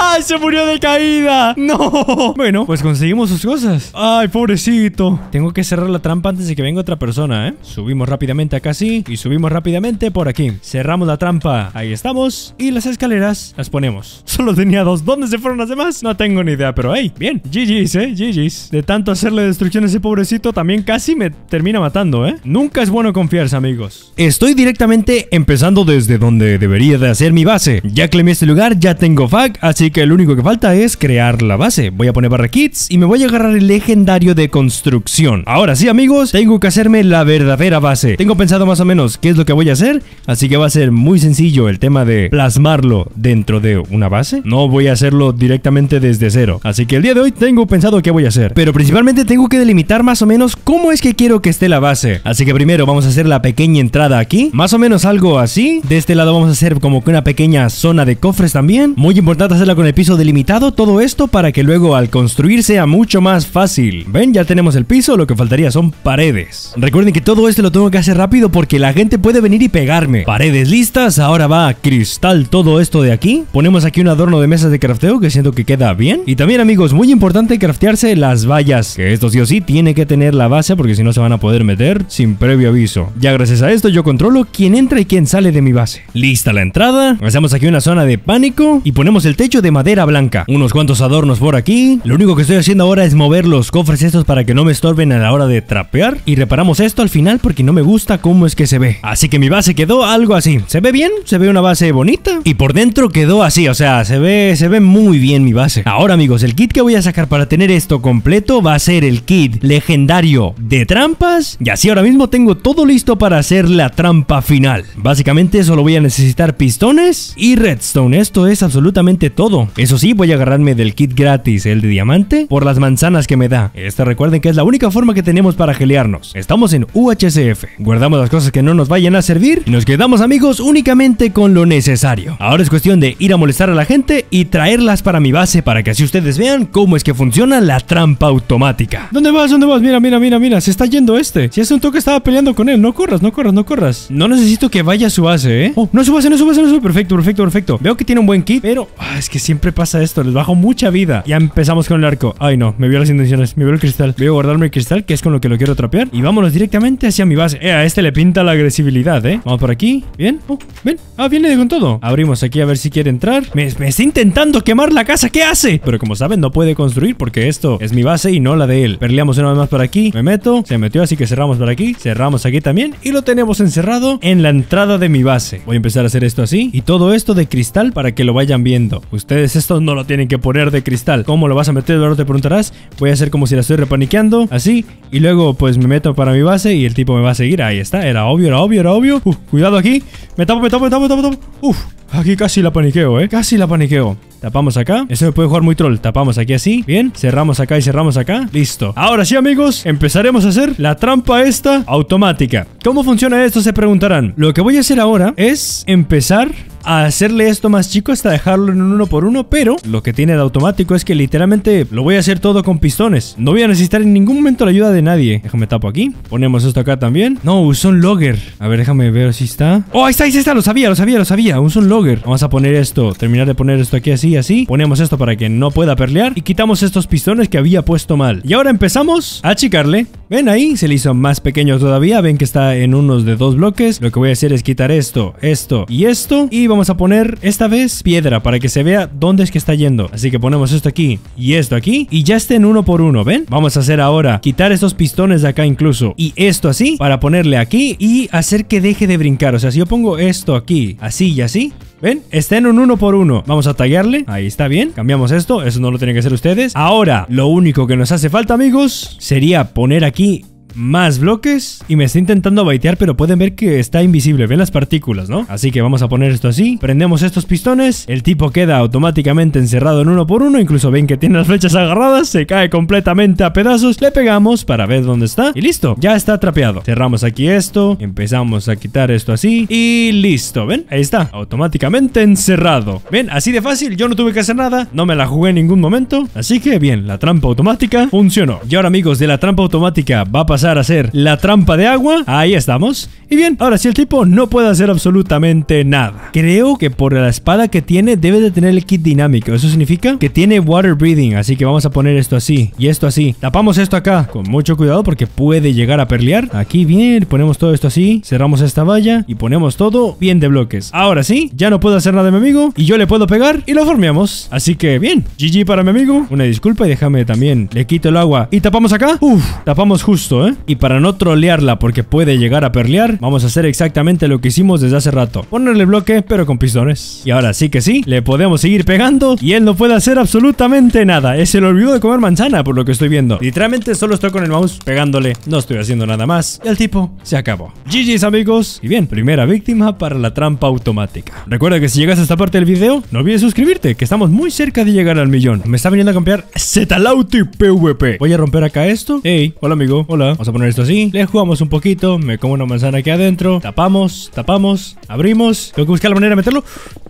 ¡Ay, se murió de caída! ¡No! Bueno, pues conseguimos sus cosas. ¡Ay, pobrecito! Tengo que cerrar la trampa antes de que venga otra persona, ¿eh? Subimos rápidamente acá sí y subimos rápidamente rápidamente por aquí. Cerramos la trampa. Ahí estamos. Y las escaleras las ponemos. Solo tenía dos. ¿Dónde se fueron las demás? No tengo ni idea, pero hey, bien. GG's, eh. GG's. De tanto hacerle destrucción a ese pobrecito, también casi me termina matando, eh. Nunca es bueno confiarse, amigos. Estoy directamente empezando desde donde debería de hacer mi base. Ya clemé este lugar, ya tengo fac así que lo único que falta es crear la base. Voy a poner barra kits y me voy a agarrar el legendario de construcción. Ahora sí, amigos, tengo que hacerme la verdadera base. Tengo pensado más o menos qué es lo que voy a hacer, así que va a ser muy sencillo el tema de plasmarlo dentro de una base. No voy a hacerlo directamente desde cero, así que el día de hoy tengo pensado qué voy a hacer. Pero principalmente tengo que delimitar más o menos cómo es que quiero que esté la base. Así que primero vamos a hacer la pequeña entrada aquí, más o menos algo así. De este lado vamos a hacer como que una pequeña zona de cofres también. Muy importante hacerla con el piso delimitado, todo esto para que luego al construir sea mucho más fácil. Ven, ya tenemos el piso, lo que faltaría son paredes. Recuerden que todo esto lo tengo que hacer rápido porque la gente puede ver venir y pegarme. Paredes listas, ahora va cristal todo esto de aquí. Ponemos aquí un adorno de mesas de crafteo que siento que queda bien. Y también amigos, muy importante craftearse las vallas, que esto sí o sí tiene que tener la base porque si no se van a poder meter sin previo aviso. Ya gracias a esto yo controlo quién entra y quién sale de mi base. Lista la entrada, hacemos aquí una zona de pánico y ponemos el techo de madera blanca. Unos cuantos adornos por aquí. Lo único que estoy haciendo ahora es mover los cofres estos para que no me estorben a la hora de trapear. Y reparamos esto al final porque no me gusta cómo es que se ve. Así que mi base quedó algo así. Se ve bien, se ve una base bonita y por dentro quedó así, o sea, se ve, se ve muy bien mi base. Ahora amigos, el kit que voy a sacar para tener esto completo va a ser el kit legendario de trampas y así ahora mismo tengo todo listo para hacer la trampa final. Básicamente solo voy a necesitar pistones y redstone, esto es absolutamente todo. Eso sí, voy a agarrarme del kit gratis, el de diamante, por las manzanas que me da. Esta recuerden que es la única forma que tenemos para gelearnos. Estamos en UHCF, guardamos las cosas que no nos vayan a servir y nos quedamos amigos únicamente con lo necesario. Ahora es cuestión de ir a molestar a la gente y traerlas para mi base para que así ustedes vean cómo es que funciona la trampa automática. ¿Dónde vas? ¿Dónde vas? Mira, mira, mira, mira, se está yendo este. Si hace un toque estaba peleando con él, no corras, no corras, no corras. No necesito que vaya a su base, ¿eh? Oh, no su base, no su base, no sube. Perfecto, perfecto, perfecto. Veo que tiene un buen kit, pero ah, es que siempre pasa esto, les bajo mucha vida. Ya empezamos con el arco. Ay, no, me vio las intenciones, me vio el cristal. Voy a guardarme el cristal, que es con lo que lo quiero trapear. Y vámonos directamente hacia mi base. Eh, a este le pinta la agresividad ¿eh? Vamos por aquí. Bien. Uh, ven. Ah, viene con todo. Abrimos aquí a ver si quiere entrar. Me, está intentando quemar la casa. ¿Qué hace? Pero como saben, no puede construir porque esto es mi base y no la de él. Perleamos una vez más por aquí. Me meto. Se metió, así que cerramos por aquí. Cerramos aquí también. Y lo tenemos encerrado en la entrada de mi base. Voy a empezar a hacer esto así. Y todo esto de cristal para que lo vayan viendo. Ustedes esto no lo tienen que poner de cristal. ¿Cómo lo vas a meter? Ahora te preguntarás. Voy a hacer como si la estoy repaniqueando. Así. Y luego, pues me meto para mi base y el tipo me va a seguir. Ahí está. Era obvio, era obvio, era obvio obvio. cuidado aquí. Me tapo, me tapo, me tapo, me tapo, Uf, aquí casi la paniqueo, ¿eh? Casi la paniqueo. Tapamos acá. Eso me puede jugar muy troll. Tapamos aquí así. Bien. Cerramos acá y cerramos acá. Listo. Ahora sí, amigos, empezaremos a hacer la trampa esta automática. ¿Cómo funciona esto? Se preguntarán. Lo que voy a hacer ahora es empezar a hacerle esto más chico hasta dejarlo en un uno por uno pero lo que tiene de automático es que literalmente lo voy a hacer todo con pistones. No voy a necesitar en ningún momento la ayuda de nadie. Déjame tapo aquí. Ponemos esto acá también. No, un logger. A ver, déjame ver si está. Oh, ahí está, ahí está. Lo sabía, lo sabía, lo sabía. Un logger. Vamos a poner esto. Terminar de poner esto aquí así, así. Ponemos esto para que no pueda perlear. Y quitamos estos pistones que había puesto mal. Y ahora empezamos a achicarle. Ven ahí, se le hizo más pequeño todavía. Ven que está en unos de dos bloques. Lo que voy a hacer es quitar esto, esto y esto. Y vamos vamos a poner esta vez piedra para que se vea dónde es que está yendo. Así que ponemos esto aquí y esto aquí y ya en uno por uno, ¿ven? Vamos a hacer ahora quitar estos pistones de acá incluso y esto así para ponerle aquí y hacer que deje de brincar. O sea, si yo pongo esto aquí, así y así, ¿Ven? Está en un uno por uno. Vamos a tallarle. Ahí está bien. Cambiamos esto. Eso no lo tienen que hacer ustedes. Ahora, lo único que nos hace falta, amigos, sería poner aquí más bloques y me está intentando baitear, pero pueden ver que está invisible, ven las partículas, ¿no? Así que vamos a poner esto así, prendemos estos pistones, el tipo queda automáticamente encerrado en uno por uno, incluso ven que tiene las flechas agarradas, se cae completamente a pedazos, le pegamos para ver dónde está y listo, ya está trapeado. Cerramos aquí esto, empezamos a quitar esto así y listo, ¿ven? Ahí está, automáticamente encerrado. ¿Ven? Así de fácil, yo no tuve que hacer nada, no me la jugué en ningún momento, así que bien, la trampa automática funcionó. Y ahora amigos, de la trampa automática va a pasar a hacer la trampa de agua. Ahí estamos. Y bien, ahora si el tipo no puede hacer absolutamente nada. Creo que por la espada que tiene debe de tener el kit dinámico. Eso significa que tiene water breathing. Así que vamos a poner esto así y esto así. Tapamos esto acá con mucho cuidado porque puede llegar a perlear. Aquí bien, ponemos todo esto así. Cerramos esta valla y ponemos todo bien de bloques. Ahora sí, ya no puedo hacer nada de mi amigo y yo le puedo pegar y lo formeamos. Así que bien, GG para mi amigo. Una disculpa y déjame también. Le quito el agua y tapamos acá. Uf, tapamos justo, ¿eh? Y para no trolearla porque puede llegar a perlear, vamos a hacer exactamente lo que hicimos desde hace rato. Ponerle bloque, pero con pistones. Y ahora sí que sí, le podemos seguir pegando y él no puede hacer absolutamente nada. Se le olvidó de comer manzana, por lo que estoy viendo. Literalmente solo estoy con el mouse pegándole. No estoy haciendo nada más. Y el tipo se acabó. GG's amigos. Y bien, primera víctima para la trampa automática. Recuerda que si llegas a esta parte del video, no olvides suscribirte, que estamos muy cerca de llegar al millón. Me está viniendo a cambiar Zetalauti PvP. Voy a romper acá esto. Hey, hola amigo, hola. Vamos a poner esto así. Le jugamos un poquito. Me como una manzana aquí adentro. Tapamos, tapamos, abrimos. Tengo que buscar la manera de meterlo.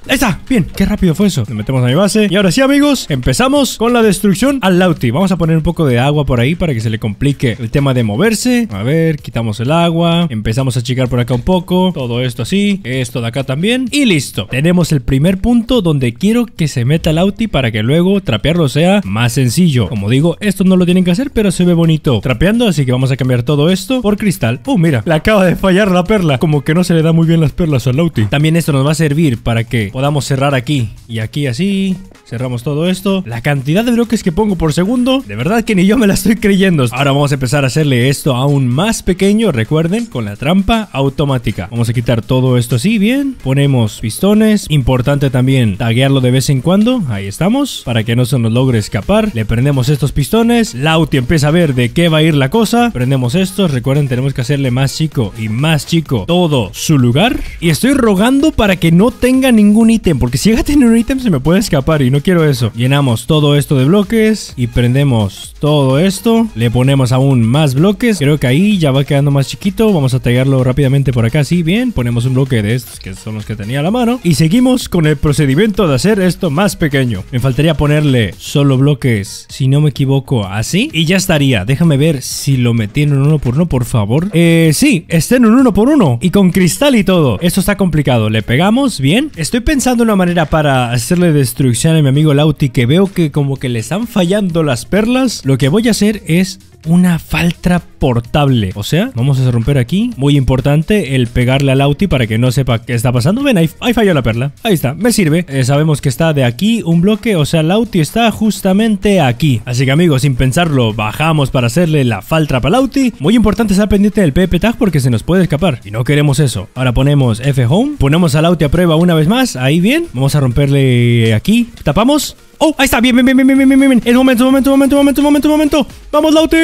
Ahí está, bien, qué rápido fue eso. Nos metemos a mi base. Y ahora sí, amigos, empezamos con la destrucción al Lauti. Vamos a poner un poco de agua por ahí para que se le complique el tema de moverse. A ver, quitamos el agua. Empezamos a achicar por acá un poco. Todo esto así, esto de acá también. Y listo. Tenemos el primer punto donde quiero que se meta el Lauti para que luego trapearlo sea más sencillo. Como digo, esto no lo tienen que hacer, pero se ve bonito trapeando. Así que vamos a cambiar todo esto por cristal. Uh, mira, le acaba de fallar la perla. Como que no se le da muy bien las perlas al Lauti. También esto nos va a servir para que podamos cerrar aquí y aquí así. Cerramos todo esto. La cantidad de bloques que pongo por segundo, de verdad que ni yo me la estoy creyendo. Ahora vamos a empezar a hacerle esto aún más pequeño, recuerden, con la trampa automática. Vamos a quitar todo esto así, bien. Ponemos pistones. Importante también taguearlo de vez en cuando. Ahí estamos. Para que no se nos logre escapar. Le prendemos estos pistones. Lauti empieza a ver de qué va a ir la cosa. Prendemos estos. Recuerden, tenemos que hacerle más chico y más chico todo su lugar. Y estoy rogando para que no tenga ningún un ítem, porque si llega a tener un ítem se me puede escapar y no quiero eso. Llenamos todo esto de bloques y prendemos todo esto. Le ponemos aún más bloques. Creo que ahí ya va quedando más chiquito. Vamos a pegarlo rápidamente por acá, sí, bien. Ponemos un bloque de estos que son los que tenía a la mano. Y seguimos con el procedimiento de hacer esto más pequeño. Me faltaría ponerle solo bloques, si no me equivoco, así. Y ya estaría. Déjame ver si lo metí en un uno por uno, por favor. Eh, sí, está en un uno por uno. Y con cristal y todo. Esto está complicado. Le pegamos, bien. Estoy pensando una manera para hacerle destrucción a mi amigo Lauti, que veo que como que le están fallando las perlas. Lo que voy a hacer es una falta portable. O sea, vamos a romper aquí. Muy importante el pegarle al Auti para que no sepa qué está pasando. Ven, ahí, falló la perla. Ahí está, me sirve. Eh, sabemos que está de aquí un bloque, o sea, el Auti está justamente aquí. Así que amigos, sin pensarlo, bajamos para hacerle la falta al Auti. Muy importante estar pendiente del PP tag porque se nos puede escapar. Y no queremos eso. Ahora ponemos F home, ponemos al Auti a prueba una vez más. Ahí bien, vamos a romperle aquí. Tapamos. ¡Oh! Ahí está, bien, bien, bien, bien, bien, bien, bien. Es momento, momento, momento, momento, momento, momento. ¡Vamos, Lauti!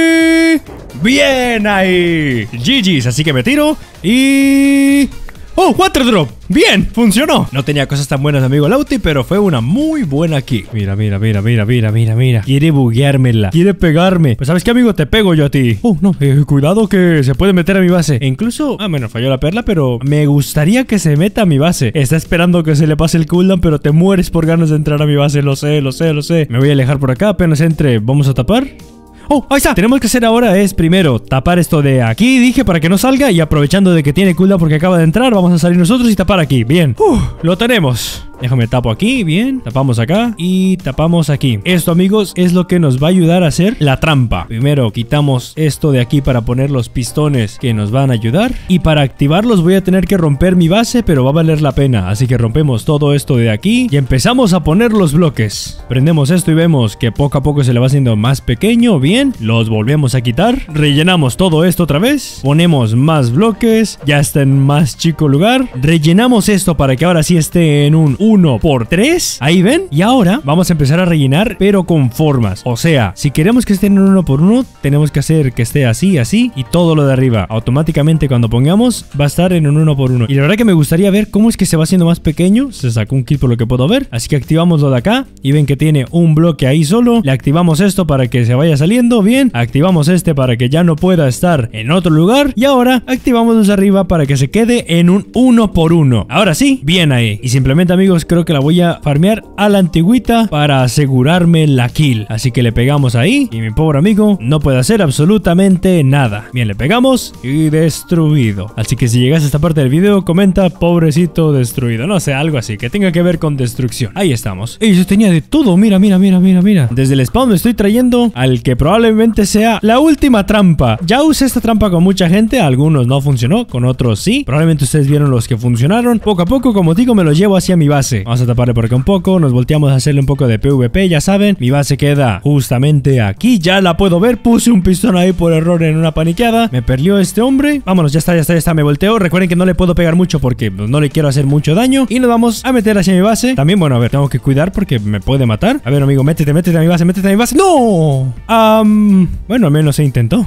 ¡Bien! Bien ahí. GG's, así que me tiro y... ¡Oh, Water Drop! ¡Bien! ¡Funcionó! No tenía cosas tan buenas, amigo Lauti, pero fue una muy buena aquí. Mira, mira, mira, mira, mira, mira, mira. Quiere bugueármela. Quiere pegarme. Pues, ¿sabes qué, amigo? Te pego yo a ti. Oh, no. Eh, cuidado que se puede meter a mi base. E incluso... Ah, menos falló la perla, pero... Me gustaría que se meta a mi base. Está esperando que se le pase el cooldown, pero te mueres por ganas de entrar a mi base. Lo sé, lo sé, lo sé. Me voy a alejar por acá. Apenas entre. ¿Vamos a tapar? Oh, ahí está! Tenemos que hacer ahora es, primero, tapar esto de aquí, dije, para que no salga. Y aprovechando de que tiene cooldown porque acaba de entrar, vamos a salir nosotros y tapar aquí. Bien. Uh. lo tenemos. Déjame tapo aquí, bien. Tapamos acá y tapamos aquí. Esto, amigos, es lo que nos va a ayudar a hacer la trampa. Primero quitamos esto de aquí para poner los pistones que nos van a ayudar. Y para activarlos voy a tener que romper mi base, pero va a valer la pena. Así que rompemos todo esto de aquí y empezamos a poner los bloques. Prendemos esto y vemos que poco a poco se le va haciendo más pequeño. Bien, los volvemos a quitar. Rellenamos todo esto otra vez. Ponemos más bloques. Ya está en más chico lugar. Rellenamos esto para que ahora sí esté en un 1 por 3. Ahí ven. Y ahora vamos a empezar a rellenar, pero con formas. O sea, si queremos que esté en un uno por uno, tenemos que hacer que esté así, así y todo lo de arriba. Automáticamente cuando pongamos va a estar en un uno por uno. Y la verdad que me gustaría ver cómo es que se va haciendo más pequeño. Se sacó un kit por lo que puedo ver. Así que activamos lo de acá y ven que tiene un bloque ahí solo. Le activamos esto para que se vaya saliendo. Bien, activamos este para que ya no pueda estar en otro lugar. Y ahora activamos los de arriba para que se quede en un uno por uno. Ahora sí, bien ahí. Y simplemente amigos creo que la voy a farmear a la antigüita para asegurarme la kill. Así que le pegamos ahí y mi pobre amigo no puede hacer absolutamente nada. Bien, le pegamos y destruido. Así que si llegas a esta parte del video, comenta pobrecito destruido. No sé, algo así que tenga que ver con destrucción. Ahí estamos. y yo tenía de todo. Mira, mira, mira, mira, mira. Desde el spawn me estoy trayendo al que probablemente sea la última trampa. Ya usé esta trampa con mucha gente. Algunos no funcionó, con otros sí. Probablemente ustedes vieron los que funcionaron. Poco a poco, como digo, me lo llevo hacia mi base. Vamos a taparle por acá un poco, nos volteamos a hacerle un poco de PvP, ya saben. Mi base queda justamente aquí, ya la puedo ver. Puse un pistón ahí por error en una paniqueada. Me perdió este hombre. Vámonos, ya está, ya está, ya está, me volteo. Recuerden que no le puedo pegar mucho porque pues, no le quiero hacer mucho daño. Y nos vamos a meter hacia mi base. También, bueno, a ver, tengo que cuidar porque me puede matar. A ver, amigo, métete, métete a mi base, métete a mi base. ¡No! bueno, al menos se intentó.